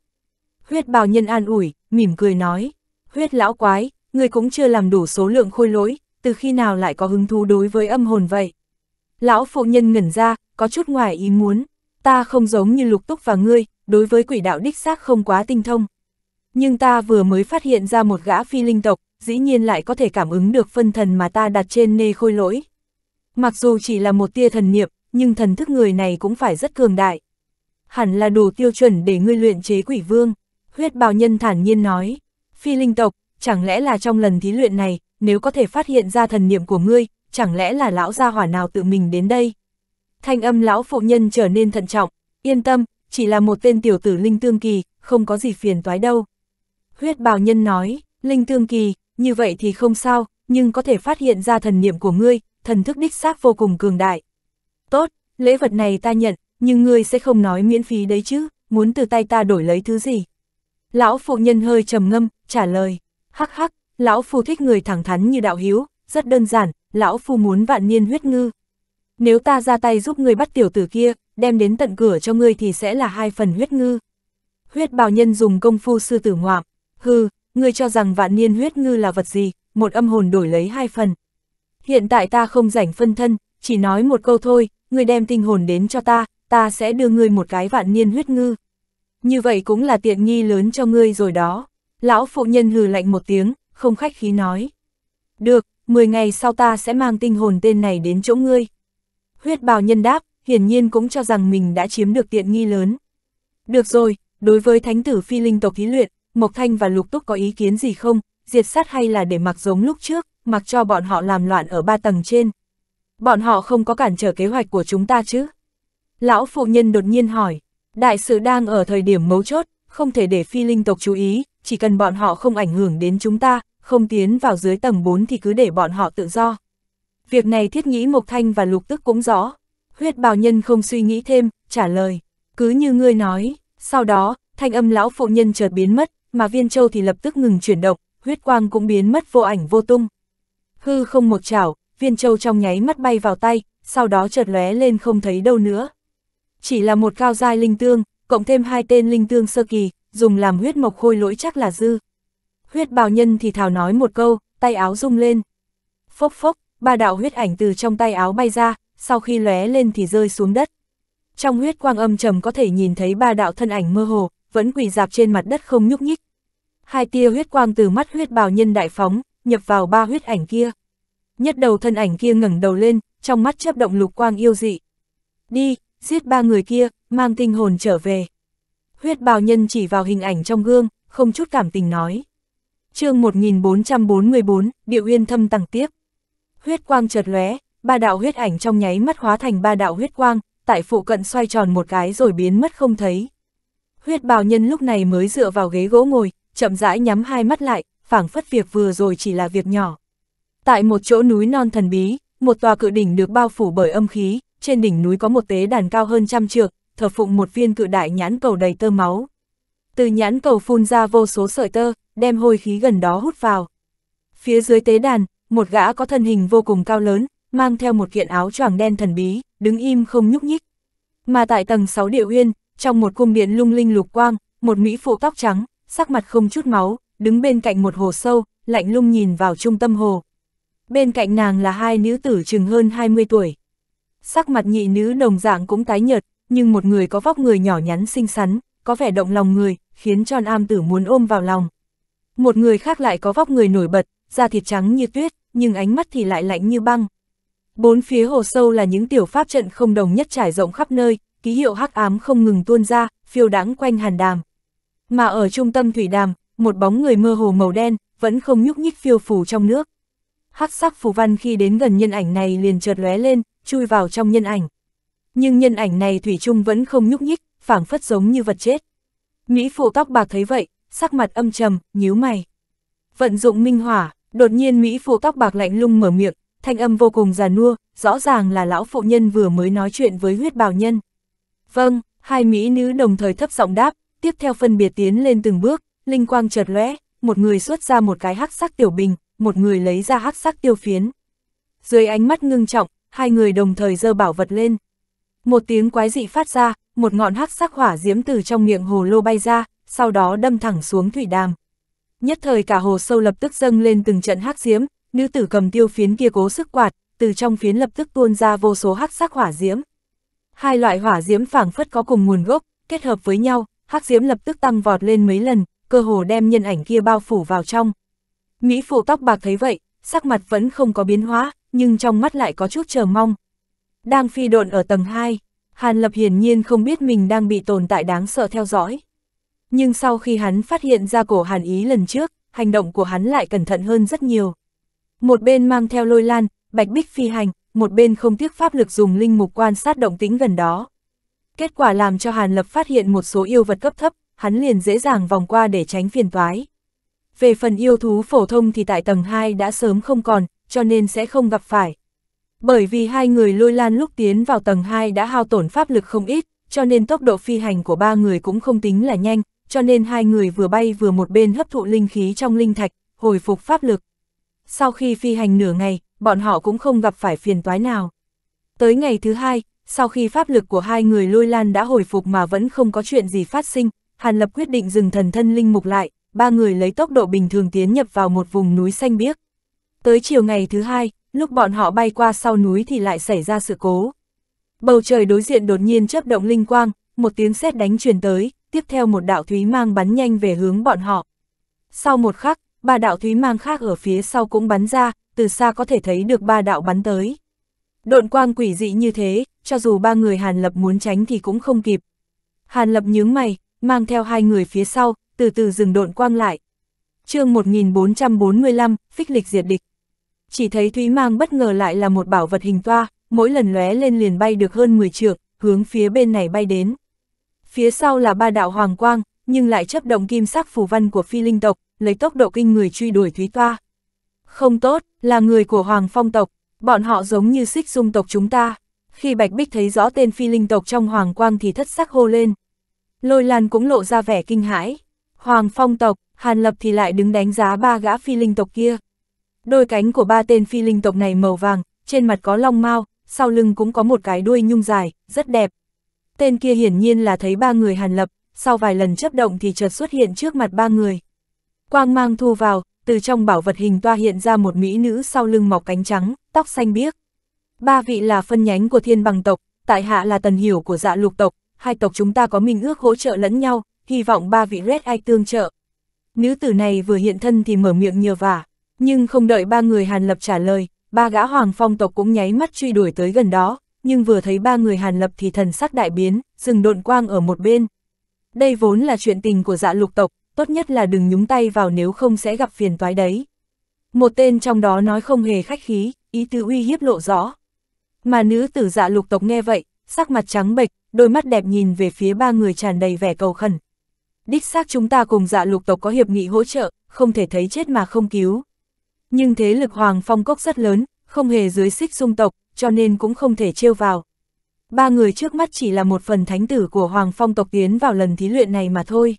Huyết bào nhân an ủi, mỉm cười nói. Huyết lão quái, người cũng chưa làm đủ số lượng khôi lỗi, từ khi nào lại có hứng thú đối với âm hồn vậy? Lão phụ nhân ngẩn ra, có chút ngoài ý muốn. Ta không giống như lục túc và ngươi, đối với quỷ đạo đích xác không quá tinh thông. Nhưng ta vừa mới phát hiện ra một gã phi linh tộc, dĩ nhiên lại có thể cảm ứng được phân thần mà ta đặt trên nê khôi lỗi. Mặc dù chỉ là một tia thần niệm, nhưng thần thức người này cũng phải rất cường đại. Hẳn là đủ tiêu chuẩn để ngươi luyện chế quỷ vương. Huyết bào nhân thản nhiên nói, phi linh tộc, chẳng lẽ là trong lần thí luyện này, nếu có thể phát hiện ra thần niệm của ngươi, chẳng lẽ là lão gia hỏa nào tự mình đến đây? Thanh âm lão phụ nhân trở nên thận trọng, yên tâm, chỉ là một tên tiểu tử Linh Tương Kỳ, không có gì phiền toái đâu. Huyết bào nhân nói, Linh Tương Kỳ, như vậy thì không sao, nhưng có thể phát hiện ra thần niệm của ngươi, thần thức đích xác vô cùng cường đại. Tốt, lễ vật này ta nhận, nhưng ngươi sẽ không nói miễn phí đấy chứ, muốn từ tay ta đổi lấy thứ gì? Lão phụ nhân hơi trầm ngâm, trả lời, hắc hắc, lão phu thích người thẳng thắn như đạo hiếu, rất đơn giản, lão phu muốn vạn niên huyết ngư nếu ta ra tay giúp ngươi bắt tiểu tử kia, đem đến tận cửa cho ngươi thì sẽ là hai phần huyết ngư. Huyết bào nhân dùng công phu sư tử ngoạm, hư, ngươi cho rằng vạn niên huyết ngư là vật gì, một âm hồn đổi lấy hai phần. Hiện tại ta không rảnh phân thân, chỉ nói một câu thôi, ngươi đem tinh hồn đến cho ta, ta sẽ đưa ngươi một cái vạn niên huyết ngư. Như vậy cũng là tiện nghi lớn cho ngươi rồi đó. Lão phụ nhân hừ lạnh một tiếng, không khách khí nói. Được, 10 ngày sau ta sẽ mang tinh hồn tên này đến chỗ ngươi. Huyết bào nhân đáp, hiển nhiên cũng cho rằng mình đã chiếm được tiện nghi lớn. Được rồi, đối với thánh tử phi linh tộc thí luyện, Mộc Thanh và Lục Túc có ý kiến gì không, diệt sát hay là để mặc giống lúc trước, mặc cho bọn họ làm loạn ở ba tầng trên. Bọn họ không có cản trở kế hoạch của chúng ta chứ? Lão phụ nhân đột nhiên hỏi, đại sự đang ở thời điểm mấu chốt, không thể để phi linh tộc chú ý, chỉ cần bọn họ không ảnh hưởng đến chúng ta, không tiến vào dưới tầng 4 thì cứ để bọn họ tự do. Việc này thiết nghĩ Mộc Thanh và Lục Tức cũng rõ. Huyết bào nhân không suy nghĩ thêm, trả lời. Cứ như ngươi nói, sau đó, thanh âm lão phụ nhân chợt biến mất, mà viên châu thì lập tức ngừng chuyển động, huyết quang cũng biến mất vô ảnh vô tung. Hư không một chảo, viên châu trong nháy mắt bay vào tay, sau đó chợt lóe lên không thấy đâu nữa. Chỉ là một cao giai linh tương, cộng thêm hai tên linh tương sơ kỳ, dùng làm huyết mộc khôi lỗi chắc là dư. Huyết bào nhân thì thào nói một câu, tay áo rung lên. Phốc phốc, ba đạo huyết ảnh từ trong tay áo bay ra, sau khi lóe lên thì rơi xuống đất. Trong huyết quang âm trầm có thể nhìn thấy ba đạo thân ảnh mơ hồ, vẫn quỳ dạp trên mặt đất không nhúc nhích. Hai tia huyết quang từ mắt huyết bào nhân đại phóng, nhập vào ba huyết ảnh kia. Nhất đầu thân ảnh kia ngẩng đầu lên, trong mắt chấp động lục quang yêu dị. Đi, giết ba người kia, mang tinh hồn trở về. Huyết bào nhân chỉ vào hình ảnh trong gương, không chút cảm tình nói. chương 1444, Điệu Uyên Thâm tăng tiếp huyết quang chợt lóe, ba đạo huyết ảnh trong nháy mắt hóa thành ba đạo huyết quang, tại phụ cận xoay tròn một cái rồi biến mất không thấy. Huyết bào nhân lúc này mới dựa vào ghế gỗ ngồi, chậm rãi nhắm hai mắt lại, phảng phất việc vừa rồi chỉ là việc nhỏ. Tại một chỗ núi non thần bí, một tòa cự đỉnh được bao phủ bởi âm khí, trên đỉnh núi có một tế đàn cao hơn trăm trượng, thờ phụng một viên cự đại nhãn cầu đầy tơ máu. Từ nhãn cầu phun ra vô số sợi tơ, đem hôi khí gần đó hút vào. Phía dưới tế đàn, một gã có thân hình vô cùng cao lớn, mang theo một kiện áo choàng đen thần bí, đứng im không nhúc nhích. Mà tại tầng 6 địa uyên, trong một cung điện lung linh lục quang, một mỹ phụ tóc trắng, sắc mặt không chút máu, đứng bên cạnh một hồ sâu, lạnh lung nhìn vào trung tâm hồ. Bên cạnh nàng là hai nữ tử chừng hơn 20 tuổi. Sắc mặt nhị nữ đồng dạng cũng tái nhợt, nhưng một người có vóc người nhỏ nhắn xinh xắn, có vẻ động lòng người, khiến cho nam tử muốn ôm vào lòng. Một người khác lại có vóc người nổi bật, da thịt trắng như tuyết, nhưng ánh mắt thì lại lạnh như băng. Bốn phía hồ sâu là những tiểu pháp trận không đồng nhất trải rộng khắp nơi, ký hiệu hắc ám không ngừng tuôn ra, phiêu đáng quanh hàn đàm. Mà ở trung tâm thủy đàm, một bóng người mơ hồ màu đen, vẫn không nhúc nhích phiêu phù trong nước. Hắc sắc phù văn khi đến gần nhân ảnh này liền chợt lóe lên, chui vào trong nhân ảnh. Nhưng nhân ảnh này thủy chung vẫn không nhúc nhích, phảng phất giống như vật chết. Mỹ phụ tóc bạc thấy vậy, sắc mặt âm trầm, nhíu mày. Vận dụng minh hỏa, Đột nhiên Mỹ phụ tóc bạc lạnh lung mở miệng, thanh âm vô cùng già nua, rõ ràng là lão phụ nhân vừa mới nói chuyện với huyết bào nhân. Vâng, hai Mỹ nữ đồng thời thấp giọng đáp, tiếp theo phân biệt tiến lên từng bước, linh quang chợt lóe, một người xuất ra một cái hắc sắc tiểu bình, một người lấy ra hắc sắc tiêu phiến. Dưới ánh mắt ngưng trọng, hai người đồng thời dơ bảo vật lên. Một tiếng quái dị phát ra, một ngọn hắc sắc hỏa diễm từ trong miệng hồ lô bay ra, sau đó đâm thẳng xuống thủy đàm nhất thời cả hồ sâu lập tức dâng lên từng trận hắc diễm, nữ tử cầm tiêu phiến kia cố sức quạt, từ trong phiến lập tức tuôn ra vô số hắc sắc hỏa diễm. Hai loại hỏa diễm phảng phất có cùng nguồn gốc, kết hợp với nhau, hắc diễm lập tức tăng vọt lên mấy lần, cơ hồ đem nhân ảnh kia bao phủ vào trong. Mỹ phụ tóc bạc thấy vậy, sắc mặt vẫn không có biến hóa, nhưng trong mắt lại có chút chờ mong. Đang phi độn ở tầng 2, Hàn Lập hiển nhiên không biết mình đang bị tồn tại đáng sợ theo dõi. Nhưng sau khi hắn phát hiện ra cổ hàn ý lần trước, hành động của hắn lại cẩn thận hơn rất nhiều. Một bên mang theo lôi lan, bạch bích phi hành, một bên không tiếc pháp lực dùng linh mục quan sát động tĩnh gần đó. Kết quả làm cho Hàn Lập phát hiện một số yêu vật cấp thấp, hắn liền dễ dàng vòng qua để tránh phiền toái. Về phần yêu thú phổ thông thì tại tầng 2 đã sớm không còn, cho nên sẽ không gặp phải. Bởi vì hai người lôi lan lúc tiến vào tầng 2 đã hao tổn pháp lực không ít, cho nên tốc độ phi hành của ba người cũng không tính là nhanh, cho nên hai người vừa bay vừa một bên hấp thụ linh khí trong linh thạch, hồi phục pháp lực. Sau khi phi hành nửa ngày, bọn họ cũng không gặp phải phiền toái nào. Tới ngày thứ hai, sau khi pháp lực của hai người lôi lan đã hồi phục mà vẫn không có chuyện gì phát sinh, Hàn Lập quyết định dừng thần thân linh mục lại, ba người lấy tốc độ bình thường tiến nhập vào một vùng núi xanh biếc. Tới chiều ngày thứ hai, lúc bọn họ bay qua sau núi thì lại xảy ra sự cố. Bầu trời đối diện đột nhiên chớp động linh quang, một tiếng sét đánh truyền tới, tiếp theo một đạo thúy mang bắn nhanh về hướng bọn họ. Sau một khắc, ba đạo thúy mang khác ở phía sau cũng bắn ra, từ xa có thể thấy được ba đạo bắn tới. Độn quang quỷ dị như thế, cho dù ba người Hàn Lập muốn tránh thì cũng không kịp. Hàn Lập nhướng mày, mang theo hai người phía sau, từ từ dừng độn quang lại. chương 1445, phích lịch diệt địch. Chỉ thấy thúy mang bất ngờ lại là một bảo vật hình toa, mỗi lần lóe lên liền bay được hơn 10 trượng, hướng phía bên này bay đến. Phía sau là ba đạo hoàng quang, nhưng lại chấp động kim sắc phù văn của phi linh tộc, lấy tốc độ kinh người truy đuổi Thúy Toa. Không tốt, là người của Hoàng Phong tộc, bọn họ giống như xích dung tộc chúng ta. Khi Bạch Bích thấy rõ tên phi linh tộc trong Hoàng Quang thì thất sắc hô lên. Lôi Lan cũng lộ ra vẻ kinh hãi. Hoàng Phong tộc, Hàn Lập thì lại đứng đánh giá ba gã phi linh tộc kia. Đôi cánh của ba tên phi linh tộc này màu vàng, trên mặt có long mao, sau lưng cũng có một cái đuôi nhung dài, rất đẹp, Tên kia hiển nhiên là thấy ba người Hàn Lập, sau vài lần chấp động thì chợt xuất hiện trước mặt ba người. Quang mang thu vào, từ trong bảo vật hình toa hiện ra một mỹ nữ sau lưng mọc cánh trắng, tóc xanh biếc. Ba vị là phân nhánh của thiên bằng tộc, tại hạ là tần hiểu của dạ lục tộc, hai tộc chúng ta có minh ước hỗ trợ lẫn nhau, hy vọng ba vị Red Eye tương trợ. Nữ tử này vừa hiện thân thì mở miệng nhờ vả, nhưng không đợi ba người Hàn Lập trả lời, ba gã hoàng phong tộc cũng nháy mắt truy đuổi tới gần đó, nhưng vừa thấy ba người Hàn Lập thì thần sắc đại biến, dừng độn quang ở một bên. Đây vốn là chuyện tình của dạ lục tộc, tốt nhất là đừng nhúng tay vào nếu không sẽ gặp phiền toái đấy. Một tên trong đó nói không hề khách khí, ý tứ uy hiếp lộ rõ. Mà nữ tử dạ lục tộc nghe vậy, sắc mặt trắng bệch, đôi mắt đẹp nhìn về phía ba người tràn đầy vẻ cầu khẩn. Đích xác chúng ta cùng dạ lục tộc có hiệp nghị hỗ trợ, không thể thấy chết mà không cứu. Nhưng thế lực Hoàng Phong Cốc rất lớn, không hề dưới xích dung tộc, cho nên cũng không thể trêu vào. Ba người trước mắt chỉ là một phần thánh tử của Hoàng Phong tộc tiến vào lần thí luyện này mà thôi.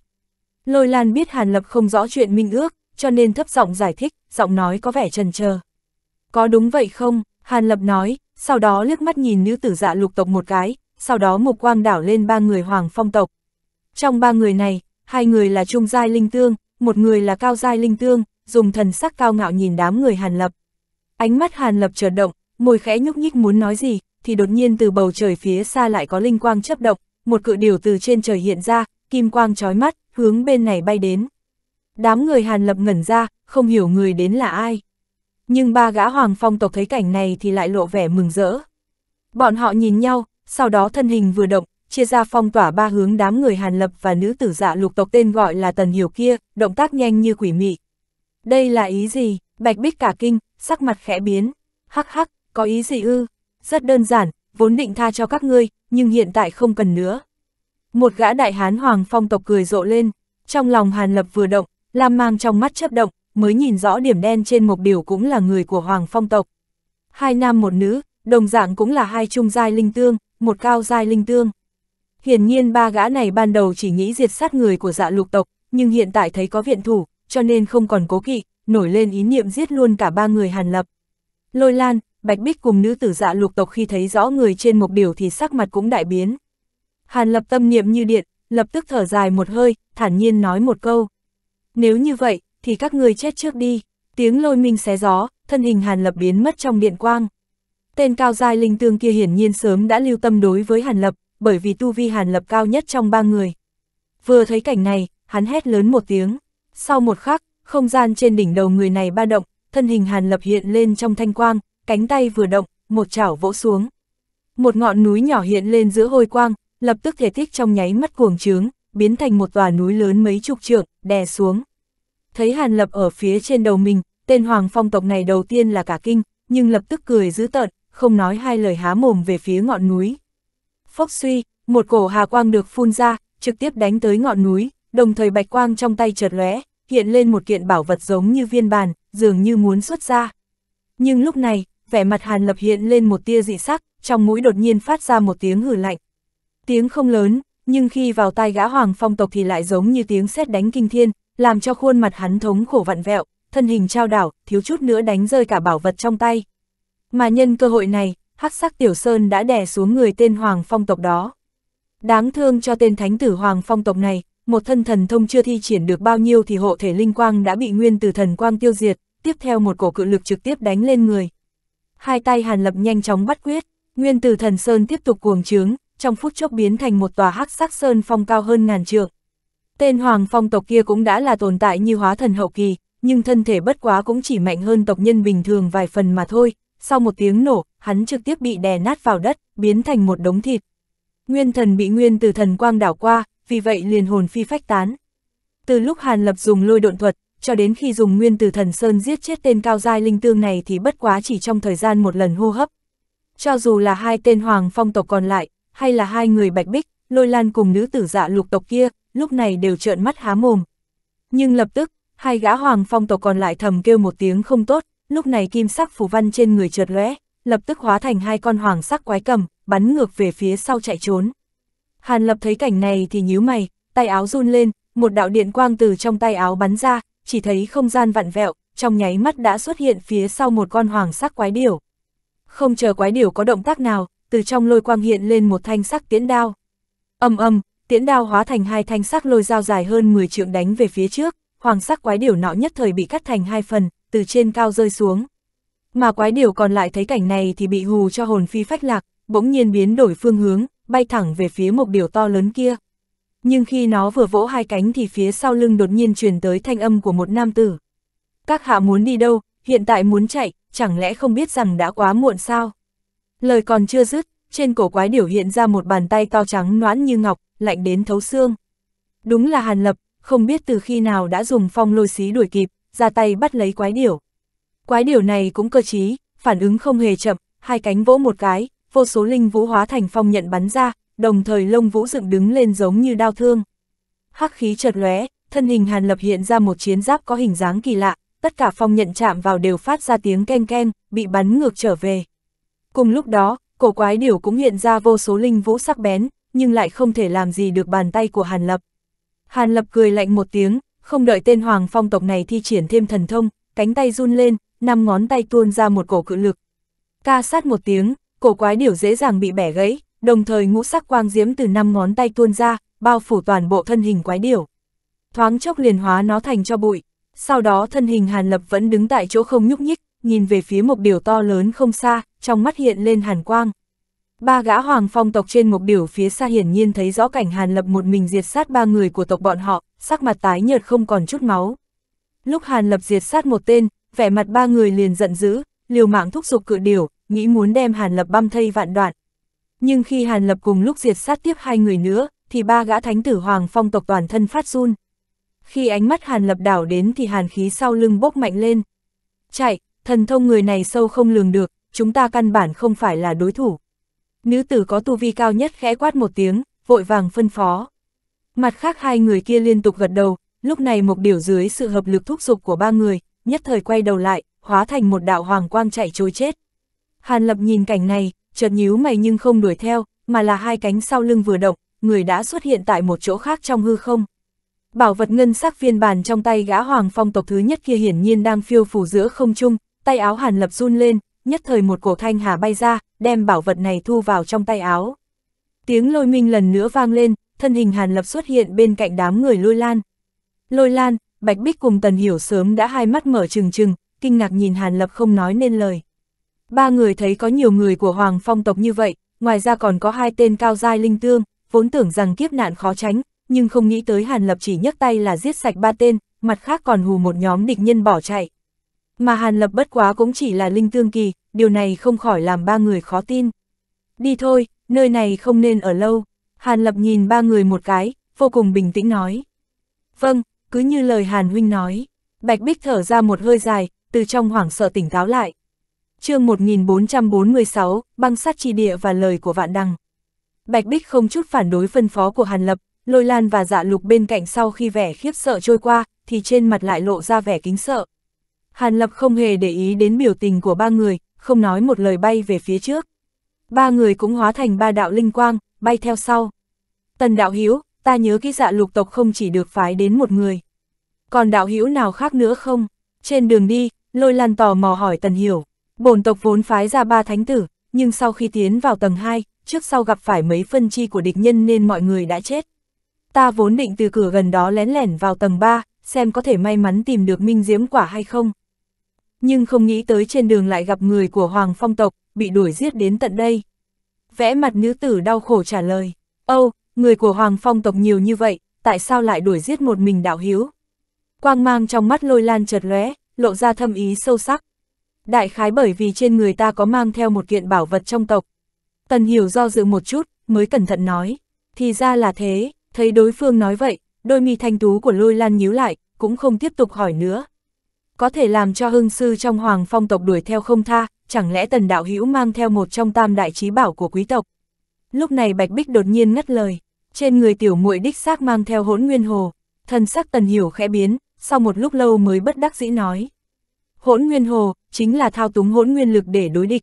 Lôi Lan biết Hàn Lập không rõ chuyện minh ước, cho nên thấp giọng giải thích, giọng nói có vẻ trần chờ Có đúng vậy không? Hàn Lập nói, sau đó liếc mắt nhìn nữ tử dạ lục tộc một cái, sau đó mục quang đảo lên ba người Hoàng Phong tộc. Trong ba người này, hai người là trung giai linh tương, một người là cao giai linh tương, dùng thần sắc cao ngạo nhìn đám người Hàn Lập. Ánh mắt Hàn Lập chợt động, môi khẽ nhúc nhích muốn nói gì, thì đột nhiên từ bầu trời phía xa lại có linh quang chấp động, một cự điều từ trên trời hiện ra, kim quang trói mắt, hướng bên này bay đến. Đám người Hàn Lập ngẩn ra, không hiểu người đến là ai. Nhưng ba gã hoàng phong tộc thấy cảnh này thì lại lộ vẻ mừng rỡ. Bọn họ nhìn nhau, sau đó thân hình vừa động, chia ra phong tỏa ba hướng đám người Hàn Lập và nữ tử dạ lục tộc tên gọi là Tần Hiểu kia, động tác nhanh như quỷ mị. Đây là ý gì? Bạch Bích cả kinh, sắc mặt khẽ biến. Hắc hắc, có ý gì ư? Rất đơn giản, vốn định tha cho các ngươi, nhưng hiện tại không cần nữa. Một gã đại hán hoàng phong tộc cười rộ lên, trong lòng Hàn Lập vừa động, Lam mang trong mắt chấp động, mới nhìn rõ điểm đen trên một điều cũng là người của hoàng phong tộc. Hai nam một nữ, đồng dạng cũng là hai trung giai linh tương, một cao giai linh tương. Hiển nhiên ba gã này ban đầu chỉ nghĩ diệt sát người của dạ lục tộc, nhưng hiện tại thấy có viện thủ, cho nên không còn cố kỵ, nổi lên ý niệm giết luôn cả ba người Hàn Lập. Lôi Lan, Bạch Bích cùng nữ tử dạ lục tộc khi thấy rõ người trên mục điều thì sắc mặt cũng đại biến. Hàn lập tâm niệm như điện, lập tức thở dài một hơi, thản nhiên nói một câu. Nếu như vậy, thì các người chết trước đi. Tiếng lôi minh xé gió, thân hình Hàn lập biến mất trong điện quang. Tên cao dài linh tương kia hiển nhiên sớm đã lưu tâm đối với Hàn lập, bởi vì tu vi Hàn lập cao nhất trong ba người. Vừa thấy cảnh này, hắn hét lớn một tiếng. Sau một khắc, không gian trên đỉnh đầu người này ba động, thân hình Hàn lập hiện lên trong thanh quang, cánh tay vừa động, một chảo vỗ xuống. Một ngọn núi nhỏ hiện lên giữa hôi quang, lập tức thể tích trong nháy mắt cuồng trướng, biến thành một tòa núi lớn mấy chục trượng, đè xuống. Thấy Hàn Lập ở phía trên đầu mình, tên Hoàng Phong tộc này đầu tiên là cả kinh, nhưng lập tức cười dữ tợn, không nói hai lời há mồm về phía ngọn núi. Phốc suy, một cổ hà quang được phun ra, trực tiếp đánh tới ngọn núi, đồng thời bạch quang trong tay chợt lóe, hiện lên một kiện bảo vật giống như viên bàn, dường như muốn xuất ra. Nhưng lúc này, vẻ mặt Hàn Lập hiện lên một tia dị sắc, trong mũi đột nhiên phát ra một tiếng hử lạnh. Tiếng không lớn, nhưng khi vào tai gã hoàng phong tộc thì lại giống như tiếng sét đánh kinh thiên, làm cho khuôn mặt hắn thống khổ vặn vẹo, thân hình trao đảo, thiếu chút nữa đánh rơi cả bảo vật trong tay. Mà nhân cơ hội này, hắc sắc tiểu sơn đã đè xuống người tên hoàng phong tộc đó. Đáng thương cho tên thánh tử hoàng phong tộc này, một thân thần thông chưa thi triển được bao nhiêu thì hộ thể linh quang đã bị nguyên từ thần quang tiêu diệt, tiếp theo một cổ cự lực trực tiếp đánh lên người hai tay Hàn Lập nhanh chóng bắt quyết, nguyên từ thần sơn tiếp tục cuồng trướng, trong phút chốc biến thành một tòa hắc sắc sơn phong cao hơn ngàn trượng. Tên hoàng phong tộc kia cũng đã là tồn tại như hóa thần hậu kỳ, nhưng thân thể bất quá cũng chỉ mạnh hơn tộc nhân bình thường vài phần mà thôi, sau một tiếng nổ, hắn trực tiếp bị đè nát vào đất, biến thành một đống thịt. Nguyên thần bị nguyên từ thần quang đảo qua, vì vậy liền hồn phi phách tán. Từ lúc Hàn Lập dùng lôi độn thuật, cho đến khi dùng nguyên từ thần Sơn giết chết tên cao giai linh tương này thì bất quá chỉ trong thời gian một lần hô hấp. Cho dù là hai tên hoàng phong tộc còn lại, hay là hai người bạch bích, lôi lan cùng nữ tử dạ lục tộc kia, lúc này đều trợn mắt há mồm. Nhưng lập tức, hai gã hoàng phong tộc còn lại thầm kêu một tiếng không tốt, lúc này kim sắc phù văn trên người trượt lóe, lập tức hóa thành hai con hoàng sắc quái cầm, bắn ngược về phía sau chạy trốn. Hàn Lập thấy cảnh này thì nhíu mày, tay áo run lên, một đạo điện quang từ trong tay áo bắn ra, chỉ thấy không gian vặn vẹo, trong nháy mắt đã xuất hiện phía sau một con hoàng sắc quái điểu. Không chờ quái điểu có động tác nào, từ trong lôi quang hiện lên một thanh sắc tiễn đao. Âm âm, tiễn đao hóa thành hai thanh sắc lôi dao dài hơn 10 trượng đánh về phía trước, hoàng sắc quái điểu nọ nhất thời bị cắt thành hai phần, từ trên cao rơi xuống. Mà quái điểu còn lại thấy cảnh này thì bị hù cho hồn phi phách lạc, bỗng nhiên biến đổi phương hướng, bay thẳng về phía một điều to lớn kia nhưng khi nó vừa vỗ hai cánh thì phía sau lưng đột nhiên truyền tới thanh âm của một nam tử. Các hạ muốn đi đâu, hiện tại muốn chạy, chẳng lẽ không biết rằng đã quá muộn sao? Lời còn chưa dứt, trên cổ quái điểu hiện ra một bàn tay to trắng noãn như ngọc, lạnh đến thấu xương. Đúng là Hàn Lập, không biết từ khi nào đã dùng phong lôi xí đuổi kịp, ra tay bắt lấy quái điểu. Quái điểu này cũng cơ trí, phản ứng không hề chậm, hai cánh vỗ một cái, vô số linh vũ hóa thành phong nhận bắn ra, đồng thời lông vũ dựng đứng lên giống như đao thương. Hắc khí chợt lóe, thân hình Hàn Lập hiện ra một chiến giáp có hình dáng kỳ lạ, tất cả phong nhận chạm vào đều phát ra tiếng keng keng, bị bắn ngược trở về. Cùng lúc đó, cổ quái điểu cũng hiện ra vô số linh vũ sắc bén, nhưng lại không thể làm gì được bàn tay của Hàn Lập. Hàn Lập cười lạnh một tiếng, không đợi tên hoàng phong tộc này thi triển thêm thần thông, cánh tay run lên, năm ngón tay tuôn ra một cổ cự lực. Ca sát một tiếng, cổ quái điểu dễ dàng bị bẻ gãy, đồng thời ngũ sắc quang diễm từ năm ngón tay tuôn ra, bao phủ toàn bộ thân hình quái điểu. Thoáng chốc liền hóa nó thành cho bụi, sau đó thân hình Hàn Lập vẫn đứng tại chỗ không nhúc nhích, nhìn về phía một điều to lớn không xa, trong mắt hiện lên hàn quang. Ba gã hoàng phong tộc trên một điều phía xa hiển nhiên thấy rõ cảnh Hàn Lập một mình diệt sát ba người của tộc bọn họ, sắc mặt tái nhợt không còn chút máu. Lúc Hàn Lập diệt sát một tên, vẻ mặt ba người liền giận dữ, liều mạng thúc giục cự điều, nghĩ muốn đem Hàn Lập băm thây vạn đoạn. Nhưng khi Hàn Lập cùng lúc diệt sát tiếp hai người nữa, thì ba gã thánh tử hoàng phong tộc toàn thân phát run. Khi ánh mắt Hàn Lập đảo đến thì hàn khí sau lưng bốc mạnh lên. Chạy, thần thông người này sâu không lường được, chúng ta căn bản không phải là đối thủ. Nữ tử có tu vi cao nhất khẽ quát một tiếng, vội vàng phân phó. Mặt khác hai người kia liên tục gật đầu, lúc này một điều dưới sự hợp lực thúc giục của ba người, nhất thời quay đầu lại, hóa thành một đạo hoàng quang chạy trôi chết. Hàn Lập nhìn cảnh này, chợt nhíu mày nhưng không đuổi theo, mà là hai cánh sau lưng vừa động, người đã xuất hiện tại một chỗ khác trong hư không. Bảo vật ngân sắc viên bàn trong tay gã hoàng phong tộc thứ nhất kia hiển nhiên đang phiêu phủ giữa không trung, tay áo hàn lập run lên, nhất thời một cổ thanh hà bay ra, đem bảo vật này thu vào trong tay áo. Tiếng lôi minh lần nữa vang lên, thân hình hàn lập xuất hiện bên cạnh đám người lôi lan. Lôi lan, Bạch Bích cùng Tần Hiểu sớm đã hai mắt mở trừng trừng, kinh ngạc nhìn Hàn Lập không nói nên lời. Ba người thấy có nhiều người của Hoàng Phong tộc như vậy, ngoài ra còn có hai tên cao giai linh tương, vốn tưởng rằng kiếp nạn khó tránh, nhưng không nghĩ tới Hàn Lập chỉ nhấc tay là giết sạch ba tên, mặt khác còn hù một nhóm địch nhân bỏ chạy. Mà Hàn Lập bất quá cũng chỉ là linh tương kỳ, điều này không khỏi làm ba người khó tin. Đi thôi, nơi này không nên ở lâu. Hàn Lập nhìn ba người một cái, vô cùng bình tĩnh nói. Vâng, cứ như lời Hàn Huynh nói. Bạch Bích thở ra một hơi dài, từ trong hoảng sợ tỉnh táo lại chương 1446, băng sát chi địa và lời của vạn đằng. Bạch Bích không chút phản đối phân phó của Hàn Lập, lôi lan và dạ lục bên cạnh sau khi vẻ khiếp sợ trôi qua, thì trên mặt lại lộ ra vẻ kính sợ. Hàn Lập không hề để ý đến biểu tình của ba người, không nói một lời bay về phía trước. Ba người cũng hóa thành ba đạo linh quang, bay theo sau. Tần đạo Hiếu, ta nhớ kỹ dạ lục tộc không chỉ được phái đến một người. Còn đạo Hiếu nào khác nữa không? Trên đường đi, lôi lan tò mò hỏi Tần Hiểu. Bổn tộc vốn phái ra ba thánh tử, nhưng sau khi tiến vào tầng 2, trước sau gặp phải mấy phân chi của địch nhân nên mọi người đã chết. Ta vốn định từ cửa gần đó lén lẻn vào tầng 3, xem có thể may mắn tìm được minh diễm quả hay không. Nhưng không nghĩ tới trên đường lại gặp người của Hoàng Phong tộc, bị đuổi giết đến tận đây. Vẽ mặt nữ tử đau khổ trả lời, Âu, người của Hoàng Phong tộc nhiều như vậy, tại sao lại đuổi giết một mình đạo hiếu? Quang mang trong mắt lôi lan chợt lóe, lộ ra thâm ý sâu sắc đại khái bởi vì trên người ta có mang theo một kiện bảo vật trong tộc. Tần hiểu do dự một chút, mới cẩn thận nói, thì ra là thế, thấy đối phương nói vậy, đôi mi thanh tú của lôi lan nhíu lại, cũng không tiếp tục hỏi nữa. Có thể làm cho hưng sư trong hoàng phong tộc đuổi theo không tha, chẳng lẽ tần đạo hữu mang theo một trong tam đại trí bảo của quý tộc. Lúc này Bạch Bích đột nhiên ngắt lời, trên người tiểu muội đích xác mang theo hỗn nguyên hồ, thân sắc tần hiểu khẽ biến, sau một lúc lâu mới bất đắc dĩ nói hỗn nguyên hồ, chính là thao túng hỗn nguyên lực để đối địch.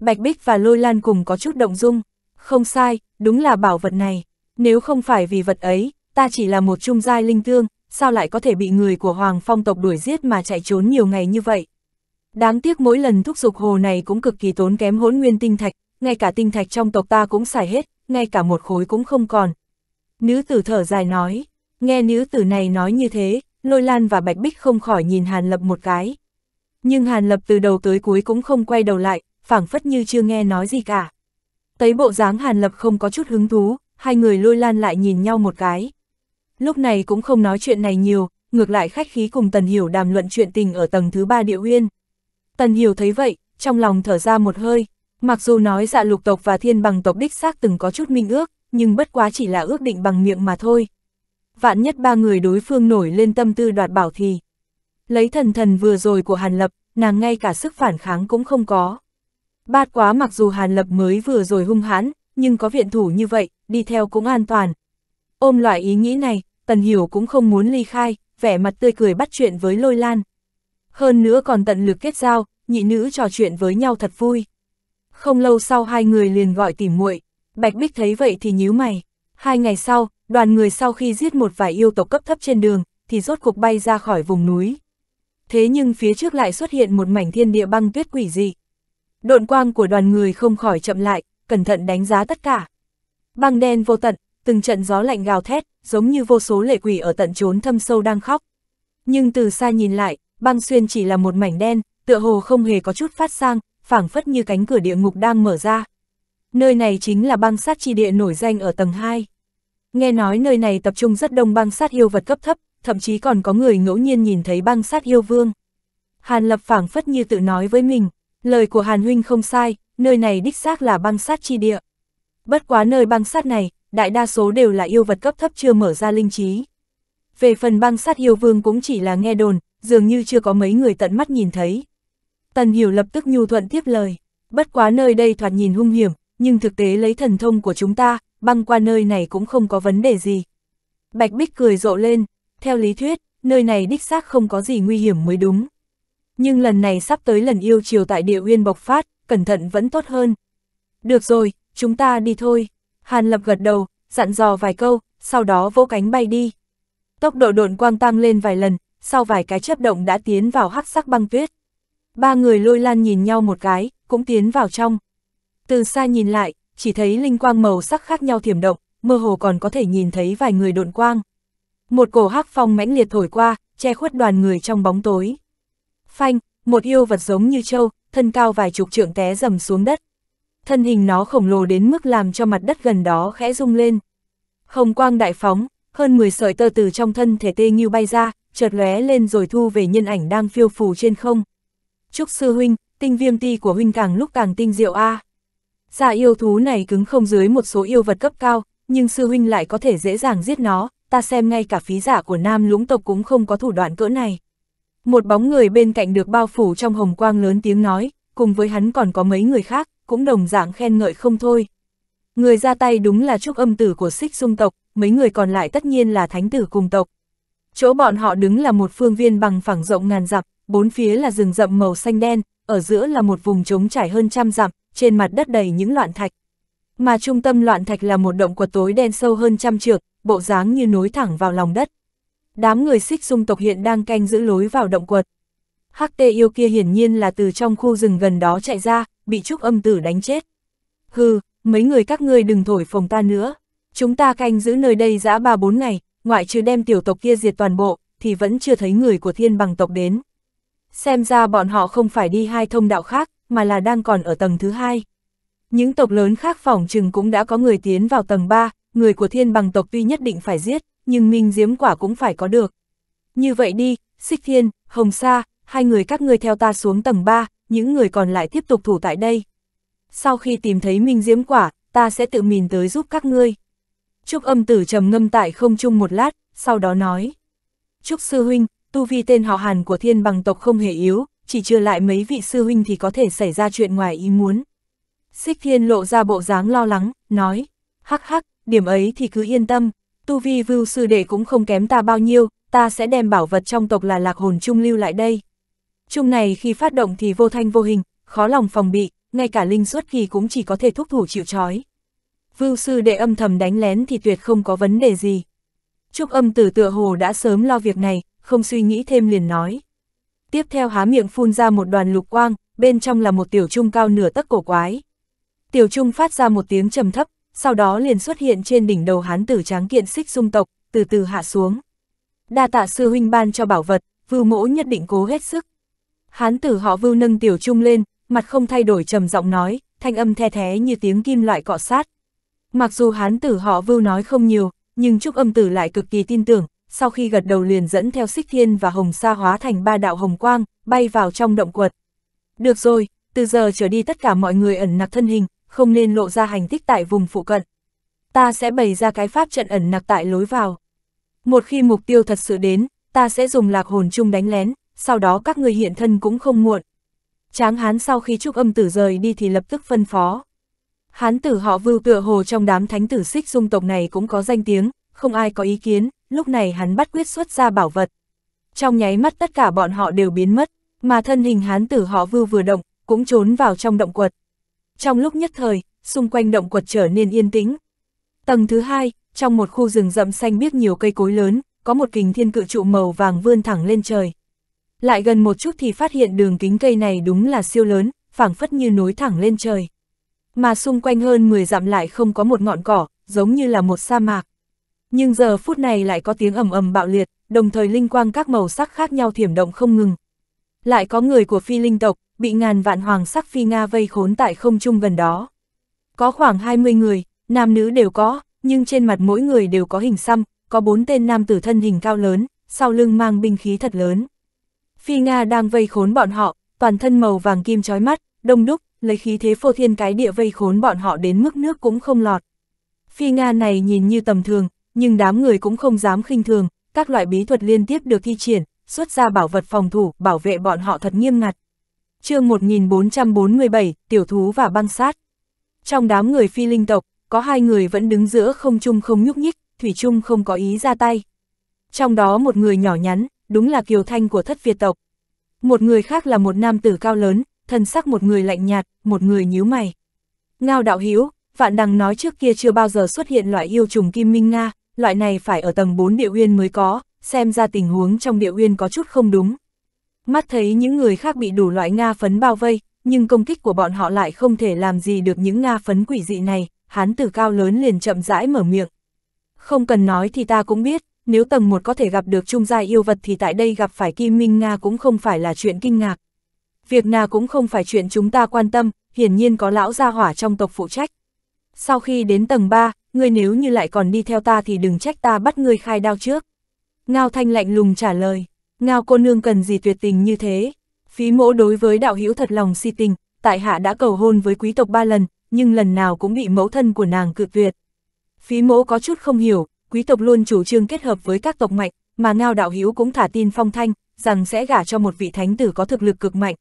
Bạch Bích và Lôi Lan cùng có chút động dung, không sai, đúng là bảo vật này, nếu không phải vì vật ấy, ta chỉ là một trung giai linh tương, sao lại có thể bị người của Hoàng Phong tộc đuổi giết mà chạy trốn nhiều ngày như vậy. Đáng tiếc mỗi lần thúc dục hồ này cũng cực kỳ tốn kém hỗn nguyên tinh thạch, ngay cả tinh thạch trong tộc ta cũng xài hết, ngay cả một khối cũng không còn. Nữ tử thở dài nói, nghe nữ tử này nói như thế, Lôi Lan và Bạch Bích không khỏi nhìn Hàn Lập một cái, nhưng Hàn Lập từ đầu tới cuối cũng không quay đầu lại, phảng phất như chưa nghe nói gì cả. Thấy bộ dáng Hàn Lập không có chút hứng thú, hai người lôi lan lại nhìn nhau một cái. Lúc này cũng không nói chuyện này nhiều, ngược lại khách khí cùng Tần Hiểu đàm luận chuyện tình ở tầng thứ ba địa uyên. Tần Hiểu thấy vậy, trong lòng thở ra một hơi, mặc dù nói dạ lục tộc và thiên bằng tộc đích xác từng có chút minh ước, nhưng bất quá chỉ là ước định bằng miệng mà thôi. Vạn nhất ba người đối phương nổi lên tâm tư đoạt bảo thì, lấy thần thần vừa rồi của Hàn Lập, nàng ngay cả sức phản kháng cũng không có. Bát quá mặc dù Hàn Lập mới vừa rồi hung hãn, nhưng có viện thủ như vậy, đi theo cũng an toàn. Ôm loại ý nghĩ này, Tần Hiểu cũng không muốn ly khai, vẻ mặt tươi cười bắt chuyện với Lôi Lan. Hơn nữa còn tận lực kết giao, nhị nữ trò chuyện với nhau thật vui. Không lâu sau hai người liền gọi tìm muội Bạch Bích thấy vậy thì nhíu mày. Hai ngày sau, đoàn người sau khi giết một vài yêu tộc cấp thấp trên đường, thì rốt cuộc bay ra khỏi vùng núi thế nhưng phía trước lại xuất hiện một mảnh thiên địa băng tuyết quỷ dị. Độn quang của đoàn người không khỏi chậm lại, cẩn thận đánh giá tất cả. Băng đen vô tận, từng trận gió lạnh gào thét, giống như vô số lệ quỷ ở tận trốn thâm sâu đang khóc. Nhưng từ xa nhìn lại, băng xuyên chỉ là một mảnh đen, tựa hồ không hề có chút phát sang, phảng phất như cánh cửa địa ngục đang mở ra. Nơi này chính là băng sát chi địa nổi danh ở tầng 2. Nghe nói nơi này tập trung rất đông băng sát yêu vật cấp thấp, thậm chí còn có người ngẫu nhiên nhìn thấy băng sát yêu vương. Hàn Lập phảng phất như tự nói với mình, lời của Hàn Huynh không sai, nơi này đích xác là băng sát chi địa. Bất quá nơi băng sát này, đại đa số đều là yêu vật cấp thấp chưa mở ra linh trí. Về phần băng sát yêu vương cũng chỉ là nghe đồn, dường như chưa có mấy người tận mắt nhìn thấy. Tần Hiểu lập tức nhu thuận tiếp lời, bất quá nơi đây thoạt nhìn hung hiểm, nhưng thực tế lấy thần thông của chúng ta, băng qua nơi này cũng không có vấn đề gì. Bạch Bích cười rộ lên, theo lý thuyết, nơi này đích xác không có gì nguy hiểm mới đúng. Nhưng lần này sắp tới lần yêu chiều tại địa uyên bộc phát, cẩn thận vẫn tốt hơn. Được rồi, chúng ta đi thôi. Hàn Lập gật đầu, dặn dò vài câu, sau đó vỗ cánh bay đi. Tốc độ độn quang tăng lên vài lần, sau vài cái chấp động đã tiến vào hắc sắc băng tuyết. Ba người lôi lan nhìn nhau một cái, cũng tiến vào trong. Từ xa nhìn lại, chỉ thấy linh quang màu sắc khác nhau thiểm động, mơ hồ còn có thể nhìn thấy vài người độn quang một cổ hắc phong mãnh liệt thổi qua, che khuất đoàn người trong bóng tối. Phanh, một yêu vật giống như trâu, thân cao vài chục trượng té dầm xuống đất. Thân hình nó khổng lồ đến mức làm cho mặt đất gần đó khẽ rung lên. Hồng quang đại phóng, hơn 10 sợi tơ từ trong thân thể tê như bay ra, chợt lóe lên rồi thu về nhân ảnh đang phiêu phù trên không. Trúc sư huynh, tinh viêm ti của huynh càng lúc càng tinh diệu a. À. Dạ yêu thú này cứng không dưới một số yêu vật cấp cao, nhưng sư huynh lại có thể dễ dàng giết nó, ta xem ngay cả phí giả của nam lũng tộc cũng không có thủ đoạn cỡ này. Một bóng người bên cạnh được bao phủ trong hồng quang lớn tiếng nói, cùng với hắn còn có mấy người khác, cũng đồng dạng khen ngợi không thôi. Người ra tay đúng là trúc âm tử của xích dung tộc, mấy người còn lại tất nhiên là thánh tử cùng tộc. Chỗ bọn họ đứng là một phương viên bằng phẳng rộng ngàn dặm, bốn phía là rừng rậm màu xanh đen, ở giữa là một vùng trống trải hơn trăm dặm, trên mặt đất đầy những loạn thạch. Mà trung tâm loạn thạch là một động quật tối đen sâu hơn trăm trượng, bộ dáng như nối thẳng vào lòng đất. Đám người xích dung tộc hiện đang canh giữ lối vào động quật. Hắc tê yêu kia hiển nhiên là từ trong khu rừng gần đó chạy ra, bị trúc âm tử đánh chết. Hừ, mấy người các ngươi đừng thổi phồng ta nữa. Chúng ta canh giữ nơi đây dã ba bốn ngày, ngoại trừ đem tiểu tộc kia diệt toàn bộ, thì vẫn chưa thấy người của thiên bằng tộc đến. Xem ra bọn họ không phải đi hai thông đạo khác, mà là đang còn ở tầng thứ hai. Những tộc lớn khác phòng chừng cũng đã có người tiến vào tầng 3, người của thiên bằng tộc tuy nhất định phải giết, nhưng minh diếm quả cũng phải có được. Như vậy đi, xích thiên, hồng sa, hai người các ngươi theo ta xuống tầng 3, những người còn lại tiếp tục thủ tại đây. Sau khi tìm thấy minh diếm quả, ta sẽ tự mình tới giúp các ngươi. Trúc âm tử trầm ngâm tại không chung một lát, sau đó nói. Trúc sư huynh, tu vi tên họ hàn của thiên bằng tộc không hề yếu, chỉ chưa lại mấy vị sư huynh thì có thể xảy ra chuyện ngoài ý muốn. Xích thiên lộ ra bộ dáng lo lắng, nói, hắc hắc, điểm ấy thì cứ yên tâm, tu vi vưu sư đệ cũng không kém ta bao nhiêu, ta sẽ đem bảo vật trong tộc là lạc hồn trung lưu lại đây. Trung này khi phát động thì vô thanh vô hình, khó lòng phòng bị, ngay cả linh suất kỳ cũng chỉ có thể thúc thủ chịu trói. Vưu sư đệ âm thầm đánh lén thì tuyệt không có vấn đề gì. Trúc âm tử tựa hồ đã sớm lo việc này, không suy nghĩ thêm liền nói. Tiếp theo há miệng phun ra một đoàn lục quang, bên trong là một tiểu trung cao nửa tấc cổ quái. Tiểu trung phát ra một tiếng trầm thấp, sau đó liền xuất hiện trên đỉnh đầu hán tử tráng kiện xích dung tộc, từ từ hạ xuống. Đa tạ sư huynh ban cho bảo vật, vưu mỗ nhất định cố hết sức. Hán tử họ vưu nâng tiểu trung lên, mặt không thay đổi trầm giọng nói, thanh âm the thế như tiếng kim loại cọ sát. Mặc dù hán tử họ vưu nói không nhiều, nhưng Trúc âm tử lại cực kỳ tin tưởng, sau khi gật đầu liền dẫn theo xích thiên và hồng sa hóa thành ba đạo hồng quang, bay vào trong động quật. Được rồi, từ giờ trở đi tất cả mọi người ẩn nặc thân hình, không nên lộ ra hành tích tại vùng phụ cận. Ta sẽ bày ra cái pháp trận ẩn nặc tại lối vào. Một khi mục tiêu thật sự đến, ta sẽ dùng lạc hồn chung đánh lén, sau đó các người hiện thân cũng không muộn. Tráng hán sau khi trúc âm tử rời đi thì lập tức phân phó. Hán tử họ vưu tựa hồ trong đám thánh tử xích dung tộc này cũng có danh tiếng, không ai có ý kiến, lúc này hắn bắt quyết xuất ra bảo vật. Trong nháy mắt tất cả bọn họ đều biến mất, mà thân hình hán tử họ vưu vừa động, cũng trốn vào trong động quật. Trong lúc nhất thời, xung quanh động quật trở nên yên tĩnh. Tầng thứ hai, trong một khu rừng rậm xanh biếc nhiều cây cối lớn, có một kình thiên cự trụ màu vàng vươn thẳng lên trời. Lại gần một chút thì phát hiện đường kính cây này đúng là siêu lớn, phảng phất như nối thẳng lên trời. Mà xung quanh hơn 10 dặm lại không có một ngọn cỏ, giống như là một sa mạc. Nhưng giờ phút này lại có tiếng ầm ầm bạo liệt, đồng thời linh quang các màu sắc khác nhau thiểm động không ngừng. Lại có người của phi linh tộc, bị ngàn vạn hoàng sắc phi Nga vây khốn tại không trung gần đó. Có khoảng 20 người, nam nữ đều có, nhưng trên mặt mỗi người đều có hình xăm, có bốn tên nam tử thân hình cao lớn, sau lưng mang binh khí thật lớn. Phi Nga đang vây khốn bọn họ, toàn thân màu vàng kim trói mắt, đông đúc, lấy khí thế phô thiên cái địa vây khốn bọn họ đến mức nước cũng không lọt. Phi Nga này nhìn như tầm thường, nhưng đám người cũng không dám khinh thường, các loại bí thuật liên tiếp được thi triển, xuất ra bảo vật phòng thủ, bảo vệ bọn họ thật nghiêm ngặt chương 1447, Tiểu Thú và Băng Sát. Trong đám người phi linh tộc, có hai người vẫn đứng giữa không chung không nhúc nhích, Thủy Trung không có ý ra tay. Trong đó một người nhỏ nhắn, đúng là Kiều Thanh của thất Việt tộc. Một người khác là một nam tử cao lớn, thân sắc một người lạnh nhạt, một người nhíu mày. Ngao đạo hiếu, vạn đằng nói trước kia chưa bao giờ xuất hiện loại yêu trùng kim minh Nga, loại này phải ở tầng 4 địa uyên mới có, xem ra tình huống trong địa uyên có chút không đúng. Mắt thấy những người khác bị đủ loại Nga phấn bao vây, nhưng công kích của bọn họ lại không thể làm gì được những Nga phấn quỷ dị này, hán tử cao lớn liền chậm rãi mở miệng. Không cần nói thì ta cũng biết, nếu tầng một có thể gặp được trung gia yêu vật thì tại đây gặp phải Kim Minh Nga cũng không phải là chuyện kinh ngạc. Việc Nga cũng không phải chuyện chúng ta quan tâm, hiển nhiên có lão gia hỏa trong tộc phụ trách. Sau khi đến tầng 3, ngươi nếu như lại còn đi theo ta thì đừng trách ta bắt ngươi khai đao trước. Ngao Thanh lạnh lùng trả lời. Ngao cô nương cần gì tuyệt tình như thế? Phí mỗ đối với đạo hữu thật lòng si tình, tại hạ đã cầu hôn với quý tộc ba lần, nhưng lần nào cũng bị mẫu thân của nàng cự tuyệt. Phí mỗ có chút không hiểu, quý tộc luôn chủ trương kết hợp với các tộc mạnh, mà Ngao đạo hữu cũng thả tin phong thanh, rằng sẽ gả cho một vị thánh tử có thực lực cực mạnh.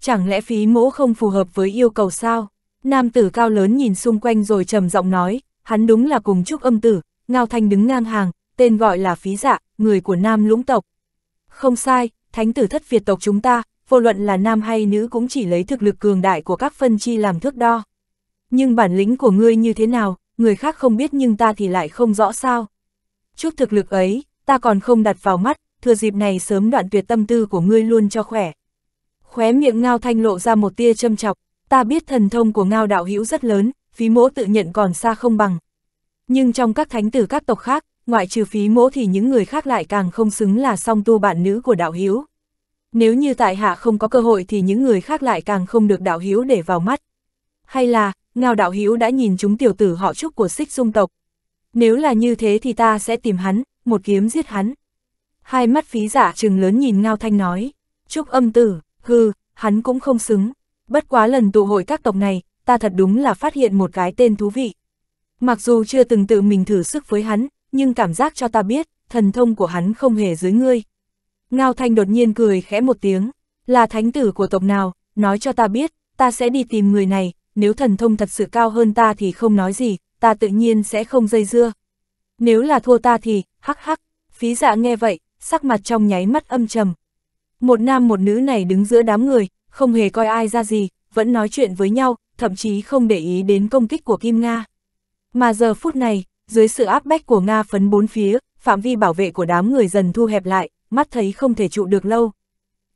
Chẳng lẽ phí mỗ không phù hợp với yêu cầu sao? Nam tử cao lớn nhìn xung quanh rồi trầm giọng nói, hắn đúng là cùng chúc âm tử, Ngao Thanh đứng ngang hàng, tên gọi là phí dạ, người của Nam lũng tộc. Không sai, thánh tử thất Việt tộc chúng ta, vô luận là nam hay nữ cũng chỉ lấy thực lực cường đại của các phân chi làm thước đo. Nhưng bản lĩnh của ngươi như thế nào, người khác không biết nhưng ta thì lại không rõ sao. Chút thực lực ấy, ta còn không đặt vào mắt, thừa dịp này sớm đoạn tuyệt tâm tư của ngươi luôn cho khỏe. Khóe miệng Ngao Thanh lộ ra một tia châm chọc, ta biết thần thông của Ngao đạo hữu rất lớn, phí mỗ tự nhận còn xa không bằng. Nhưng trong các thánh tử các tộc khác, ngoại trừ phí mỗ thì những người khác lại càng không xứng là song tu bạn nữ của đạo hiếu. Nếu như tại hạ không có cơ hội thì những người khác lại càng không được đạo hiếu để vào mắt. Hay là, ngao đạo hiếu đã nhìn chúng tiểu tử họ trúc của xích dung tộc. Nếu là như thế thì ta sẽ tìm hắn, một kiếm giết hắn. Hai mắt phí giả dạ trừng lớn nhìn ngao thanh nói, trúc âm tử, hư, hắn cũng không xứng. Bất quá lần tụ hội các tộc này, ta thật đúng là phát hiện một cái tên thú vị. Mặc dù chưa từng tự mình thử sức với hắn, nhưng cảm giác cho ta biết, thần thông của hắn không hề dưới ngươi. Ngao Thanh đột nhiên cười khẽ một tiếng, là thánh tử của tộc nào, nói cho ta biết, ta sẽ đi tìm người này, nếu thần thông thật sự cao hơn ta thì không nói gì, ta tự nhiên sẽ không dây dưa. Nếu là thua ta thì, hắc hắc, phí dạ nghe vậy, sắc mặt trong nháy mắt âm trầm. Một nam một nữ này đứng giữa đám người, không hề coi ai ra gì, vẫn nói chuyện với nhau, thậm chí không để ý đến công kích của Kim Nga. Mà giờ phút này, dưới sự áp bách của Nga phấn bốn phía, phạm vi bảo vệ của đám người dần thu hẹp lại, mắt thấy không thể trụ được lâu.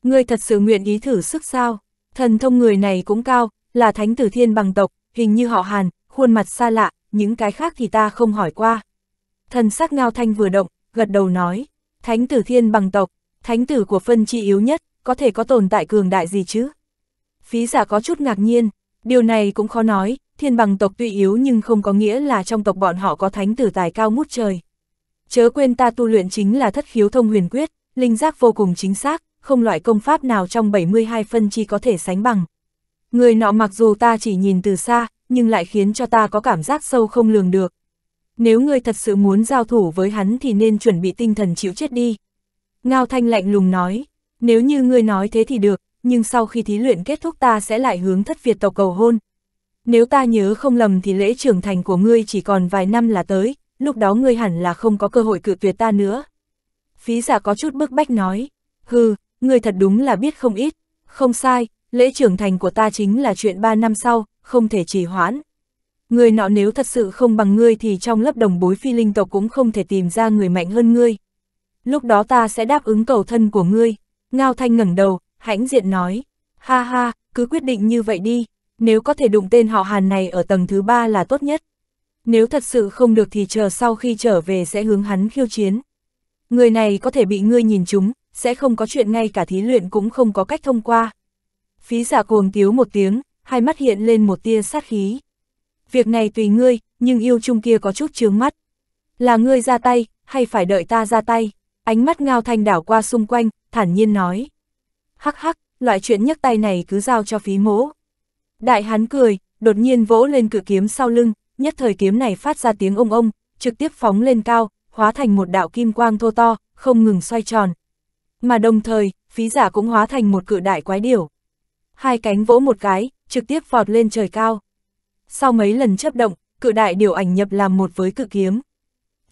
người thật sự nguyện ý thử sức sao? Thần thông người này cũng cao, là thánh tử thiên bằng tộc, hình như họ Hàn, khuôn mặt xa lạ, những cái khác thì ta không hỏi qua. Thần sắc ngao thanh vừa động, gật đầu nói, thánh tử thiên bằng tộc, thánh tử của phân chi yếu nhất, có thể có tồn tại cường đại gì chứ? Phí giả có chút ngạc nhiên, điều này cũng khó nói, thiên bằng tộc tuy yếu nhưng không có nghĩa là trong tộc bọn họ có thánh tử tài cao ngút trời. Chớ quên ta tu luyện chính là thất khiếu thông huyền quyết, linh giác vô cùng chính xác, không loại công pháp nào trong 72 phân chi có thể sánh bằng. Người nọ mặc dù ta chỉ nhìn từ xa, nhưng lại khiến cho ta có cảm giác sâu không lường được. Nếu ngươi thật sự muốn giao thủ với hắn thì nên chuẩn bị tinh thần chịu chết đi. Ngao Thanh lạnh lùng nói, nếu như ngươi nói thế thì được, nhưng sau khi thí luyện kết thúc ta sẽ lại hướng thất Việt tộc cầu hôn, nếu ta nhớ không lầm thì lễ trưởng thành của ngươi chỉ còn vài năm là tới, lúc đó ngươi hẳn là không có cơ hội cự tuyệt ta nữa. Phí giả có chút bức bách nói, hừ, ngươi thật đúng là biết không ít, không sai, lễ trưởng thành của ta chính là chuyện ba năm sau, không thể trì hoãn. Người nọ nếu thật sự không bằng ngươi thì trong lớp đồng bối phi linh tộc cũng không thể tìm ra người mạnh hơn ngươi. Lúc đó ta sẽ đáp ứng cầu thân của ngươi. Ngao Thanh ngẩng đầu, hãnh diện nói. Ha ha, cứ quyết định như vậy đi, nếu có thể đụng tên họ Hàn này ở tầng thứ ba là tốt nhất. Nếu thật sự không được thì chờ sau khi trở về sẽ hướng hắn khiêu chiến. Người này có thể bị ngươi nhìn chúng, sẽ không có chuyện ngay cả thí luyện cũng không có cách thông qua. Phí giả cuồng tiếu một tiếng, hai mắt hiện lên một tia sát khí. Việc này tùy ngươi, nhưng yêu chung kia có chút chướng mắt. Là ngươi ra tay, hay phải đợi ta ra tay? Ánh mắt ngao thanh đảo qua xung quanh, thản nhiên nói. Hắc hắc, loại chuyện nhấc tay này cứ giao cho phí mỗ. Đại hán cười, đột nhiên vỗ lên cự kiếm sau lưng, nhất thời kiếm này phát ra tiếng ông ông, trực tiếp phóng lên cao, hóa thành một đạo kim quang thô to, không ngừng xoay tròn. Mà đồng thời, phí giả cũng hóa thành một cự đại quái điểu. Hai cánh vỗ một cái, trực tiếp vọt lên trời cao. Sau mấy lần chấp động, cự đại điểu ảnh nhập làm một với cự kiếm.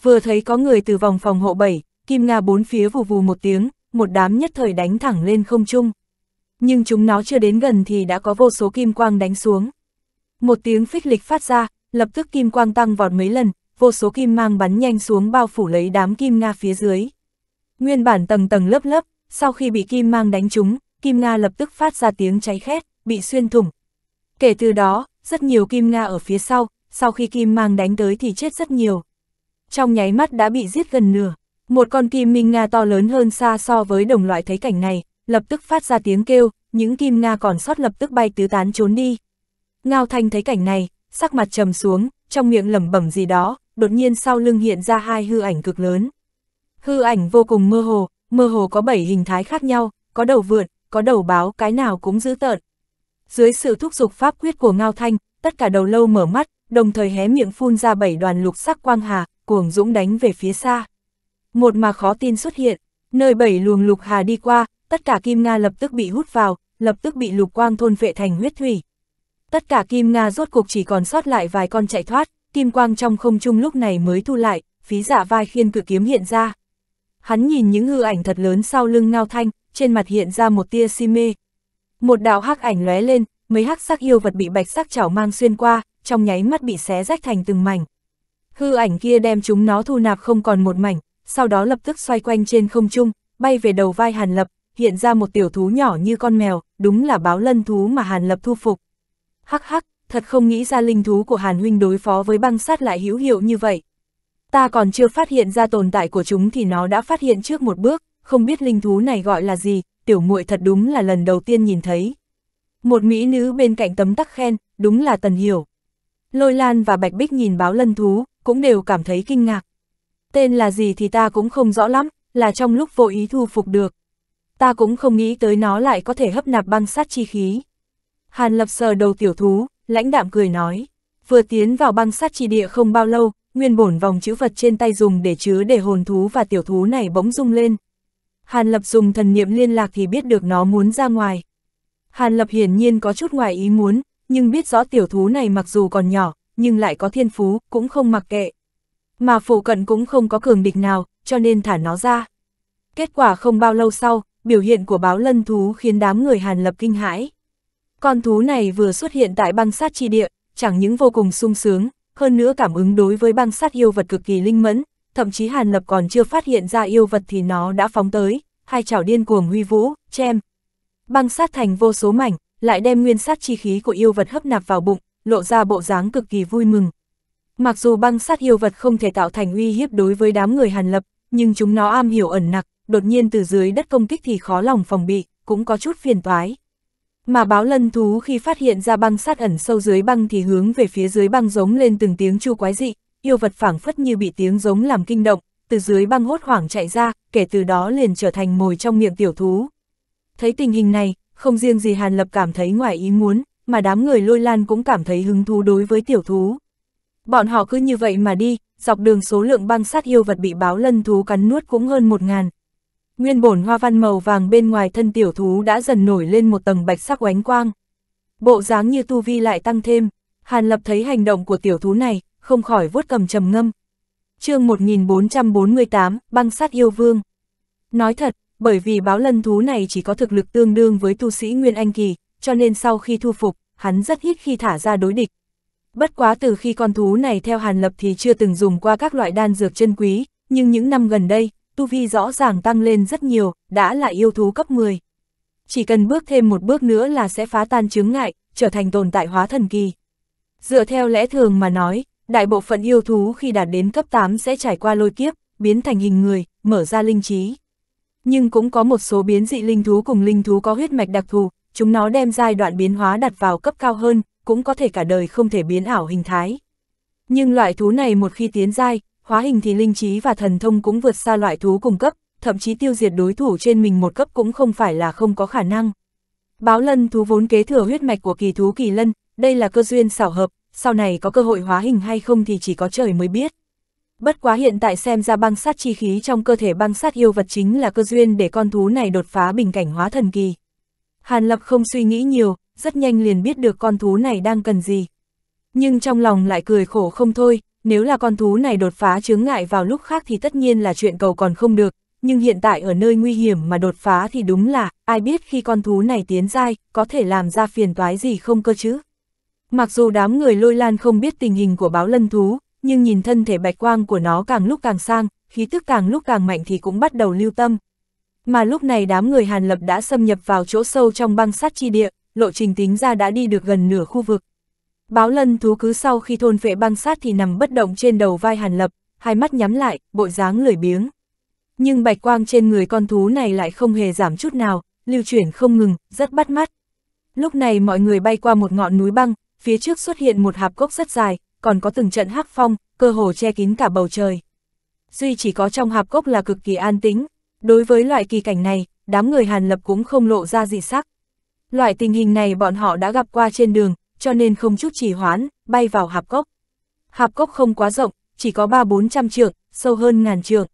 Vừa thấy có người từ vòng phòng hộ bảy kim nga bốn phía vù vù một tiếng, một đám nhất thời đánh thẳng lên không trung nhưng chúng nó chưa đến gần thì đã có vô số kim quang đánh xuống. Một tiếng phích lịch phát ra, lập tức kim quang tăng vọt mấy lần, vô số kim mang bắn nhanh xuống bao phủ lấy đám kim Nga phía dưới. Nguyên bản tầng tầng lớp lớp, sau khi bị kim mang đánh trúng, kim Nga lập tức phát ra tiếng cháy khét, bị xuyên thủng. Kể từ đó, rất nhiều kim Nga ở phía sau, sau khi kim mang đánh tới thì chết rất nhiều. Trong nháy mắt đã bị giết gần nửa, một con kim minh Nga to lớn hơn xa so với đồng loại thấy cảnh này, lập tức phát ra tiếng kêu, những kim Nga còn sót lập tức bay tứ tán trốn đi. Ngao Thanh thấy cảnh này, sắc mặt trầm xuống, trong miệng lẩm bẩm gì đó, đột nhiên sau lưng hiện ra hai hư ảnh cực lớn. Hư ảnh vô cùng mơ hồ, mơ hồ có bảy hình thái khác nhau, có đầu vượn, có đầu báo, cái nào cũng dữ tợn. Dưới sự thúc giục pháp quyết của Ngao Thanh, tất cả đầu lâu mở mắt, đồng thời hé miệng phun ra bảy đoàn lục sắc quang hà, cuồng dũng đánh về phía xa. Một mà khó tin xuất hiện, nơi bảy luồng lục hà đi qua, tất cả kim Nga lập tức bị hút vào, lập tức bị lục quang thôn vệ thành huyết thủy. Tất cả kim Nga rốt cuộc chỉ còn sót lại vài con chạy thoát, kim quang trong không trung lúc này mới thu lại, phí dạ vai khiên cự kiếm hiện ra. Hắn nhìn những hư ảnh thật lớn sau lưng ngao thanh, trên mặt hiện ra một tia si mê. Một đạo hắc ảnh lóe lên, mấy hắc sắc yêu vật bị bạch sắc chảo mang xuyên qua, trong nháy mắt bị xé rách thành từng mảnh. Hư ảnh kia đem chúng nó thu nạp không còn một mảnh, sau đó lập tức xoay quanh trên không trung, bay về đầu vai Hàn Lập, hiện ra một tiểu thú nhỏ như con mèo, đúng là báo lân thú mà Hàn Lập thu phục. Hắc hắc, thật không nghĩ ra linh thú của Hàn Huynh đối phó với băng sát lại hữu hiệu như vậy. Ta còn chưa phát hiện ra tồn tại của chúng thì nó đã phát hiện trước một bước, không biết linh thú này gọi là gì, tiểu muội thật đúng là lần đầu tiên nhìn thấy. Một mỹ nữ bên cạnh tấm tắc khen, đúng là tần hiểu. Lôi Lan và Bạch Bích nhìn báo lân thú, cũng đều cảm thấy kinh ngạc. Tên là gì thì ta cũng không rõ lắm, là trong lúc vô ý thu phục được, ta cũng không nghĩ tới nó lại có thể hấp nạp băng sát chi khí. Hàn lập sờ đầu tiểu thú, lãnh đạm cười nói, vừa tiến vào băng sát chi địa không bao lâu, nguyên bổn vòng chữ vật trên tay dùng để chứa để hồn thú và tiểu thú này bỗng rung lên. Hàn lập dùng thần niệm liên lạc thì biết được nó muốn ra ngoài. Hàn lập hiển nhiên có chút ngoài ý muốn, nhưng biết rõ tiểu thú này mặc dù còn nhỏ, nhưng lại có thiên phú, cũng không mặc kệ. Mà phụ cận cũng không có cường địch nào, cho nên thả nó ra. Kết quả không bao lâu sau, biểu hiện của báo lân thú khiến đám người Hàn Lập kinh hãi. Con thú này vừa xuất hiện tại băng sát chi địa, chẳng những vô cùng sung sướng, hơn nữa cảm ứng đối với băng sát yêu vật cực kỳ linh mẫn, thậm chí Hàn Lập còn chưa phát hiện ra yêu vật thì nó đã phóng tới, hai chảo điên cuồng huy vũ, chém. Băng sát thành vô số mảnh, lại đem nguyên sát chi khí của yêu vật hấp nạp vào bụng, lộ ra bộ dáng cực kỳ vui mừng. Mặc dù băng sát yêu vật không thể tạo thành uy hiếp đối với đám người Hàn Lập, nhưng chúng nó am hiểu ẩn nặc, đột nhiên từ dưới đất công kích thì khó lòng phòng bị, cũng có chút phiền toái. Mà báo lân thú khi phát hiện ra băng sát ẩn sâu dưới băng thì hướng về phía dưới băng giống lên từng tiếng chu quái dị, yêu vật phảng phất như bị tiếng giống làm kinh động, từ dưới băng hốt hoảng chạy ra, kể từ đó liền trở thành mồi trong miệng tiểu thú. Thấy tình hình này, không riêng gì Hàn Lập cảm thấy ngoài ý muốn, mà đám người lôi lan cũng cảm thấy hứng thú đối với tiểu thú. Bọn họ cứ như vậy mà đi, dọc đường số lượng băng sát yêu vật bị báo lân thú cắn nuốt cũng hơn một ngàn, nguyên bổn hoa văn màu vàng bên ngoài thân tiểu thú đã dần nổi lên một tầng bạch sắc oánh quang. Bộ dáng như tu vi lại tăng thêm, Hàn Lập thấy hành động của tiểu thú này, không khỏi vuốt cầm trầm ngâm. chương 1448, băng sát yêu vương. Nói thật, bởi vì báo lân thú này chỉ có thực lực tương đương với tu sĩ Nguyên Anh Kỳ, cho nên sau khi thu phục, hắn rất hít khi thả ra đối địch. Bất quá từ khi con thú này theo Hàn Lập thì chưa từng dùng qua các loại đan dược chân quý, nhưng những năm gần đây, tu vi rõ ràng tăng lên rất nhiều, đã là yêu thú cấp 10. Chỉ cần bước thêm một bước nữa là sẽ phá tan chứng ngại, trở thành tồn tại hóa thần kỳ. Dựa theo lẽ thường mà nói, đại bộ phận yêu thú khi đạt đến cấp 8 sẽ trải qua lôi kiếp, biến thành hình người, mở ra linh trí. Nhưng cũng có một số biến dị linh thú cùng linh thú có huyết mạch đặc thù, chúng nó đem giai đoạn biến hóa đặt vào cấp cao hơn, cũng có thể cả đời không thể biến ảo hình thái. Nhưng loại thú này một khi tiến giai, hóa hình thì linh trí và thần thông cũng vượt xa loại thú cùng cấp, thậm chí tiêu diệt đối thủ trên mình một cấp cũng không phải là không có khả năng. Báo lân thú vốn kế thừa huyết mạch của kỳ thú kỳ lân, đây là cơ duyên xảo hợp, sau này có cơ hội hóa hình hay không thì chỉ có trời mới biết. Bất quá hiện tại xem ra băng sát chi khí trong cơ thể băng sát yêu vật chính là cơ duyên để con thú này đột phá bình cảnh hóa thần kỳ. Hàn Lập không suy nghĩ nhiều, rất nhanh liền biết được con thú này đang cần gì. Nhưng trong lòng lại cười khổ không thôi, nếu là con thú này đột phá chướng ngại vào lúc khác thì tất nhiên là chuyện cầu còn không được, nhưng hiện tại ở nơi nguy hiểm mà đột phá thì đúng là, ai biết khi con thú này tiến dai, có thể làm ra phiền toái gì không cơ chứ. Mặc dù đám người lôi lan không biết tình hình của báo lân thú, nhưng nhìn thân thể bạch quang của nó càng lúc càng sang, khí tức càng lúc càng mạnh thì cũng bắt đầu lưu tâm. Mà lúc này đám người Hàn Lập đã xâm nhập vào chỗ sâu trong băng sát chi địa, lộ trình tính ra đã đi được gần nửa khu vực, Báo lân thú cứ sau khi thôn vệ băng sát thì nằm bất động trên đầu vai Hàn Lập, hai mắt nhắm lại, bộ dáng lười biếng. Nhưng bạch quang trên người con thú này lại không hề giảm chút nào, lưu chuyển không ngừng, rất bắt mắt. Lúc này mọi người bay qua một ngọn núi băng, phía trước xuất hiện một hạp cốc rất dài, còn có từng trận hắc phong, cơ hồ che kín cả bầu trời. Duy chỉ có trong hạp cốc là cực kỳ an tĩnh, đối với loại kỳ cảnh này, đám người Hàn Lập cũng không lộ ra dị sắc. Loại tình hình này bọn họ đã gặp qua trên đường, cho nên không chút trì hoãn, bay vào hạp cốc. Hạp cốc không quá rộng, chỉ có ba bốn trăm trượng, sâu hơn ngàn trượng.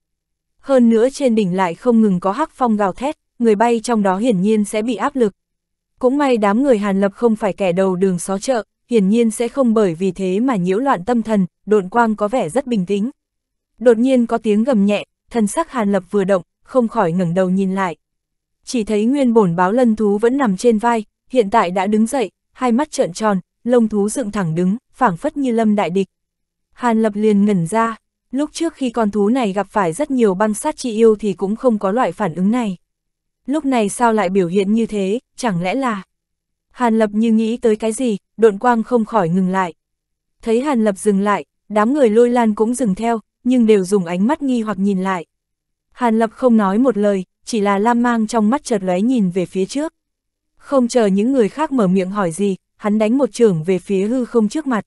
Hơn nữa trên đỉnh lại không ngừng có hắc phong gào thét, người bay trong đó hiển nhiên sẽ bị áp lực. Cũng may đám người Hàn Lập không phải kẻ đầu đường xó chợ, hiển nhiên sẽ không bởi vì thế mà nhiễu loạn tâm thần, độn quang có vẻ rất bình tĩnh. Đột nhiên có tiếng gầm nhẹ, thần sắc Hàn Lập vừa động, không khỏi ngẩng đầu nhìn lại. Chỉ thấy nguyên bổn báo lân thú vẫn nằm trên vai, hiện tại đã đứng dậy, hai mắt trợn tròn, lông thú dựng thẳng đứng, phảng phất như lâm đại địch. Hàn Lập liền ngẩn ra, lúc trước khi con thú này gặp phải rất nhiều băng sát chi yêu thì cũng không có loại phản ứng này. Lúc này sao lại biểu hiện như thế, chẳng lẽ là... Hàn Lập như nghĩ tới cái gì, độn quang không khỏi ngừng lại. Thấy Hàn Lập dừng lại, đám người lôi lan cũng dừng theo, nhưng đều dùng ánh mắt nghi hoặc nhìn lại. Hàn Lập không nói một lời, chỉ là lam mang trong mắt chợt lóe nhìn về phía trước. Không chờ những người khác mở miệng hỏi gì, hắn đánh một trưởng về phía hư không trước mặt.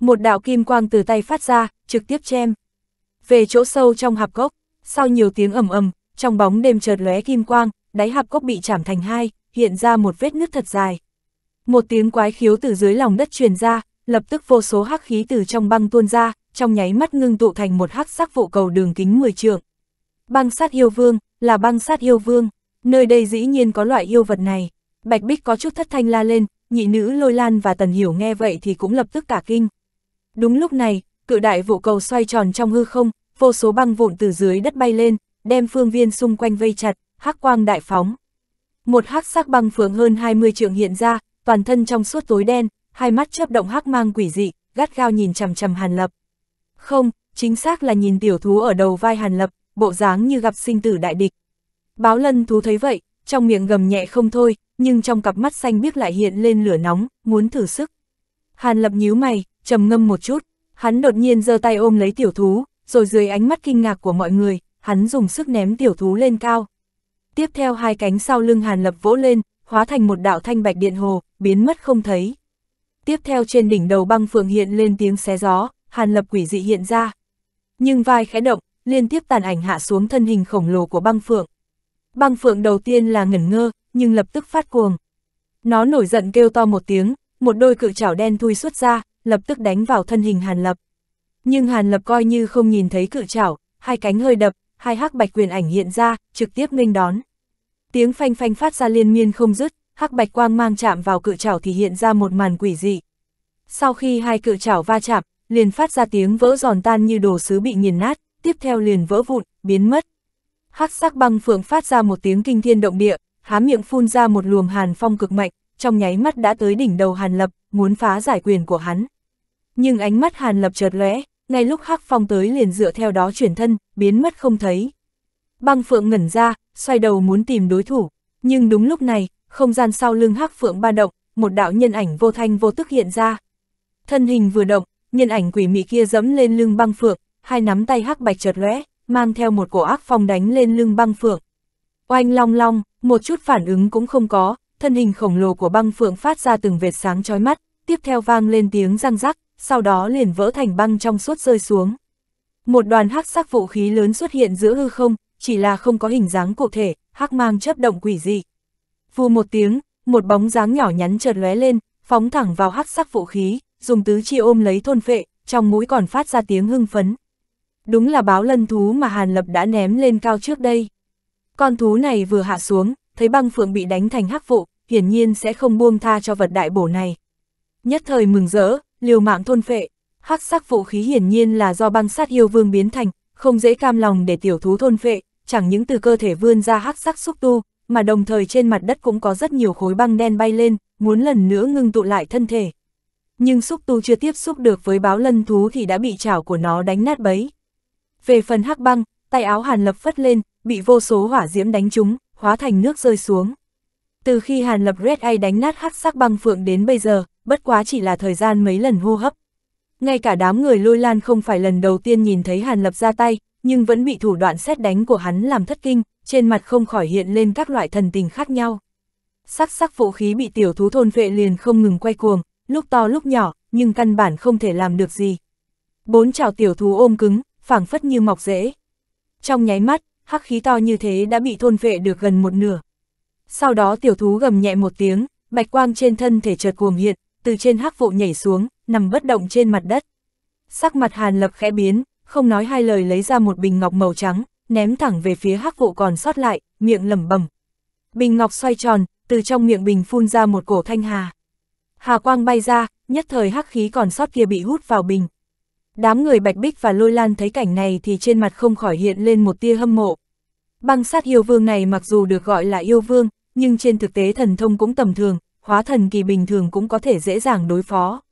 Một đạo kim quang từ tay phát ra, trực tiếp chém. Về chỗ sâu trong hạp cốc, sau nhiều tiếng ầm ầm, trong bóng đêm chợt lóe kim quang, đáy hạp cốc bị chạm thành hai, hiện ra một vết nứt thật dài. Một tiếng quái khiếu từ dưới lòng đất truyền ra, lập tức vô số hắc khí từ trong băng tuôn ra, trong nháy mắt ngưng tụ thành một hắc sắc vụ cầu đường kính 10 trượng. Băng sát yêu vương, là băng sát yêu vương, nơi đây dĩ nhiên có loại yêu vật này. Bạch Bích có chút thất thanh la lên, nhị nữ lôi lan và tần hiểu nghe vậy thì cũng lập tức cả kinh. Đúng lúc này, cự đại vụ cầu xoay tròn trong hư không, vô số băng vụn từ dưới đất bay lên, đem phương viên xung quanh vây chặt, hắc quang đại phóng. Một hắc sắc băng phượng hơn 20 trượng hiện ra, toàn thân trong suốt tối đen, hai mắt chớp động hắc mang quỷ dị, gắt gao nhìn chằm chằm Hàn Lập. Không, chính xác là nhìn tiểu thú ở đầu vai Hàn Lập, bộ dáng như gặp sinh tử đại địch. Báo Lân thú thấy vậy, trong miệng gầm nhẹ không thôi, nhưng trong cặp mắt xanh biếc lại hiện lên lửa nóng, muốn thử sức. Hàn lập nhíu mày, trầm ngâm một chút, hắn đột nhiên giơ tay ôm lấy tiểu thú, rồi dưới ánh mắt kinh ngạc của mọi người, hắn dùng sức ném tiểu thú lên cao. Tiếp theo hai cánh sau lưng hàn lập vỗ lên, hóa thành một đạo thanh bạch điện hồ, biến mất không thấy. Tiếp theo trên đỉnh đầu băng phượng hiện lên tiếng xé gió, hàn lập quỷ dị hiện ra. Nhưng vai khẽ động, liên tiếp tàn ảnh hạ xuống thân hình khổng lồ của băng phượng. Băng phượng đầu tiên là ngẩn ngơ, nhưng lập tức phát cuồng. Nó nổi giận kêu to một tiếng, một đôi cự chảo đen thui xuất ra, lập tức đánh vào thân hình Hàn Lập. Nhưng Hàn Lập coi như không nhìn thấy cự chảo, hai cánh hơi đập, hai hắc bạch quyền ảnh hiện ra, trực tiếp nghênh đón. Tiếng phanh phanh phát ra liên miên không dứt, hắc bạch quang mang chạm vào cự chảo thì hiện ra một màn quỷ dị. Sau khi hai cự chảo va chạm, liền phát ra tiếng vỡ giòn tan như đồ sứ bị nghiền nát, tiếp theo liền vỡ vụn, biến mất. Hắc sắc băng phượng phát ra một tiếng kinh thiên động địa, há miệng phun ra một luồng hàn phong cực mạnh, trong nháy mắt đã tới đỉnh đầu Hàn Lập, muốn phá giải quyền của hắn. Nhưng ánh mắt Hàn Lập chợt lóe, ngay lúc Hắc Phong tới liền dựa theo đó chuyển thân, biến mất không thấy. Băng Phượng ngẩn ra, xoay đầu muốn tìm đối thủ, nhưng đúng lúc này, không gian sau lưng Hắc Phượng ba động, một đạo nhân ảnh vô thanh vô tức hiện ra. Thân hình vừa động, nhân ảnh quỷ mị kia dẫm lên lưng Băng Phượng, hai nắm tay Hắc Bạch chợt lóe, mang theo một cổ ác phong đánh lên lưng băng phượng. Oanh long long, một chút phản ứng cũng không có, thân hình khổng lồ của băng phượng phát ra từng vệt sáng chói mắt, tiếp theo vang lên tiếng răng rắc, sau đó liền vỡ thành băng trong suốt rơi xuống. Một đoàn hắc sắc vũ khí lớn xuất hiện giữa hư không, chỉ là không có hình dáng cụ thể, hắc mang chấp động quỷ dị. Vù một tiếng, một bóng dáng nhỏ nhắn chợt lóe lên, phóng thẳng vào hắc sắc vũ khí, dùng tứ chi ôm lấy thôn phệ, trong mũi còn phát ra tiếng hưng phấn. Đúng là báo lân thú mà Hàn Lập đã ném lên cao trước đây. Con thú này vừa hạ xuống, thấy băng phượng bị đánh thành hắc vụ, hiển nhiên sẽ không buông tha cho vật đại bổ này. Nhất thời mừng rỡ, liều mạng thôn phệ, hắc sắc vũ khí hiển nhiên là do băng sát yêu vương biến thành, không dễ cam lòng để tiểu thú thôn phệ, chẳng những từ cơ thể vươn ra hắc sắc xúc tu, mà đồng thời trên mặt đất cũng có rất nhiều khối băng đen bay lên, muốn lần nữa ngưng tụ lại thân thể. Nhưng xúc tu chưa tiếp xúc được với báo lân thú thì đã bị chảo của nó đánh nát bấy. Về phần hắc băng, tay áo Hàn Lập phất lên, bị vô số hỏa diễm đánh trúng, hóa thành nước rơi xuống. Từ khi Hàn Lập Red Eye đánh nát hắc sắc băng phượng đến bây giờ, bất quá chỉ là thời gian mấy lần hô hấp. Ngay cả đám người lôi lan không phải lần đầu tiên nhìn thấy Hàn Lập ra tay, nhưng vẫn bị thủ đoạn xét đánh của hắn làm thất kinh, trên mặt không khỏi hiện lên các loại thần tình khác nhau. Sắc sắc vũ khí bị tiểu thú thôn vệ liền không ngừng quay cuồng, lúc to lúc nhỏ, nhưng căn bản không thể làm được gì. Bốn chảo tiểu thú ôm cứng, phảng phất như mọc rễ. Trong nháy mắt, hắc khí to như thế đã bị thôn vệ được gần một nửa. Sau đó tiểu thú gầm nhẹ một tiếng, bạch quang trên thân thể chợt cuồng hiện, từ trên hắc vụ nhảy xuống, nằm bất động trên mặt đất. Sắc mặt Hàn Lập khẽ biến, không nói hai lời lấy ra một bình ngọc màu trắng, ném thẳng về phía hắc vụ còn sót lại, miệng lẩm bẩm. Bình ngọc xoay tròn, từ trong miệng bình phun ra một cổ thanh hà. Hà quang bay ra, nhất thời hắc khí còn sót kia bị hút vào bình. Đám người Bạch Bích và Lôi Lan thấy cảnh này thì trên mặt không khỏi hiện lên một tia hâm mộ. Băng sát yêu vương này mặc dù được gọi là yêu vương, nhưng trên thực tế thần thông cũng tầm thường, hóa thần kỳ bình thường cũng có thể dễ dàng đối phó.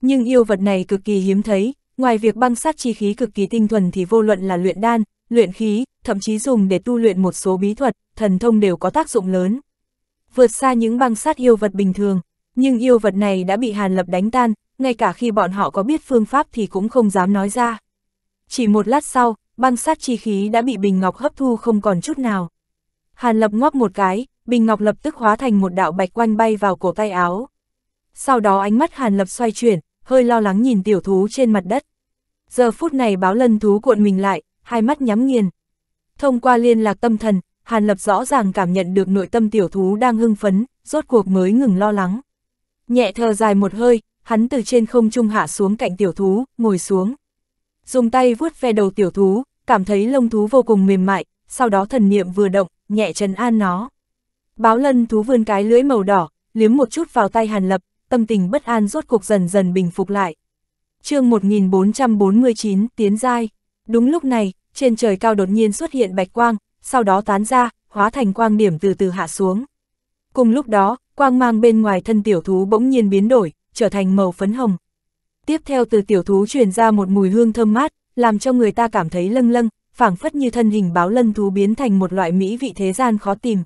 Nhưng yêu vật này cực kỳ hiếm thấy, ngoài việc băng sát chi khí cực kỳ tinh thuần thì vô luận là luyện đan, luyện khí, thậm chí dùng để tu luyện một số bí thuật, thần thông đều có tác dụng lớn. Vượt xa những băng sát yêu vật bình thường, nhưng yêu vật này đã bị Hàn Lập đánh tan, ngay cả khi bọn họ có biết phương pháp thì cũng không dám nói ra. Chỉ một lát sau, băng sát chi khí đã bị Bình Ngọc hấp thu không còn chút nào. Hàn Lập ngóp một cái, Bình Ngọc lập tức hóa thành một đạo bạch quanh bay vào cổ tay áo. Sau đó ánh mắt Hàn Lập xoay chuyển, hơi lo lắng nhìn tiểu thú trên mặt đất. Giờ phút này báo lân thú cuộn mình lại, hai mắt nhắm nghiền. Thông qua liên lạc tâm thần, Hàn Lập rõ ràng cảm nhận được nội tâm tiểu thú đang hưng phấn, rốt cuộc mới ngừng lo lắng. Nhẹ thở dài một hơi, hắn từ trên không trung hạ xuống cạnh tiểu thú, ngồi xuống. Dùng tay vuốt ve đầu tiểu thú, cảm thấy lông thú vô cùng mềm mại, sau đó thần niệm vừa động, nhẹ trần an nó. Báo lân thú vươn cái lưỡi màu đỏ, liếm một chút vào tay Hàn Lập, tâm tình bất an rốt cuộc dần dần bình phục lại. chương 1449 tiến giai. Đúng lúc này, trên trời cao đột nhiên xuất hiện bạch quang, sau đó tán ra, hóa thành quang điểm từ từ hạ xuống. Cùng lúc đó, quang mang bên ngoài thân tiểu thú bỗng nhiên biến đổi, trở thành màu phấn hồng. Tiếp theo từ tiểu thú truyền ra một mùi hương thơm mát, làm cho người ta cảm thấy lâng lâng, phảng phất như thân hình báo lân thú biến thành một loại mỹ vị thế gian khó tìm.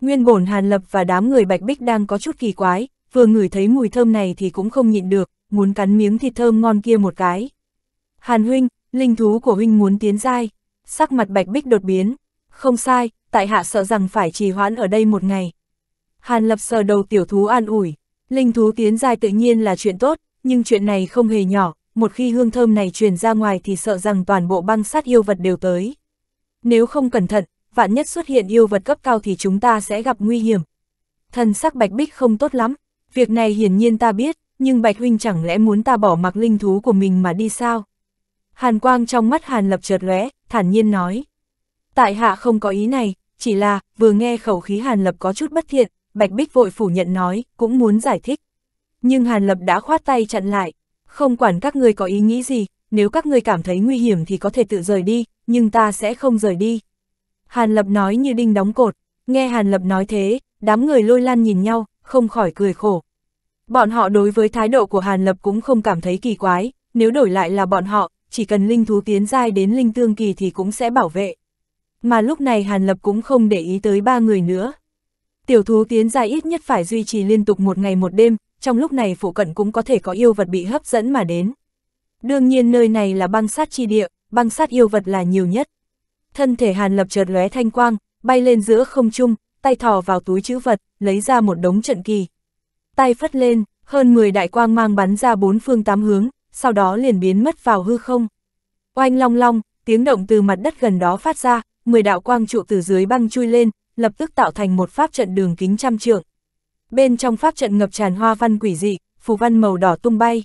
Nguyên bổn Hàn Lập và đám người Bạch Bích đang có chút kỳ quái, vừa ngửi thấy mùi thơm này thì cũng không nhịn được, muốn cắn miếng thịt thơm ngon kia một cái. Hàn huynh, linh thú của huynh muốn tiến dai, sắc mặt Bạch Bích đột biến, không sai, tại hạ sợ rằng phải trì hoãn ở đây một ngày. Hàn Lập sờ đầu tiểu thú an ủi, Linh thú tiến dài tự nhiên là chuyện tốt, nhưng chuyện này không hề nhỏ, một khi hương thơm này truyền ra ngoài thì sợ rằng toàn bộ băng sát yêu vật đều tới. Nếu không cẩn thận, vạn nhất xuất hiện yêu vật cấp cao thì chúng ta sẽ gặp nguy hiểm. Thần sắc Bạch Bích không tốt lắm, việc này hiển nhiên ta biết, nhưng Bạch Huynh chẳng lẽ muốn ta bỏ mặc linh thú của mình mà đi sao? Hàn quang trong mắt Hàn lập chợt lóe, thản nhiên nói. Tại hạ không có ý này, chỉ là vừa nghe khẩu khí Hàn lập có chút bất thiện, Bạch Bích vội phủ nhận nói, cũng muốn giải thích. Nhưng Hàn Lập đã khoát tay chặn lại, không quản các người có ý nghĩ gì, nếu các người cảm thấy nguy hiểm thì có thể tự rời đi, nhưng ta sẽ không rời đi. Hàn Lập nói như đinh đóng cột, nghe Hàn Lập nói thế, đám người lôi lan nhìn nhau, không khỏi cười khổ. Bọn họ đối với thái độ của Hàn Lập cũng không cảm thấy kỳ quái, nếu đổi lại là bọn họ, chỉ cần linh thú tiến giai đến linh tương kỳ thì cũng sẽ bảo vệ. Mà lúc này Hàn Lập cũng không để ý tới ba người nữa, Tiểu thú tiến ra ít nhất phải duy trì liên tục một ngày một đêm, trong lúc này phụ cận cũng có thể có yêu vật bị hấp dẫn mà đến. Đương nhiên nơi này là băng sát chi địa, băng sát yêu vật là nhiều nhất. Thân thể Hàn Lập chợt lóe thanh quang, bay lên giữa không trung, tay thò vào túi chữ vật, lấy ra một đống trận kỳ. Tay phất lên, hơn 10 đại quang mang bắn ra bốn phương tám hướng, sau đó liền biến mất vào hư không. Oanh long long, tiếng động từ mặt đất gần đó phát ra, 10 đạo quang trụ từ dưới băng chui lên, lập tức tạo thành một pháp trận đường kính trăm trượng. Bên trong pháp trận ngập tràn hoa văn quỷ dị, phù văn màu đỏ tung bay.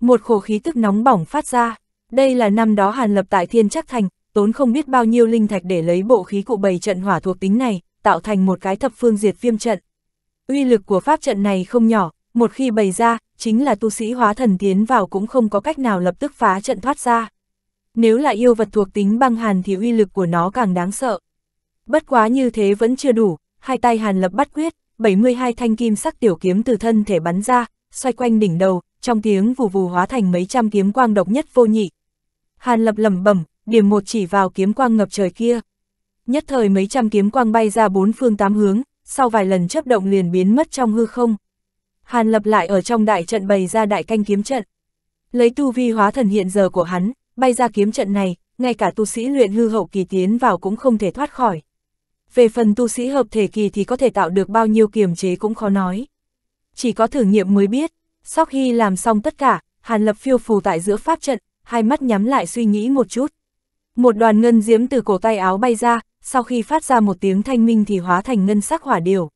Một khổ khí tức nóng bỏng phát ra, đây là năm đó Hàn Lập tại Thiên Trắc Thành, tốn không biết bao nhiêu linh thạch để lấy bộ khí cụ bày trận hỏa thuộc tính này, tạo thành một cái thập phương diệt viêm trận. Uy lực của pháp trận này không nhỏ, một khi bày ra, chính là tu sĩ hóa thần tiến vào cũng không có cách nào lập tức phá trận thoát ra. Nếu là yêu vật thuộc tính băng hàn thì uy lực của nó càng đáng sợ. Bất quá như thế vẫn chưa đủ, hai tay Hàn Lập bắt quyết, 72 thanh kim sắc tiểu kiếm từ thân thể bắn ra, xoay quanh đỉnh đầu, trong tiếng vù vù hóa thành mấy trăm kiếm quang độc nhất vô nhị. Hàn Lập lẩm bẩm, điểm một chỉ vào kiếm quang ngập trời kia. Nhất thời mấy trăm kiếm quang bay ra bốn phương tám hướng, sau vài lần chấp động liền biến mất trong hư không. Hàn Lập lại ở trong đại trận bày ra đại canh kiếm trận. Lấy tu vi hóa thần hiện giờ của hắn, bay ra kiếm trận này, ngay cả tu sĩ luyện hư hậu kỳ tiến vào cũng không thể thoát khỏi về phần tu sĩ hợp thể kỳ thì có thể tạo được bao nhiêu kiềm chế cũng khó nói. Chỉ có thử nghiệm mới biết, sau khi làm xong tất cả, Hàn Lập phiêu phù tại giữa pháp trận, hai mắt nhắm lại suy nghĩ một chút. Một đoàn ngân diếm từ cổ tay áo bay ra, sau khi phát ra một tiếng thanh minh thì hóa thành ngân sắc hỏa điều.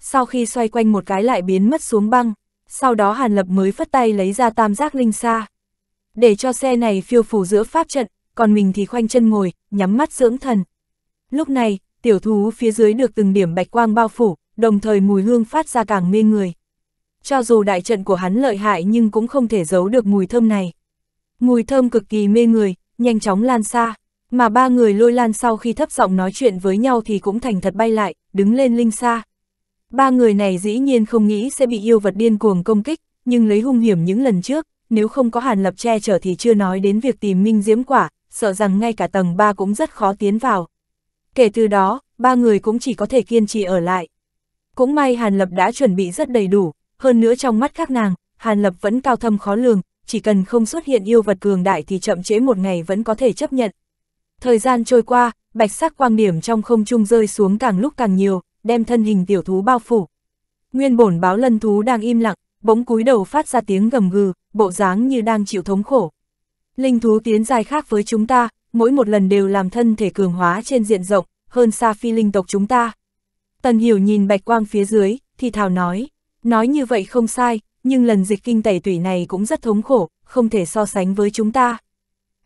Sau khi xoay quanh một cái lại biến mất xuống băng, sau đó Hàn Lập mới phất tay lấy ra tam giác linh xa. Để cho xe này phiêu phù giữa pháp trận, còn mình thì khoanh chân ngồi, nhắm mắt dưỡng thần. Lúc này, tiểu thú phía dưới được từng điểm bạch quang bao phủ, đồng thời mùi hương phát ra càng mê người. Cho dù đại trận của hắn lợi hại nhưng cũng không thể giấu được mùi thơm này. Mùi thơm cực kỳ mê người, nhanh chóng lan xa, mà ba người lôi lan sau khi thấp giọng nói chuyện với nhau thì cũng thành thật bay lại, đứng lên linh xa. Ba người này dĩ nhiên không nghĩ sẽ bị yêu vật điên cuồng công kích, nhưng lấy hung hiểm những lần trước, nếu không có hàn lập che chở thì chưa nói đến việc tìm minh diễm quả, sợ rằng ngay cả tầng 3 cũng rất khó tiến vào. Kể từ đó, ba người cũng chỉ có thể kiên trì ở lại. Cũng may Hàn Lập đã chuẩn bị rất đầy đủ, hơn nữa trong mắt các nàng, Hàn Lập vẫn cao thâm khó lường, chỉ cần không xuất hiện yêu vật cường đại thì chậm chế một ngày vẫn có thể chấp nhận. Thời gian trôi qua, bạch sắc quang điểm trong không trung rơi xuống càng lúc càng nhiều, đem thân hình tiểu thú bao phủ. Nguyên bổn báo lân thú đang im lặng, bỗng cúi đầu phát ra tiếng gầm gừ, bộ dáng như đang chịu thống khổ. Linh thú tiến dài khác với chúng ta, mỗi một lần đều làm thân thể cường hóa trên diện rộng, hơn xa phi linh tộc chúng ta. Tần hiểu nhìn bạch quang phía dưới, thì thào nói, nói như vậy không sai, nhưng lần dịch kinh tẩy tủy này cũng rất thống khổ, không thể so sánh với chúng ta.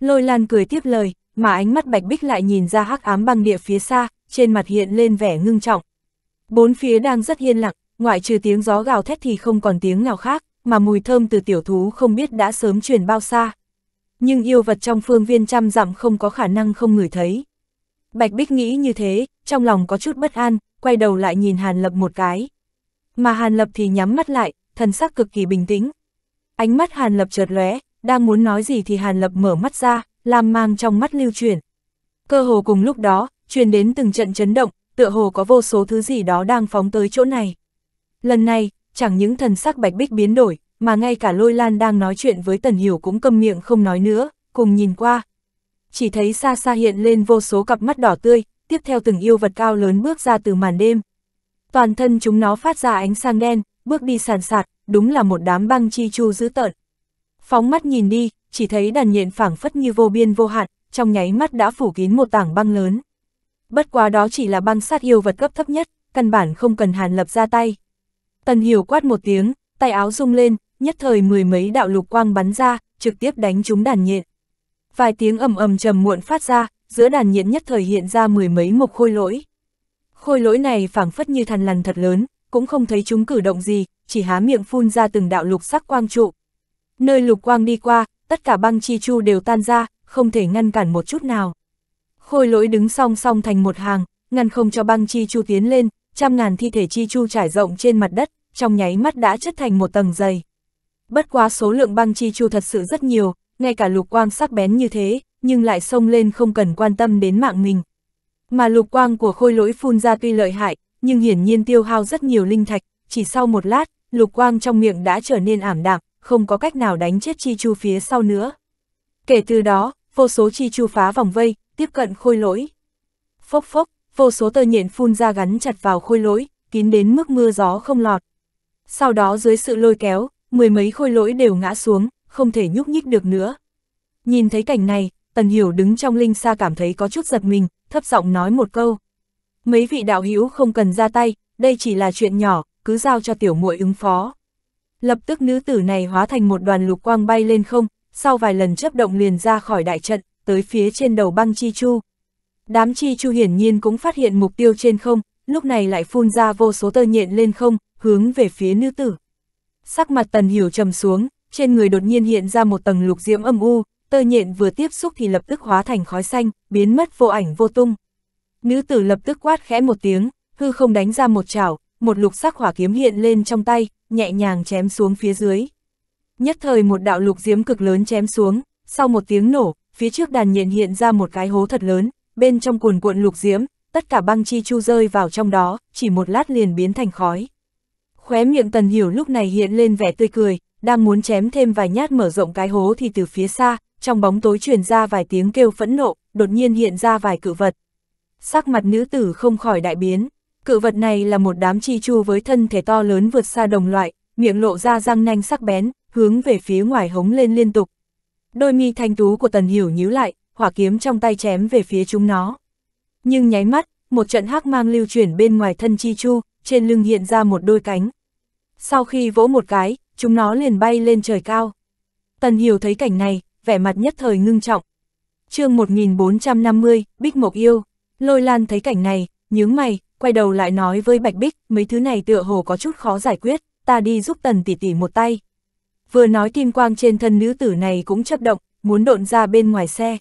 Lôi lan cười tiếp lời, mà ánh mắt bạch bích lại nhìn ra hắc ám băng địa phía xa, trên mặt hiện lên vẻ ngưng trọng. Bốn phía đang rất yên lặng, ngoại trừ tiếng gió gào thét thì không còn tiếng nào khác, mà mùi thơm từ tiểu thú không biết đã sớm truyền bao xa nhưng yêu vật trong phương viên trăm dặm không có khả năng không ngửi thấy. Bạch Bích nghĩ như thế, trong lòng có chút bất an, quay đầu lại nhìn Hàn Lập một cái. Mà Hàn Lập thì nhắm mắt lại, thần sắc cực kỳ bình tĩnh. Ánh mắt Hàn Lập chợt lóe, đang muốn nói gì thì Hàn Lập mở mắt ra, làm mang trong mắt lưu chuyển. Cơ hồ cùng lúc đó, truyền đến từng trận chấn động, tựa hồ có vô số thứ gì đó đang phóng tới chỗ này. Lần này, chẳng những thần sắc Bạch Bích biến đổi, mà ngay cả lôi lan đang nói chuyện với Tần Hiểu cũng câm miệng không nói nữa, cùng nhìn qua. Chỉ thấy xa xa hiện lên vô số cặp mắt đỏ tươi, tiếp theo từng yêu vật cao lớn bước ra từ màn đêm. Toàn thân chúng nó phát ra ánh sang đen, bước đi sàn sạt, đúng là một đám băng chi chu dữ tợn. Phóng mắt nhìn đi, chỉ thấy đàn nhện phảng phất như vô biên vô hạn, trong nháy mắt đã phủ kín một tảng băng lớn. Bất quá đó chỉ là băng sát yêu vật cấp thấp nhất, căn bản không cần Hàn Lập ra tay. Tần Hiểu quát một tiếng, tay áo rung lên, nhất thời mười mấy đạo lục quang bắn ra, trực tiếp đánh trúng đàn nhện. Vài tiếng ầm ầm trầm muộn phát ra, giữa đàn nhện nhất thời hiện ra mười mấy mục khôi lỗi. Khôi lỗi này phảng phất như thằn lằn thật lớn, cũng không thấy chúng cử động gì, chỉ há miệng phun ra từng đạo lục sắc quang trụ. Nơi lục quang đi qua, tất cả băng chi chu đều tan ra, không thể ngăn cản một chút nào. Khôi lỗi đứng song song thành một hàng, ngăn không cho băng chi chu tiến lên, trăm ngàn thi thể chi chu trải rộng trên mặt đất, trong nháy mắt đã chất thành một tầng dày bất quá số lượng băng chi chu thật sự rất nhiều, ngay cả lục quang sắc bén như thế, nhưng lại xông lên không cần quan tâm đến mạng mình. Mà lục quang của khôi lỗi phun ra tuy lợi hại, nhưng hiển nhiên tiêu hao rất nhiều linh thạch, chỉ sau một lát, lục quang trong miệng đã trở nên ảm đạm, không có cách nào đánh chết chi chu phía sau nữa. Kể từ đó, vô số chi chu phá vòng vây, tiếp cận khôi lỗi. Phốc phốc, vô số tơ nhện phun ra gắn chặt vào khôi lỗi, kín đến mức mưa gió không lọt. Sau đó dưới sự lôi kéo, mười mấy khôi lỗi đều ngã xuống, không thể nhúc nhích được nữa. Nhìn thấy cảnh này, Tần Hiểu đứng trong linh xa cảm thấy có chút giật mình, thấp giọng nói một câu. Mấy vị đạo hữu không cần ra tay, đây chỉ là chuyện nhỏ, cứ giao cho tiểu muội ứng phó. Lập tức nữ tử này hóa thành một đoàn lục quang bay lên không, sau vài lần chấp động liền ra khỏi đại trận, tới phía trên đầu băng chi chu. Đám chi chu hiển nhiên cũng phát hiện mục tiêu trên không, lúc này lại phun ra vô số tơ nhện lên không, hướng về phía nữ tử sắc mặt tần hiểu trầm xuống, trên người đột nhiên hiện ra một tầng lục diễm âm u, tơ nhện vừa tiếp xúc thì lập tức hóa thành khói xanh, biến mất vô ảnh vô tung. Nữ tử lập tức quát khẽ một tiếng, hư không đánh ra một chảo, một lục sắc hỏa kiếm hiện lên trong tay, nhẹ nhàng chém xuống phía dưới. Nhất thời một đạo lục diễm cực lớn chém xuống, sau một tiếng nổ, phía trước đàn nhện hiện ra một cái hố thật lớn, bên trong cuồn cuộn lục diễm, tất cả băng chi chu rơi vào trong đó, chỉ một lát liền biến thành khói. Khóe miệng tần hiểu lúc này hiện lên vẻ tươi cười, đang muốn chém thêm vài nhát mở rộng cái hố thì từ phía xa, trong bóng tối truyền ra vài tiếng kêu phẫn nộ, đột nhiên hiện ra vài cự vật. Sắc mặt nữ tử không khỏi đại biến, cự vật này là một đám chi chu với thân thể to lớn vượt xa đồng loại, miệng lộ ra răng nanh sắc bén, hướng về phía ngoài hống lên liên tục. Đôi mi thanh tú của tần hiểu nhíu lại, hỏa kiếm trong tay chém về phía chúng nó. Nhưng nháy mắt, một trận hắc mang lưu chuyển bên ngoài thân chi chu, trên lưng hiện ra một đôi cánh. Sau khi vỗ một cái, chúng nó liền bay lên trời cao. Tần Hiểu thấy cảnh này, vẻ mặt nhất thời ngưng trọng. chương 1450, Bích Mộc Yêu, lôi lan thấy cảnh này, nhướng mày, quay đầu lại nói với Bạch Bích, mấy thứ này tựa hồ có chút khó giải quyết, ta đi giúp Tần tỷ tỷ một tay. Vừa nói kim quang trên thân nữ tử này cũng chấp động, muốn độn ra bên ngoài xe.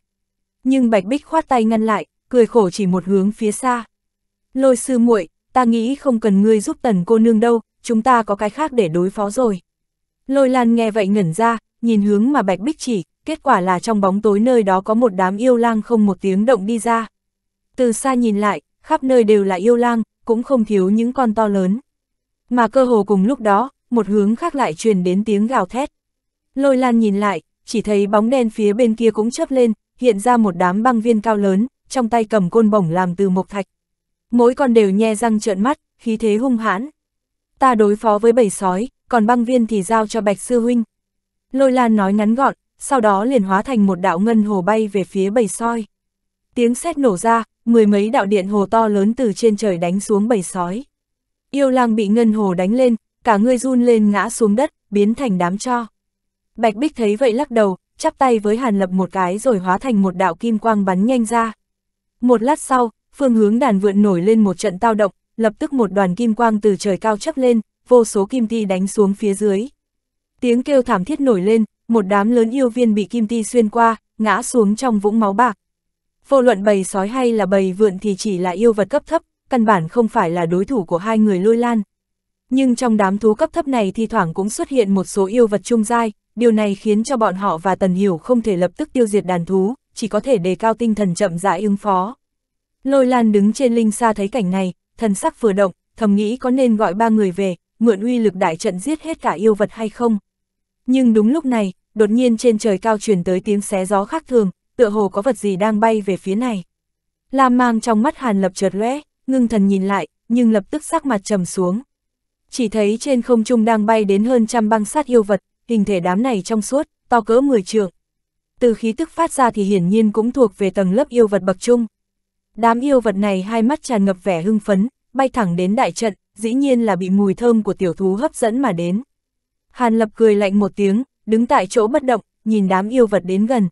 Nhưng Bạch Bích khoát tay ngăn lại, cười khổ chỉ một hướng phía xa. Lôi sư muội ta nghĩ không cần ngươi giúp tần cô nương đâu, chúng ta có cái khác để đối phó rồi. Lôi lan nghe vậy ngẩn ra, nhìn hướng mà bạch bích chỉ, kết quả là trong bóng tối nơi đó có một đám yêu lang không một tiếng động đi ra. Từ xa nhìn lại, khắp nơi đều là yêu lang, cũng không thiếu những con to lớn. Mà cơ hồ cùng lúc đó, một hướng khác lại truyền đến tiếng gào thét. Lôi lan nhìn lại, chỉ thấy bóng đen phía bên kia cũng chớp lên, hiện ra một đám băng viên cao lớn, trong tay cầm côn bổng làm từ mộc thạch, mỗi con đều nhe răng trợn mắt, khí thế hung hãn. Ta đối phó với bầy sói, còn băng viên thì giao cho Bạch Sư Huynh. Lôi Lan nói ngắn gọn, sau đó liền hóa thành một đạo ngân hồ bay về phía bầy sói. Tiếng sét nổ ra, mười mấy đạo điện hồ to lớn từ trên trời đánh xuống bầy sói. Yêu lang bị ngân hồ đánh lên, cả người run lên ngã xuống đất, biến thành đám cho. Bạch Bích thấy vậy lắc đầu, chắp tay với Hàn Lập một cái rồi hóa thành một đạo kim quang bắn nhanh ra. Một lát sau, phương hướng đàn vượn nổi lên một trận tao động, lập tức một đoàn kim quang từ trời cao chấp lên, vô số kim ti đánh xuống phía dưới. Tiếng kêu thảm thiết nổi lên, một đám lớn yêu viên bị kim ti xuyên qua, ngã xuống trong vũng máu bạc. Vô luận bầy sói hay là bầy vượn thì chỉ là yêu vật cấp thấp, căn bản không phải là đối thủ của hai người lôi lan. Nhưng trong đám thú cấp thấp này thì thoảng cũng xuất hiện một số yêu vật trung dai, điều này khiến cho bọn họ và Tần Hiểu không thể lập tức tiêu diệt đàn thú, chỉ có thể đề cao tinh thần chậm rãi ứng phó. Lôi Lan đứng trên linh xa thấy cảnh này, thần sắc vừa động, thầm nghĩ có nên gọi ba người về, mượn uy lực đại trận giết hết cả yêu vật hay không. Nhưng đúng lúc này, đột nhiên trên trời cao truyền tới tiếng xé gió khác thường, tựa hồ có vật gì đang bay về phía này. Lam mang trong mắt Hàn Lập chợt lóe, ngưng thần nhìn lại, nhưng lập tức sắc mặt trầm xuống. Chỉ thấy trên không trung đang bay đến hơn trăm băng sát yêu vật, hình thể đám này trong suốt, to cỡ 10 trượng. Từ khí tức phát ra thì hiển nhiên cũng thuộc về tầng lớp yêu vật bậc trung. Đám yêu vật này hai mắt tràn ngập vẻ hưng phấn, bay thẳng đến đại trận, dĩ nhiên là bị mùi thơm của tiểu thú hấp dẫn mà đến. Hàn Lập cười lạnh một tiếng, đứng tại chỗ bất động, nhìn đám yêu vật đến gần.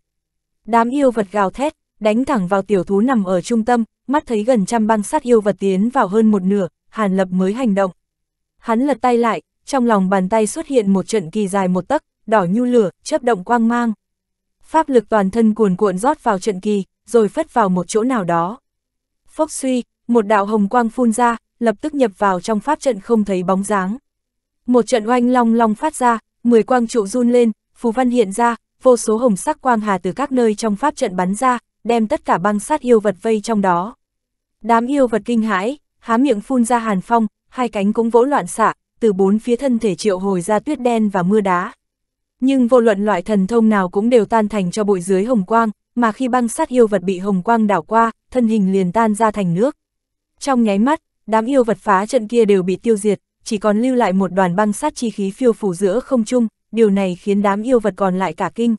Đám yêu vật gào thét, đánh thẳng vào tiểu thú nằm ở trung tâm, mắt thấy gần trăm băng sát yêu vật tiến vào hơn một nửa, Hàn Lập mới hành động. Hắn lật tay lại, trong lòng bàn tay xuất hiện một trận kỳ dài một tấc, đỏ nhu lửa, chớp động quang mang. Pháp lực toàn thân cuồn cuộn rót vào trận kỳ, rồi phất vào một chỗ nào đó. Phốc suy, một đạo hồng quang phun ra, lập tức nhập vào trong pháp trận không thấy bóng dáng. Một trận oanh long long phát ra, mười quang trụ run lên, phù văn hiện ra, vô số hồng sắc quang hà từ các nơi trong pháp trận bắn ra, đem tất cả băng sát yêu vật vây trong đó. Đám yêu vật kinh hãi, há miệng phun ra hàn phong, hai cánh cũng vỗ loạn xạ, từ bốn phía thân thể triệu hồi ra tuyết đen và mưa đá. Nhưng vô luận loại thần thông nào cũng đều tan thành cho bụi dưới hồng quang, mà khi băng sát yêu vật bị hồng quang đảo qua, thân hình liền tan ra thành nước. Trong nháy mắt, đám yêu vật phá trận kia đều bị tiêu diệt, chỉ còn lưu lại một đoàn băng sát chi khí phiêu phủ giữa không trung, điều này khiến đám yêu vật còn lại cả kinh.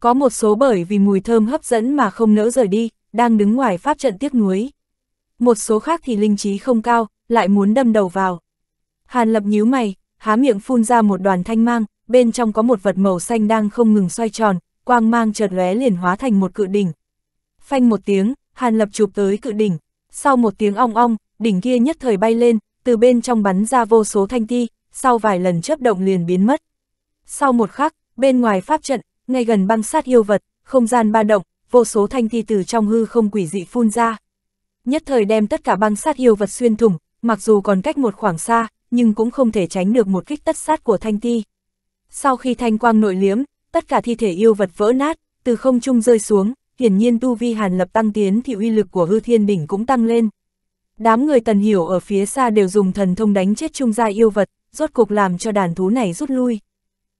Có một số bởi vì mùi thơm hấp dẫn mà không nỡ rời đi, đang đứng ngoài pháp trận tiếc nuối. Một số khác thì linh trí không cao, lại muốn đâm đầu vào. Hàn lập nhíu mày, há miệng phun ra một đoàn thanh mang, bên trong có một vật màu xanh đang không ngừng xoay tròn, quang mang chợt lóe liền hóa thành một cự đỉnh. Phanh một tiếng, Hàn Lập chụp tới cự đỉnh, sau một tiếng ong ong, đỉnh kia nhất thời bay lên, từ bên trong bắn ra vô số thanh ti, sau vài lần chớp động liền biến mất. Sau một khắc, bên ngoài pháp trận, ngay gần băng sát yêu vật, không gian ba động, vô số thanh ti từ trong hư không quỷ dị phun ra. Nhất thời đem tất cả băng sát yêu vật xuyên thủng, mặc dù còn cách một khoảng xa, nhưng cũng không thể tránh được một kích tất sát của thanh ti. Sau khi thanh quang nội liếm, tất cả thi thể yêu vật vỡ nát, từ không trung rơi xuống, hiển nhiên tu vi Hàn Lập tăng tiến thì uy lực của hư thiên đỉnh cũng tăng lên. Đám người tần hiểu ở phía xa đều dùng thần thông đánh chết trung gia yêu vật, rốt cục làm cho đàn thú này rút lui.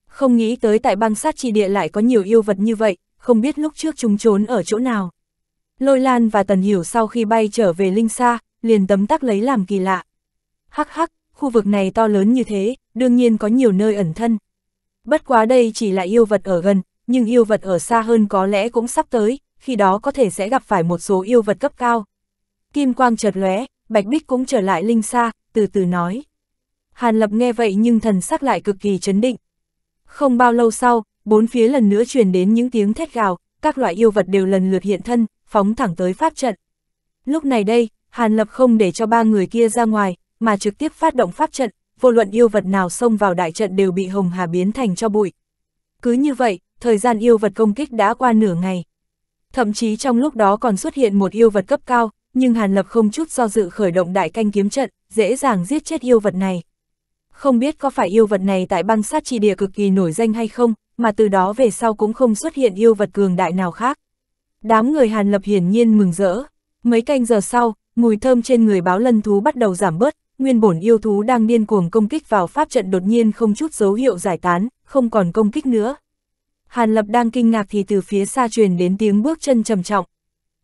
Không nghĩ tới tại băng sát chi địa lại có nhiều yêu vật như vậy, không biết lúc trước chúng trốn ở chỗ nào. Lôi Lan và Tần Hiểu sau khi bay trở về Linh Sa, liền tấm tắc lấy làm kỳ lạ. Hắc hắc, khu vực này to lớn như thế, đương nhiên có nhiều nơi ẩn thân. Bất quá đây chỉ là yêu vật ở gần, nhưng yêu vật ở xa hơn có lẽ cũng sắp tới, khi đó có thể sẽ gặp phải một số yêu vật cấp cao. Kim quang chợt lóe, Bạch Bích cũng trở lại linh xa, từ từ nói. Hàn Lập nghe vậy nhưng thần sắc lại cực kỳ chấn định. Không bao lâu sau, bốn phía lần nữa truyền đến những tiếng thét gào, các loại yêu vật đều lần lượt hiện thân, phóng thẳng tới pháp trận. Lúc này đây, Hàn Lập không để cho ba người kia ra ngoài, mà trực tiếp phát động pháp trận, vô luận yêu vật nào xông vào đại trận đều bị Hồng Hà biến thành cho bụi. Cứ như vậy, thời gian yêu vật công kích đã qua nửa ngày thậm chí trong lúc đó còn xuất hiện một yêu vật cấp cao, nhưng Hàn Lập không chút do dự khởi động đại canh kiếm trận, dễ dàng giết chết yêu vật này. Không biết có phải yêu vật này tại băng sát chi địa cực kỳ nổi danh hay không, mà từ đó về sau cũng không xuất hiện yêu vật cường đại nào khác. Đám người Hàn Lập hiển nhiên mừng rỡ. Mấy canh giờ sau, mùi thơm trên người báo lân thú bắt đầu giảm bớt, nguyên bổn yêu thú đang điên cuồng công kích vào pháp trận đột nhiên không chút dấu hiệu giải tán, không còn công kích nữa. Hàn Lập đang kinh ngạc thì từ phía xa truyền đến tiếng bước chân trầm trọng.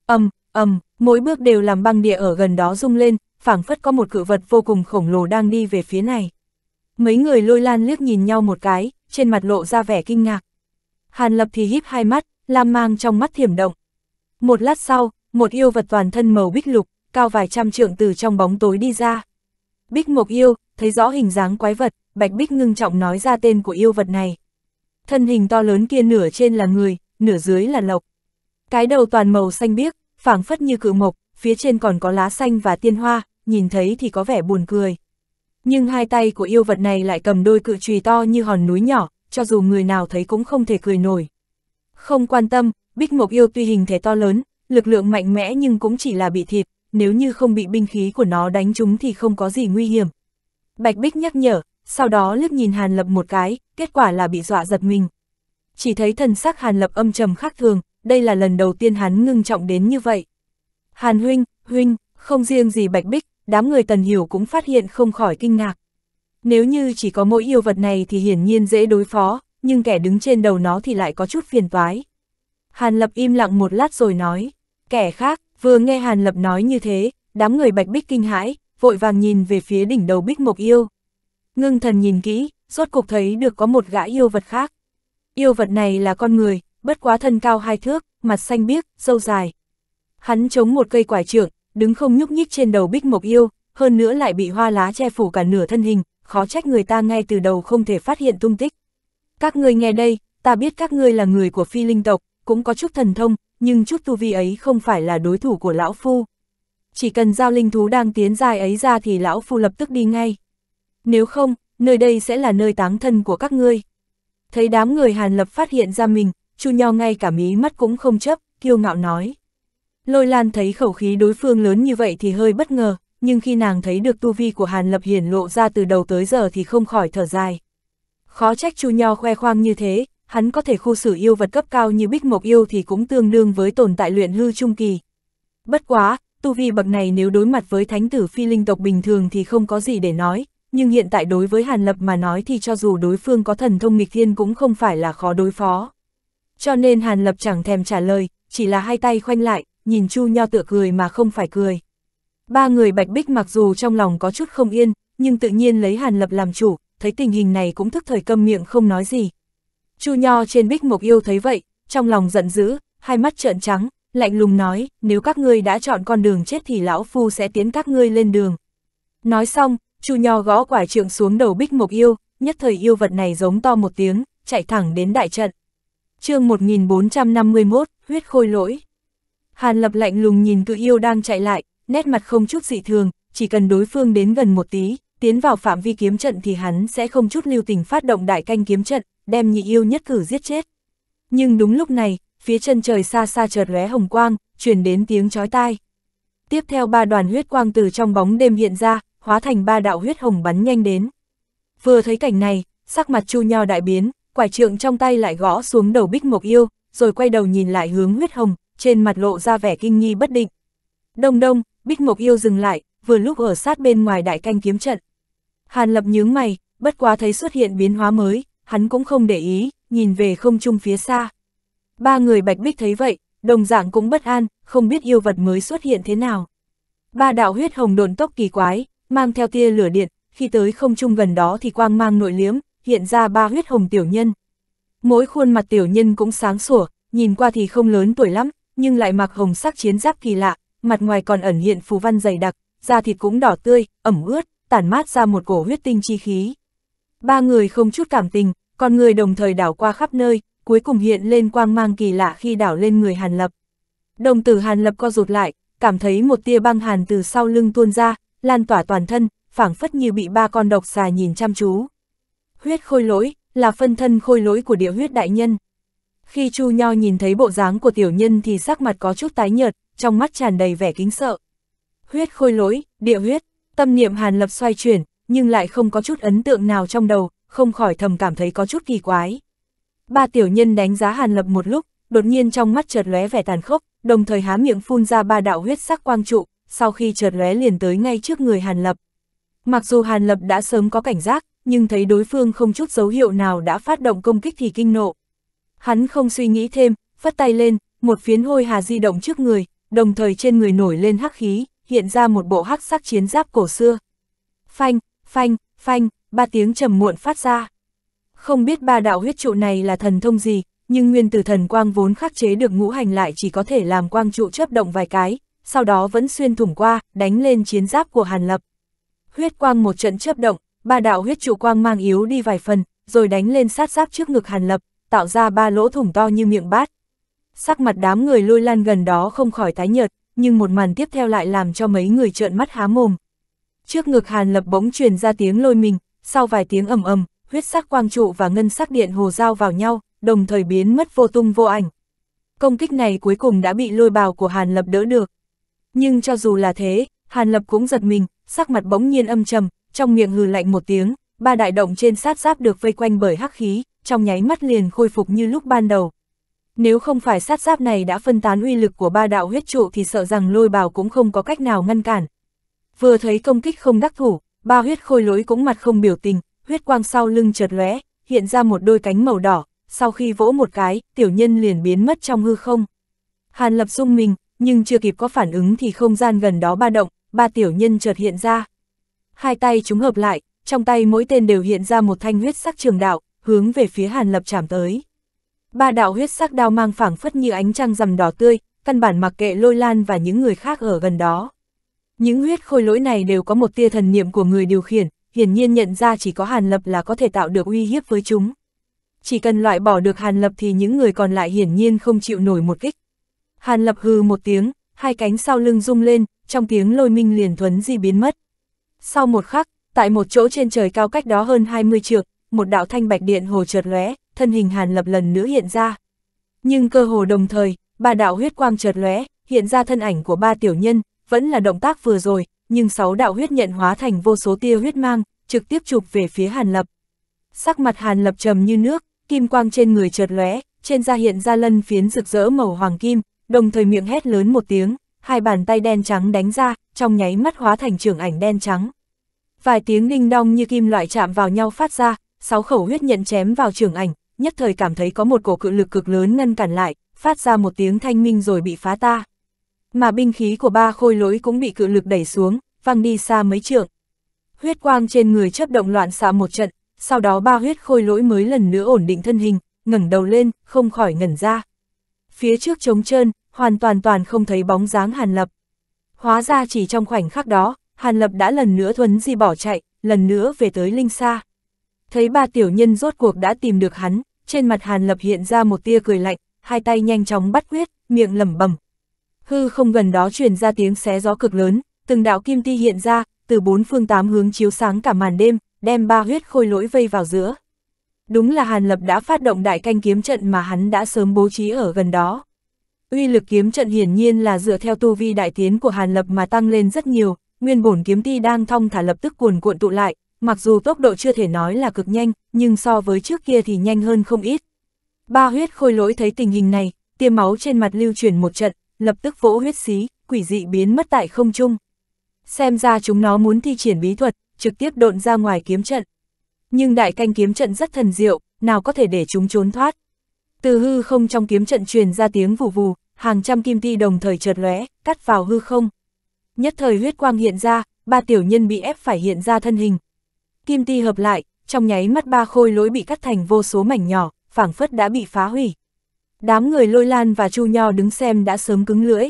ầm ầm mỗi bước đều làm băng địa ở gần đó rung lên, phảng phất có một cự vật vô cùng khổng lồ đang đi về phía này. Mấy người lôi lan liếc nhìn nhau một cái, trên mặt lộ ra vẻ kinh ngạc. Hàn Lập thì híp hai mắt, lam mang trong mắt thiểm động. Một lát sau, một yêu vật toàn thân màu bích lục, cao vài trăm trượng từ trong bóng tối đi ra. Bích Mộc Yêu, thấy rõ hình dáng quái vật, Bạch Bích ngưng trọng nói ra tên của yêu vật này thân hình to lớn kia nửa trên là người, nửa dưới là lộc. Cái đầu toàn màu xanh biếc, phảng phất như cự mộc, phía trên còn có lá xanh và tiên hoa, nhìn thấy thì có vẻ buồn cười. Nhưng hai tay của yêu vật này lại cầm đôi cự trùy to như hòn núi nhỏ, cho dù người nào thấy cũng không thể cười nổi. Không quan tâm, bích mộc yêu tuy hình thể to lớn, lực lượng mạnh mẽ nhưng cũng chỉ là bị thịt, nếu như không bị binh khí của nó đánh trúng thì không có gì nguy hiểm. Bạch Bích nhắc nhở, sau đó liếc nhìn Hàn Lập một cái, kết quả là bị dọa giật mình. Chỉ thấy thần sắc Hàn Lập âm trầm khác thường, đây là lần đầu tiên hắn ngưng trọng đến như vậy. Hàn Huynh, Huynh, không riêng gì Bạch Bích, đám người Tần Hiểu cũng phát hiện không khỏi kinh ngạc. Nếu như chỉ có mỗi yêu vật này thì hiển nhiên dễ đối phó, nhưng kẻ đứng trên đầu nó thì lại có chút phiền toái. Hàn Lập im lặng một lát rồi nói, kẻ khác, vừa nghe Hàn Lập nói như thế, đám người Bạch Bích kinh hãi, vội vàng nhìn về phía đỉnh đầu Bích Mộc Yêu, Ngưng thần nhìn kỹ, rốt cục thấy được có một gã yêu vật khác. Yêu vật này là con người, bất quá thân cao hai thước, mặt xanh biếc, râu dài. Hắn chống một cây quải trưởng, đứng không nhúc nhích trên đầu bích mộc yêu, hơn nữa lại bị hoa lá che phủ cả nửa thân hình, khó trách người ta ngay từ đầu không thể phát hiện tung tích. Các ngươi nghe đây, ta biết các ngươi là người của phi linh tộc, cũng có chút thần thông, nhưng chút tu vi ấy không phải là đối thủ của lão phu. Chỉ cần giao linh thú đang tiến dài ấy ra thì lão phu lập tức đi ngay nếu không, nơi đây sẽ là nơi táng thân của các ngươi. Thấy đám người Hàn Lập phát hiện ra mình, Chu Nho ngay cả mí mắt cũng không chấp, kiêu ngạo nói. Lôi Lan thấy khẩu khí đối phương lớn như vậy thì hơi bất ngờ, nhưng khi nàng thấy được tu vi của Hàn Lập hiển lộ ra từ đầu tới giờ thì không khỏi thở dài. Khó trách Chu Nho khoe khoang như thế, hắn có thể khu xử yêu vật cấp cao như Bích Mộc Yêu thì cũng tương đương với tồn tại luyện hư trung kỳ. Bất quá, tu vi bậc này nếu đối mặt với thánh tử phi linh tộc bình thường thì không có gì để nói, nhưng hiện tại đối với Hàn Lập mà nói thì cho dù đối phương có thần thông nghịch thiên cũng không phải là khó đối phó. Cho nên Hàn Lập chẳng thèm trả lời, chỉ là hai tay khoanh lại, nhìn Chu Nho tựa cười mà không phải cười. Ba người Bạch Bích mặc dù trong lòng có chút không yên, nhưng tự nhiên lấy Hàn Lập làm chủ, thấy tình hình này cũng thức thời câm miệng không nói gì. Chu Nho trên Bích mục Yêu thấy vậy, trong lòng giận dữ, hai mắt trợn trắng, lạnh lùng nói, nếu các ngươi đã chọn con đường chết thì lão phu sẽ tiến các ngươi lên đường. Nói xong, Chu Nho gõ quả trường xuống đầu bích mộc yêu, nhất thời yêu vật này giống to một tiếng, chạy thẳng đến đại trận. chương 1451, huyết khôi lỗi. Hàn lập lạnh lùng nhìn cự yêu đang chạy lại, nét mặt không chút dị thường, chỉ cần đối phương đến gần một tí, tiến vào phạm vi kiếm trận thì hắn sẽ không chút lưu tình phát động đại canh kiếm trận, đem nhị yêu nhất cử giết chết. Nhưng đúng lúc này, phía chân trời xa xa chợt lóe hồng quang, truyền đến tiếng chói tai. Tiếp theo ba đoàn huyết quang từ trong bóng đêm hiện ra, hóa thành ba đạo huyết hồng bắn nhanh đến. Vừa thấy cảnh này, sắc mặt Chu Nho đại biến, quải trượng trong tay lại gõ xuống đầu Bích Mộc Yêu, rồi quay đầu nhìn lại hướng huyết hồng, trên mặt lộ ra vẻ kinh nghi bất định. Đông đông, Bích Mộc Yêu dừng lại, vừa lúc ở sát bên ngoài đại canh kiếm trận. Hàn Lập nhướng mày, bất quá thấy xuất hiện biến hóa mới, hắn cũng không để ý, nhìn về không trung phía xa. Ba người Bạch Bích thấy vậy, đồng dạng cũng bất an, không biết yêu vật mới xuất hiện thế nào. Ba đạo huyết hồng đồn tốc kỳ quái, mang theo tia lửa điện, khi tới không trung gần đó thì quang mang nội liếm, hiện ra ba huyết hồng tiểu nhân. Mỗi khuôn mặt tiểu nhân cũng sáng sủa, nhìn qua thì không lớn tuổi lắm, nhưng lại mặc hồng sắc chiến giáp kỳ lạ, mặt ngoài còn ẩn hiện phù văn dày đặc, da thịt cũng đỏ tươi, ẩm ướt, tản mát ra một cổ huyết tinh chi khí. Ba người không chút cảm tình, con người đồng thời đảo qua khắp nơi, cuối cùng hiện lên quang mang kỳ lạ khi đảo lên người Hàn Lập. Đồng tử Hàn Lập co rụt lại, cảm thấy một tia băng hàn từ sau lưng tuôn ra, lan tỏa toàn thân, phảng phất như bị ba con độc xà nhìn chăm chú. Huyết khôi lỗi, là phân thân khôi lỗi của địa huyết đại nhân. Khi Chu Nho nhìn thấy bộ dáng của tiểu nhân thì sắc mặt có chút tái nhợt, trong mắt tràn đầy vẻ kính sợ. Huyết khôi lỗi, địa huyết, tâm niệm Hàn Lập xoay chuyển, nhưng lại không có chút ấn tượng nào trong đầu, không khỏi thầm cảm thấy có chút kỳ quái. Ba tiểu nhân đánh giá Hàn Lập một lúc, đột nhiên trong mắt chợt lóe vẻ tàn khốc, đồng thời há miệng phun ra ba đạo huyết sắc quang trụ, sau khi chợt lóe liền tới ngay trước người Hàn Lập. Mặc dù Hàn Lập đã sớm có cảnh giác, nhưng thấy đối phương không chút dấu hiệu nào đã phát động công kích thì kinh nộ. Hắn không suy nghĩ thêm, phất tay lên, một phiến hôi hà di động trước người, đồng thời trên người nổi lên hắc khí, hiện ra một bộ hắc sắc chiến giáp cổ xưa. Phanh, phanh, phanh, ba tiếng trầm muộn phát ra. Không biết ba đạo huyết trụ này là thần thông gì, nhưng nguyên tử thần quang vốn khắc chế được ngũ hành lại chỉ có thể làm quang trụ chấp động vài cái, sau đó vẫn xuyên thủng qua, đánh lên chiến giáp của Hàn Lập. Huyết quang một trận chớp động, ba đạo huyết trụ quang mang yếu đi vài phần, rồi đánh lên sát giáp trước ngực Hàn Lập, tạo ra ba lỗ thủng to như miệng bát. Sắc mặt đám người lôi lan gần đó không khỏi tái nhợt, nhưng một màn tiếp theo lại làm cho mấy người trợn mắt há mồm. Trước ngực Hàn Lập bỗng truyền ra tiếng lôi mình, sau vài tiếng ầm ầm, huyết sắc quang trụ và ngân sắc điện hồ giao vào nhau, đồng thời biến mất vô tung vô ảnh. Công kích này cuối cùng đã bị lôi bào của Hàn Lập đỡ được, nhưng cho dù là thế, Hàn Lập cũng giật mình, sắc mặt bỗng nhiên âm trầm, trong miệng hừ lạnh một tiếng, ba đại động trên sát giáp được vây quanh bởi hắc khí, trong nháy mắt liền khôi phục như lúc ban đầu. Nếu không phải sát giáp này đã phân tán uy lực của ba đạo huyết trụ thì sợ rằng lôi bào cũng không có cách nào ngăn cản. Vừa thấy công kích không đắc thủ, ba huyết khôi lỗi cũng mặt không biểu tình, huyết quang sau lưng chợt lóe, hiện ra một đôi cánh màu đỏ, sau khi vỗ một cái, tiểu nhân liền biến mất trong hư không. Hàn lập dung mình, nhưng chưa kịp có phản ứng thì không gian gần đó ba động, ba tiểu nhân chợt hiện ra. Hai tay chúng hợp lại, trong tay mỗi tên đều hiện ra một thanh huyết sắc trường đạo, hướng về phía Hàn Lập chạm tới. Ba đạo huyết sắc đao mang phảng phất như ánh trăng rằm đỏ tươi, căn bản mặc kệ lôi lan và những người khác ở gần đó. Những huyết khôi lỗi này đều có một tia thần niệm của người điều khiển, hiển nhiên nhận ra chỉ có Hàn Lập là có thể tạo được uy hiếp với chúng. Chỉ cần loại bỏ được Hàn Lập thì những người còn lại hiển nhiên không chịu nổi một kích. Hàn lập hừ một tiếng, hai cánh sau lưng rung lên, trong tiếng lôi minh liền thuấn di biến mất. Sau một khắc, tại một chỗ trên trời cao cách đó hơn 20 trượng, một đạo thanh bạch điện hồ chợt lóe, thân hình Hàn Lập lần nữa hiện ra. Nhưng cơ hồ đồng thời, ba đạo huyết quang chợt lóe, hiện ra thân ảnh của ba tiểu nhân, vẫn là động tác vừa rồi, nhưng sáu đạo huyết nhận hóa thành vô số tia huyết mang, trực tiếp chụp về phía Hàn Lập. Sắc mặt Hàn Lập trầm như nước, kim quang trên người chợt lóe, trên da hiện ra lân phiến rực rỡ màu hoàng kim, đồng thời miệng hét lớn một tiếng, hai bàn tay đen trắng đánh ra, trong nháy mắt hóa thành trường ảnh đen trắng. Vài tiếng đinh đong như kim loại chạm vào nhau phát ra, sáu khẩu huyết nhận chém vào trường ảnh, nhất thời cảm thấy có một cổ cự lực cực lớn ngăn cản lại, phát ra một tiếng thanh minh rồi bị phá ta. Mà binh khí của ba khôi lỗi cũng bị cự lực đẩy xuống, văng đi xa mấy trượng. Huyết quang trên người chấp động loạn xạ một trận, sau đó ba huyết khôi lỗi mới lần nữa ổn định thân hình, ngẩng đầu lên, không khỏi ngẩn ra phía trước trống trơn, hoàn toàn toàn không thấy bóng dáng Hàn Lập. Hóa ra chỉ trong khoảnh khắc đó, Hàn Lập đã lần nữa thuấn di bỏ chạy, lần nữa về tới Linh Sa. Thấy ba tiểu nhân rốt cuộc đã tìm được hắn, trên mặt Hàn Lập hiện ra một tia cười lạnh, hai tay nhanh chóng bắt quyết, miệng lẩm bẩm. Hư không gần đó truyền ra tiếng xé gió cực lớn, từng đạo kim ti hiện ra, từ bốn phương tám hướng chiếu sáng cả màn đêm, đem ba huyết khôi lỗi vây vào giữa đúng là Hàn Lập đã phát động đại canh kiếm trận mà hắn đã sớm bố trí ở gần đó. Uy lực kiếm trận hiển nhiên là dựa theo tu vi đại tiến của Hàn Lập mà tăng lên rất nhiều, nguyên bổn kiếm ti đang thong thả lập tức cuồn cuộn tụ lại, mặc dù tốc độ chưa thể nói là cực nhanh, nhưng so với trước kia thì nhanh hơn không ít. Ba huyết khôi lỗi thấy tình hình này, tiêm máu trên mặt lưu chuyển một trận, lập tức vỗ huyết xí, quỷ dị biến mất tại không trung. Xem ra chúng nó muốn thi triển bí thuật, trực tiếp độn ra ngoài kiếm trận. Nhưng đại canh kiếm trận rất thần diệu, nào có thể để chúng trốn thoát. Từ hư không trong kiếm trận truyền ra tiếng vù vù, hàng trăm kim ti đồng thời chợt lóe, cắt vào hư không. Nhất thời huyết quang hiện ra, ba tiểu nhân bị ép phải hiện ra thân hình. Kim ti hợp lại, trong nháy mắt ba khôi lỗi bị cắt thành vô số mảnh nhỏ, phảng phất đã bị phá hủy. Đám người lôi lan và chu nho đứng xem đã sớm cứng lưỡi.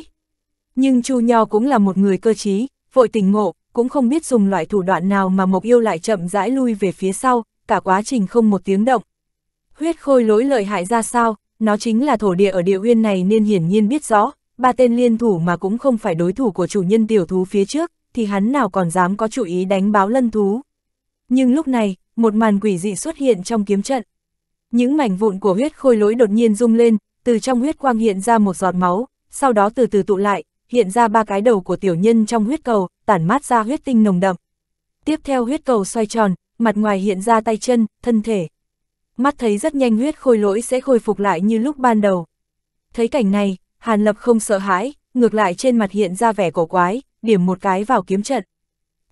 Nhưng chu nho cũng là một người cơ trí, vội tình ngộ, cũng không biết dùng loại thủ đoạn nào mà Mộc Yêu lại chậm rãi lui về phía sau, cả quá trình không một tiếng động. Huyết khôi lối lợi hại ra sao, nó chính là thổ địa ở địa uyên này nên hiển nhiên biết rõ, ba tên liên thủ mà cũng không phải đối thủ của chủ nhân tiểu thú phía trước, thì hắn nào còn dám có chủ ý đánh báo lân thú. Nhưng lúc này, một màn quỷ dị xuất hiện trong kiếm trận. Những mảnh vụn của huyết khôi lối đột nhiên rung lên, từ trong huyết quang hiện ra một giọt máu, sau đó từ từ tụ lại, hiện ra ba cái đầu của tiểu nhân trong huyết cầu, tản mát ra huyết tinh nồng đậm. Tiếp theo huyết cầu xoay tròn, mặt ngoài hiện ra tay chân, thân thể. Mắt thấy rất nhanh huyết khôi lỗi sẽ khôi phục lại như lúc ban đầu. Thấy cảnh này, Hàn Lập không sợ hãi, ngược lại trên mặt hiện ra vẻ cổ quái, điểm một cái vào kiếm trận.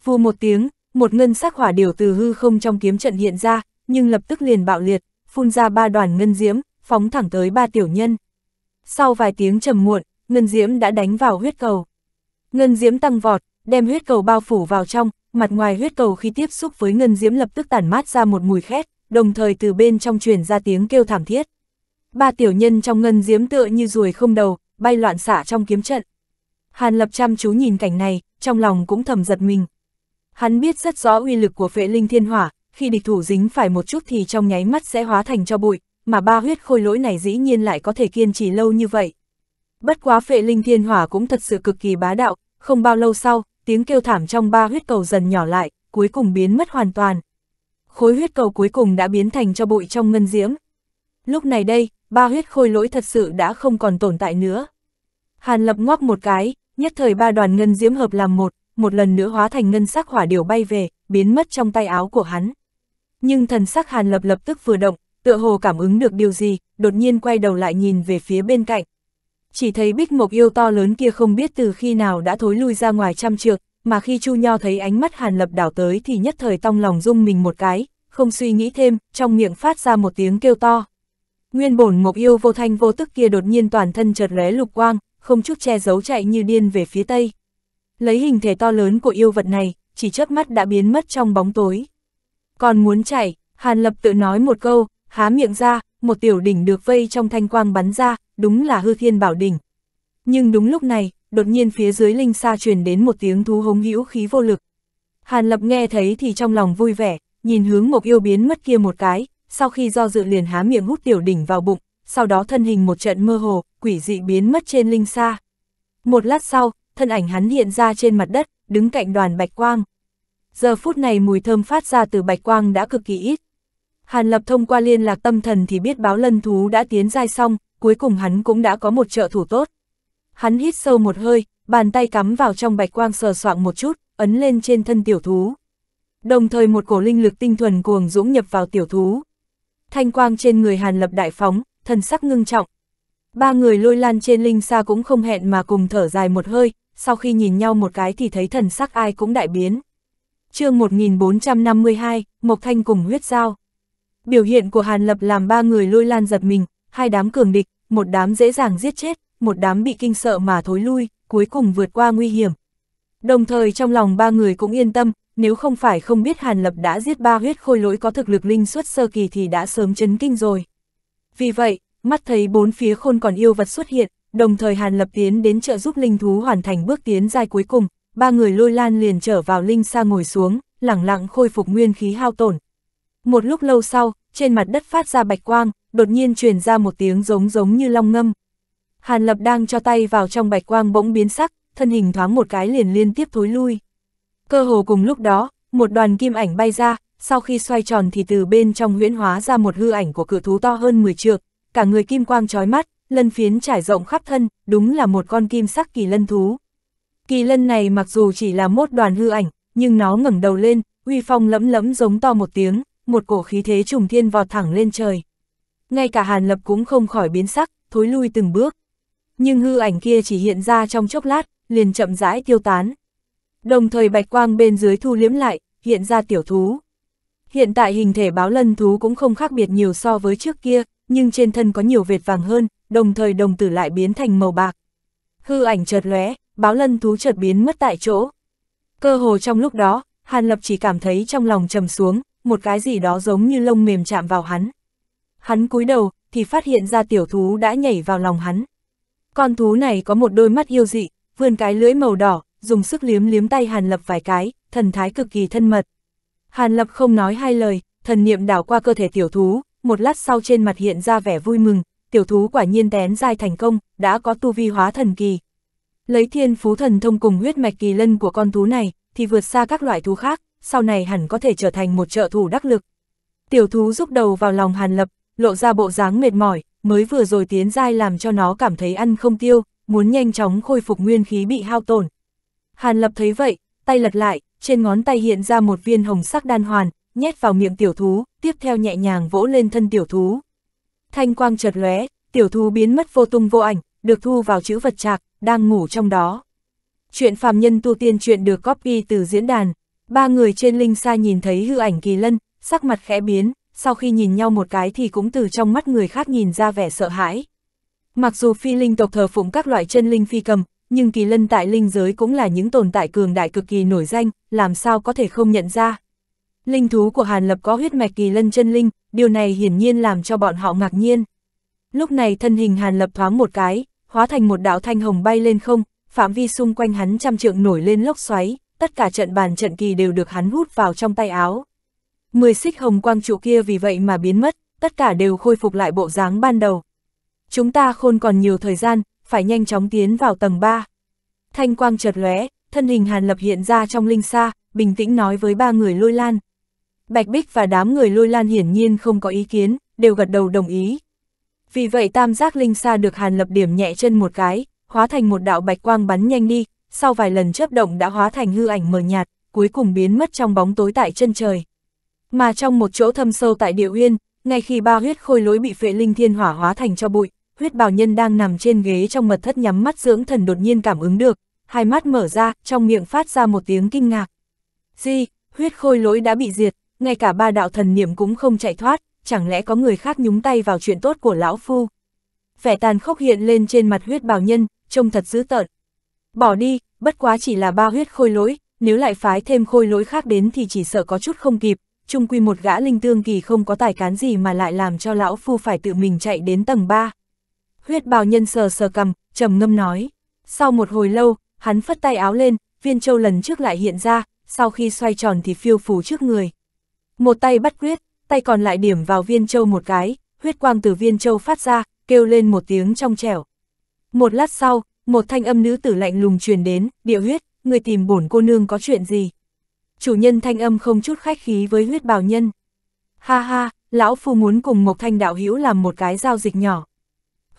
Vù một tiếng, một ngân sắc hỏa điều từ hư không trong kiếm trận hiện ra, nhưng lập tức liền bạo liệt, phun ra ba đoàn ngân diễm, phóng thẳng tới ba tiểu nhân. Sau vài tiếng trầm muộn, ngân diễm đã đánh vào huyết cầu. Ngân diễm tăng vọt, đem huyết cầu bao phủ vào trong, mặt ngoài huyết cầu khi tiếp xúc với ngân diễm lập tức tản mát ra một mùi khét, đồng thời từ bên trong truyền ra tiếng kêu thảm thiết. Ba tiểu nhân trong ngân diễm tựa như ruồi không đầu, bay loạn xả trong kiếm trận. Hàn Lập chăm chú nhìn cảnh này, trong lòng cũng thầm giật mình. Hắn biết rất rõ uy lực của phệ linh thiên hỏa, khi địch thủ dính phải một chút thì trong nháy mắt sẽ hóa thành cho bụi, mà ba huyết khôi lỗi này dĩ nhiên lại có thể kiên trì lâu như vậy. Bất quá phệ linh thiên hỏa cũng thật sự cực kỳ bá đạo, không bao lâu sau, tiếng kêu thảm trong ba huyết cầu dần nhỏ lại, cuối cùng biến mất hoàn toàn. Khối huyết cầu cuối cùng đã biến thành cho bụi trong ngân diễm. Lúc này đây, ba huyết khôi lỗi thật sự đã không còn tồn tại nữa. Hàn lập ngoắc một cái, nhất thời ba đoàn ngân diễm hợp làm một, một lần nữa hóa thành ngân sắc hỏa điều bay về, biến mất trong tay áo của hắn. Nhưng thần sắc Hàn Lập lập tức vừa động, tựa hồ cảm ứng được điều gì, đột nhiên quay đầu lại nhìn về phía bên cạnh, chỉ thấy bích mộc yêu to lớn kia không biết từ khi nào đã thối lui ra ngoài trăm trượng, mà khi Chu Nho thấy ánh mắt Hàn Lập đảo tới thì nhất thời tong lòng rung mình một cái, không suy nghĩ thêm, trong miệng phát ra một tiếng kêu to. Nguyên bổn mộc yêu vô thanh vô tức kia đột nhiên toàn thân chợt lóe lục quang, không chút che giấu chạy như điên về phía tây. Lấy hình thể to lớn của yêu vật này, chỉ chớp mắt đã biến mất trong bóng tối. Còn muốn chạy, Hàn Lập tự nói một câu, há miệng ra, một tiểu đỉnh được vây trong thanh quang bắn ra, đúng là hư thiên bảo đỉnh. Nhưng đúng lúc này, đột nhiên phía dưới linh xa truyền đến một tiếng thú hống hữu khí vô lực. Hàn Lập nghe thấy thì trong lòng vui vẻ, nhìn hướng Mộc Yêu biến mất kia một cái, sau khi do dự liền há miệng hút tiểu đỉnh vào bụng, sau đó thân hình một trận mơ hồ, quỷ dị biến mất trên linh xa. Một lát sau, thân ảnh hắn hiện ra trên mặt đất, đứng cạnh đoàn bạch quang. Giờ phút này mùi thơm phát ra từ bạch quang đã cực kỳ ít. Hàn Lập thông qua liên lạc tâm thần thì biết báo lân thú đã tiến giai xong, cuối cùng hắn cũng đã có một trợ thủ tốt. Hắn hít sâu một hơi, bàn tay cắm vào trong bạch quang sờ soạng một chút, ấn lên trên thân tiểu thú. Đồng thời một cổ linh lực tinh thuần cuồng dũng nhập vào tiểu thú. Thanh quang trên người Hàn Lập đại phóng, thần sắc ngưng trọng. Ba người lôi lan trên linh xa cũng không hẹn mà cùng thở dài một hơi, sau khi nhìn nhau một cái thì thấy thần sắc ai cũng đại biến. chương 1452, Mộc Thanh cùng huyết giao. Biểu hiện của Hàn Lập làm ba người lôi lan giật mình, hai đám cường địch, một đám dễ dàng giết chết, một đám bị kinh sợ mà thối lui, cuối cùng vượt qua nguy hiểm. Đồng thời trong lòng ba người cũng yên tâm, nếu không phải không biết Hàn Lập đã giết ba huyết khôi lỗi có thực lực linh xuất sơ kỳ thì đã sớm chấn kinh rồi. Vì vậy, mắt thấy bốn phía khôn còn yêu vật xuất hiện, đồng thời Hàn Lập tiến đến trợ giúp linh thú hoàn thành bước tiến dài cuối cùng, ba người lôi lan liền trở vào linh xa ngồi xuống, lặng lặng khôi phục nguyên khí hao tổn. Một lúc lâu sau, trên mặt đất phát ra bạch quang, đột nhiên truyền ra một tiếng giống giống như long ngâm. Hàn Lập đang cho tay vào trong bạch quang bỗng biến sắc, thân hình thoáng một cái liền liên tiếp thối lui. Cơ hồ cùng lúc đó, một đoàn kim ảnh bay ra, sau khi xoay tròn thì từ bên trong huyễn hóa ra một hư ảnh của cự thú to hơn 10 trượng, cả người kim quang chói mắt, lân phiến trải rộng khắp thân, đúng là một con kim sắc kỳ lân thú. Kỳ lân này mặc dù chỉ là một đoàn hư ảnh, nhưng nó ngẩng đầu lên, uy phong lẫm lẫm giống to một tiếng, một cổ khí thế trùng thiên vọt thẳng lên trời ngay cả Hàn Lập cũng không khỏi biến sắc, thối lui từng bước. Nhưng hư ảnh kia chỉ hiện ra trong chốc lát, liền chậm rãi tiêu tán. Đồng thời bạch quang bên dưới thu liếm lại, hiện ra tiểu thú. Hiện tại hình thể báo lân thú cũng không khác biệt nhiều so với trước kia, nhưng trên thân có nhiều vệt vàng hơn, đồng thời đồng tử lại biến thành màu bạc. Hư ảnh chợt lóe, báo lân thú chợt biến mất tại chỗ. Cơ hồ trong lúc đó, Hàn Lập chỉ cảm thấy trong lòng trầm xuống, một cái gì đó giống như lông mềm chạm vào hắn. Hắn cúi đầu, thì phát hiện ra tiểu thú đã nhảy vào lòng hắn. Con thú này có một đôi mắt yêu dị, vươn cái lưỡi màu đỏ, dùng sức liếm liếm tay Hàn Lập vài cái, thần thái cực kỳ thân mật. Hàn Lập không nói hai lời, thần niệm đảo qua cơ thể tiểu thú, một lát sau trên mặt hiện ra vẻ vui mừng, tiểu thú quả nhiên tén dai thành công, đã có tu vi hóa thần kỳ. Lấy thiên phú thần thông cùng huyết mạch kỳ lân của con thú này, thì vượt xa các loại thú khác, sau này hẳn có thể trở thành một trợ thủ đắc lực. Tiểu thú rúc đầu vào lòng Hàn Lập, lộ ra bộ dáng mệt mỏi, mới vừa rồi tiến dai làm cho nó cảm thấy ăn không tiêu, muốn nhanh chóng khôi phục nguyên khí bị hao tổn. Hàn Lập thấy vậy, tay lật lại, trên ngón tay hiện ra một viên hồng sắc đan hoàn, nhét vào miệng tiểu thú, tiếp theo nhẹ nhàng vỗ lên thân tiểu thú. Thanh quang chợt lóe, tiểu thú biến mất vô tung vô ảnh, được thu vào chữ vật trạc, đang ngủ trong đó. Chuyện phàm nhân tu tiên chuyện được copy từ diễn đàn, ba người trên linh xa nhìn thấy hư ảnh kỳ lân, sắc mặt khẽ biến, sau khi nhìn nhau một cái thì cũng từ trong mắt người khác nhìn ra vẻ sợ hãi. Mặc dù phi linh tộc thờ phụng các loại chân linh phi cầm, nhưng kỳ lân tại linh giới cũng là những tồn tại cường đại cực kỳ nổi danh, làm sao có thể không nhận ra. Linh thú của Hàn Lập có huyết mạch kỳ lân chân linh, điều này hiển nhiên làm cho bọn họ ngạc nhiên. Lúc này thân hình Hàn Lập thoáng một cái, hóa thành một đạo thanh hồng bay lên không, phạm vi xung quanh hắn trăm trượng nổi lên lốc xoáy, tất cả trận bàn trận kỳ đều được hắn hút vào trong tay áo mười xích hồng quang trụ kia vì vậy mà biến mất, tất cả đều khôi phục lại bộ dáng ban đầu. Chúng ta khôn còn nhiều thời gian, phải nhanh chóng tiến vào tầng 3. Thanh quang chợt lóe, thân hình Hàn Lập hiện ra trong linh xa, bình tĩnh nói với ba người lôi lan. Bạch Bích và đám người lôi lan hiển nhiên không có ý kiến, đều gật đầu đồng ý. Vì vậy tam giác linh xa được Hàn Lập điểm nhẹ chân một cái, hóa thành một đạo bạch quang bắn nhanh đi, sau vài lần chớp động đã hóa thành hư ảnh mờ nhạt, cuối cùng biến mất trong bóng tối tại chân trời. Mà trong một chỗ thâm sâu tại địa uyên, ngay khi ba huyết khôi lối bị phệ linh thiên hỏa hóa thành cho bụi, huyết bào nhân đang nằm trên ghế trong mật thất nhắm mắt dưỡng thần đột nhiên cảm ứng được, hai mắt mở ra, trong miệng phát ra một tiếng kinh ngạc. Gì, huyết khôi lối đã bị diệt, ngay cả ba đạo thần niệm cũng không chạy thoát, chẳng lẽ có người khác nhúng tay vào chuyện tốt của lão phu? Vẻ tàn khốc hiện lên trên mặt huyết bào nhân, trông thật dữ tợn. Bỏ đi, bất quá chỉ là ba huyết khôi lối, nếu lại phái thêm khôi lối khác đến thì chỉ sợ có chút không kịp, chung quy một gã linh tương kỳ không có tài cán gì mà lại làm cho lão phu phải tự mình chạy đến tầng 3. Huyết bào nhân sờ sờ cầm, trầm ngâm nói. Sau một hồi lâu, hắn phất tay áo lên, viên châu lần trước lại hiện ra, sau khi xoay tròn thì phiêu phù trước người. Một tay bắt quyết, tay còn lại điểm vào viên châu một cái, huyết quang từ viên châu phát ra, kêu lên một tiếng trong trẻo. Một lát sau, một thanh âm nữ tử lạnh lùng truyền đến, địa huyết, người tìm bổn cô nương có chuyện gì? chủ nhân thanh âm không chút khách khí với huyết bào nhân. Ha ha, lão phu muốn cùng Mộc Thanh đạo hữu làm một cái giao dịch nhỏ.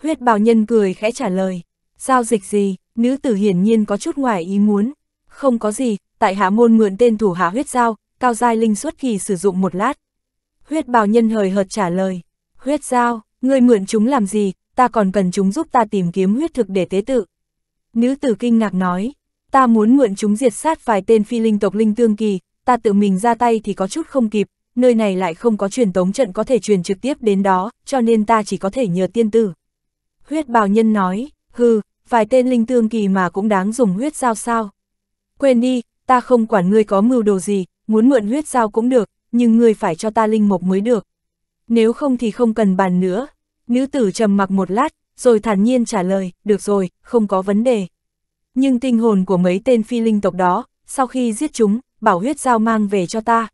Huyết bào nhân cười khẽ trả lời, giao dịch gì, nữ tử hiển nhiên có chút ngoài ý muốn. Không có gì, tại hạ môn mượn tên thủ hạ huyết giao, cao giai linh suất kỳ sử dụng một lát. Huyết bào nhân hời hợt trả lời, huyết giao, ngươi mượn chúng làm gì, ta còn cần chúng giúp ta tìm kiếm huyết thực để tế tự. Nữ tử kinh ngạc nói, ta muốn mượn chúng diệt sát vài tên phi linh tộc linh tương kỳ, ta tự mình ra tay thì có chút không kịp, nơi này lại không có truyền tống trận có thể truyền trực tiếp đến đó, cho nên ta chỉ có thể nhờ tiên tử. Huyết bào nhân nói, hừ, vài tên linh tương kỳ mà cũng đáng dùng huyết dao sao. Quên đi, ta không quản ngươi có mưu đồ gì, muốn mượn huyết dao cũng được, nhưng ngươi phải cho ta linh mộc mới được. Nếu không thì không cần bàn nữa. Nữ tử trầm mặc một lát, rồi thản nhiên trả lời, được rồi, không có vấn đề nhưng tinh hồn của mấy tên phi linh tộc đó, sau khi giết chúng, bảo huyết giao mang về cho ta.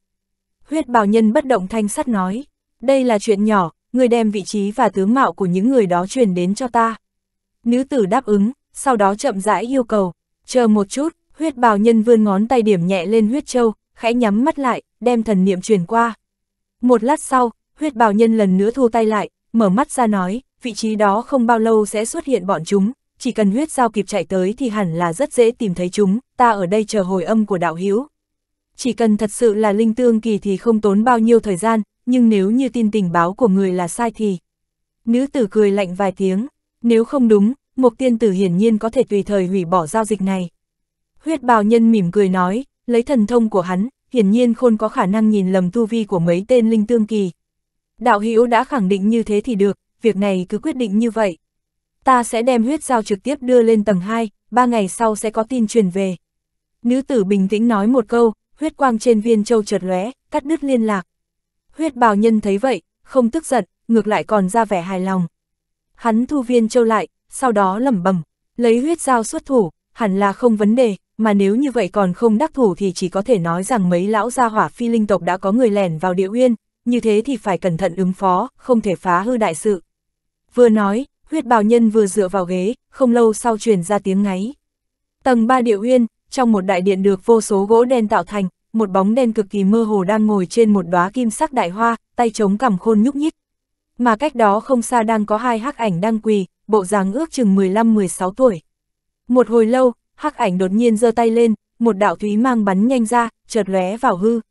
Huyết bào nhân bất động thanh sắt nói, đây là chuyện nhỏ, người đem vị trí và tướng mạo của những người đó truyền đến cho ta. Nữ tử đáp ứng, sau đó chậm rãi yêu cầu, chờ một chút, huyết bào nhân vươn ngón tay điểm nhẹ lên huyết châu, khẽ nhắm mắt lại, đem thần niệm truyền qua. Một lát sau, huyết bào nhân lần nữa thu tay lại, mở mắt ra nói, vị trí đó không bao lâu sẽ xuất hiện bọn chúng, chỉ cần huyết giao kịp chạy tới thì hẳn là rất dễ tìm thấy chúng, ta ở đây chờ hồi âm của đạo hữu. Chỉ cần thật sự là linh tương kỳ thì không tốn bao nhiêu thời gian, nhưng nếu như tin tình báo của người là sai thì... Nữ tử cười lạnh vài tiếng, nếu không đúng, mục tiên tử hiển nhiên có thể tùy thời hủy bỏ giao dịch này. Huyết bào nhân mỉm cười nói, lấy thần thông của hắn, hiển nhiên khôn có khả năng nhìn lầm tu vi của mấy tên linh tương kỳ. Đạo hữu đã khẳng định như thế thì được, việc này cứ quyết định như vậy ta sẽ đem huyết giao trực tiếp đưa lên tầng 2, ba ngày sau sẽ có tin truyền về. Nữ tử bình tĩnh nói một câu, huyết quang trên viên châu chợt lóe, cắt đứt liên lạc. Huyết bào nhân thấy vậy, không tức giận, ngược lại còn ra vẻ hài lòng. Hắn thu viên châu lại, sau đó lẩm bẩm, lấy huyết giao xuất thủ, hẳn là không vấn đề, mà nếu như vậy còn không đắc thủ thì chỉ có thể nói rằng mấy lão gia hỏa phi linh tộc đã có người lẻn vào địa uyên, như thế thì phải cẩn thận ứng phó, không thể phá hư đại sự. Vừa nói, huyết bào nhân vừa dựa vào ghế, không lâu sau truyền ra tiếng ngáy. Tầng 3 địa uyên, trong một đại điện được vô số gỗ đen tạo thành, một bóng đen cực kỳ mơ hồ đang ngồi trên một đóa kim sắc đại hoa, tay chống cằm khôn nhúc nhích. Mà cách đó không xa đang có hai hắc ảnh đang quỳ, bộ dáng ước chừng 15-16 tuổi. Một hồi lâu, hắc ảnh đột nhiên giơ tay lên, một đạo thúy mang bắn nhanh ra, chợt lóe vào hư.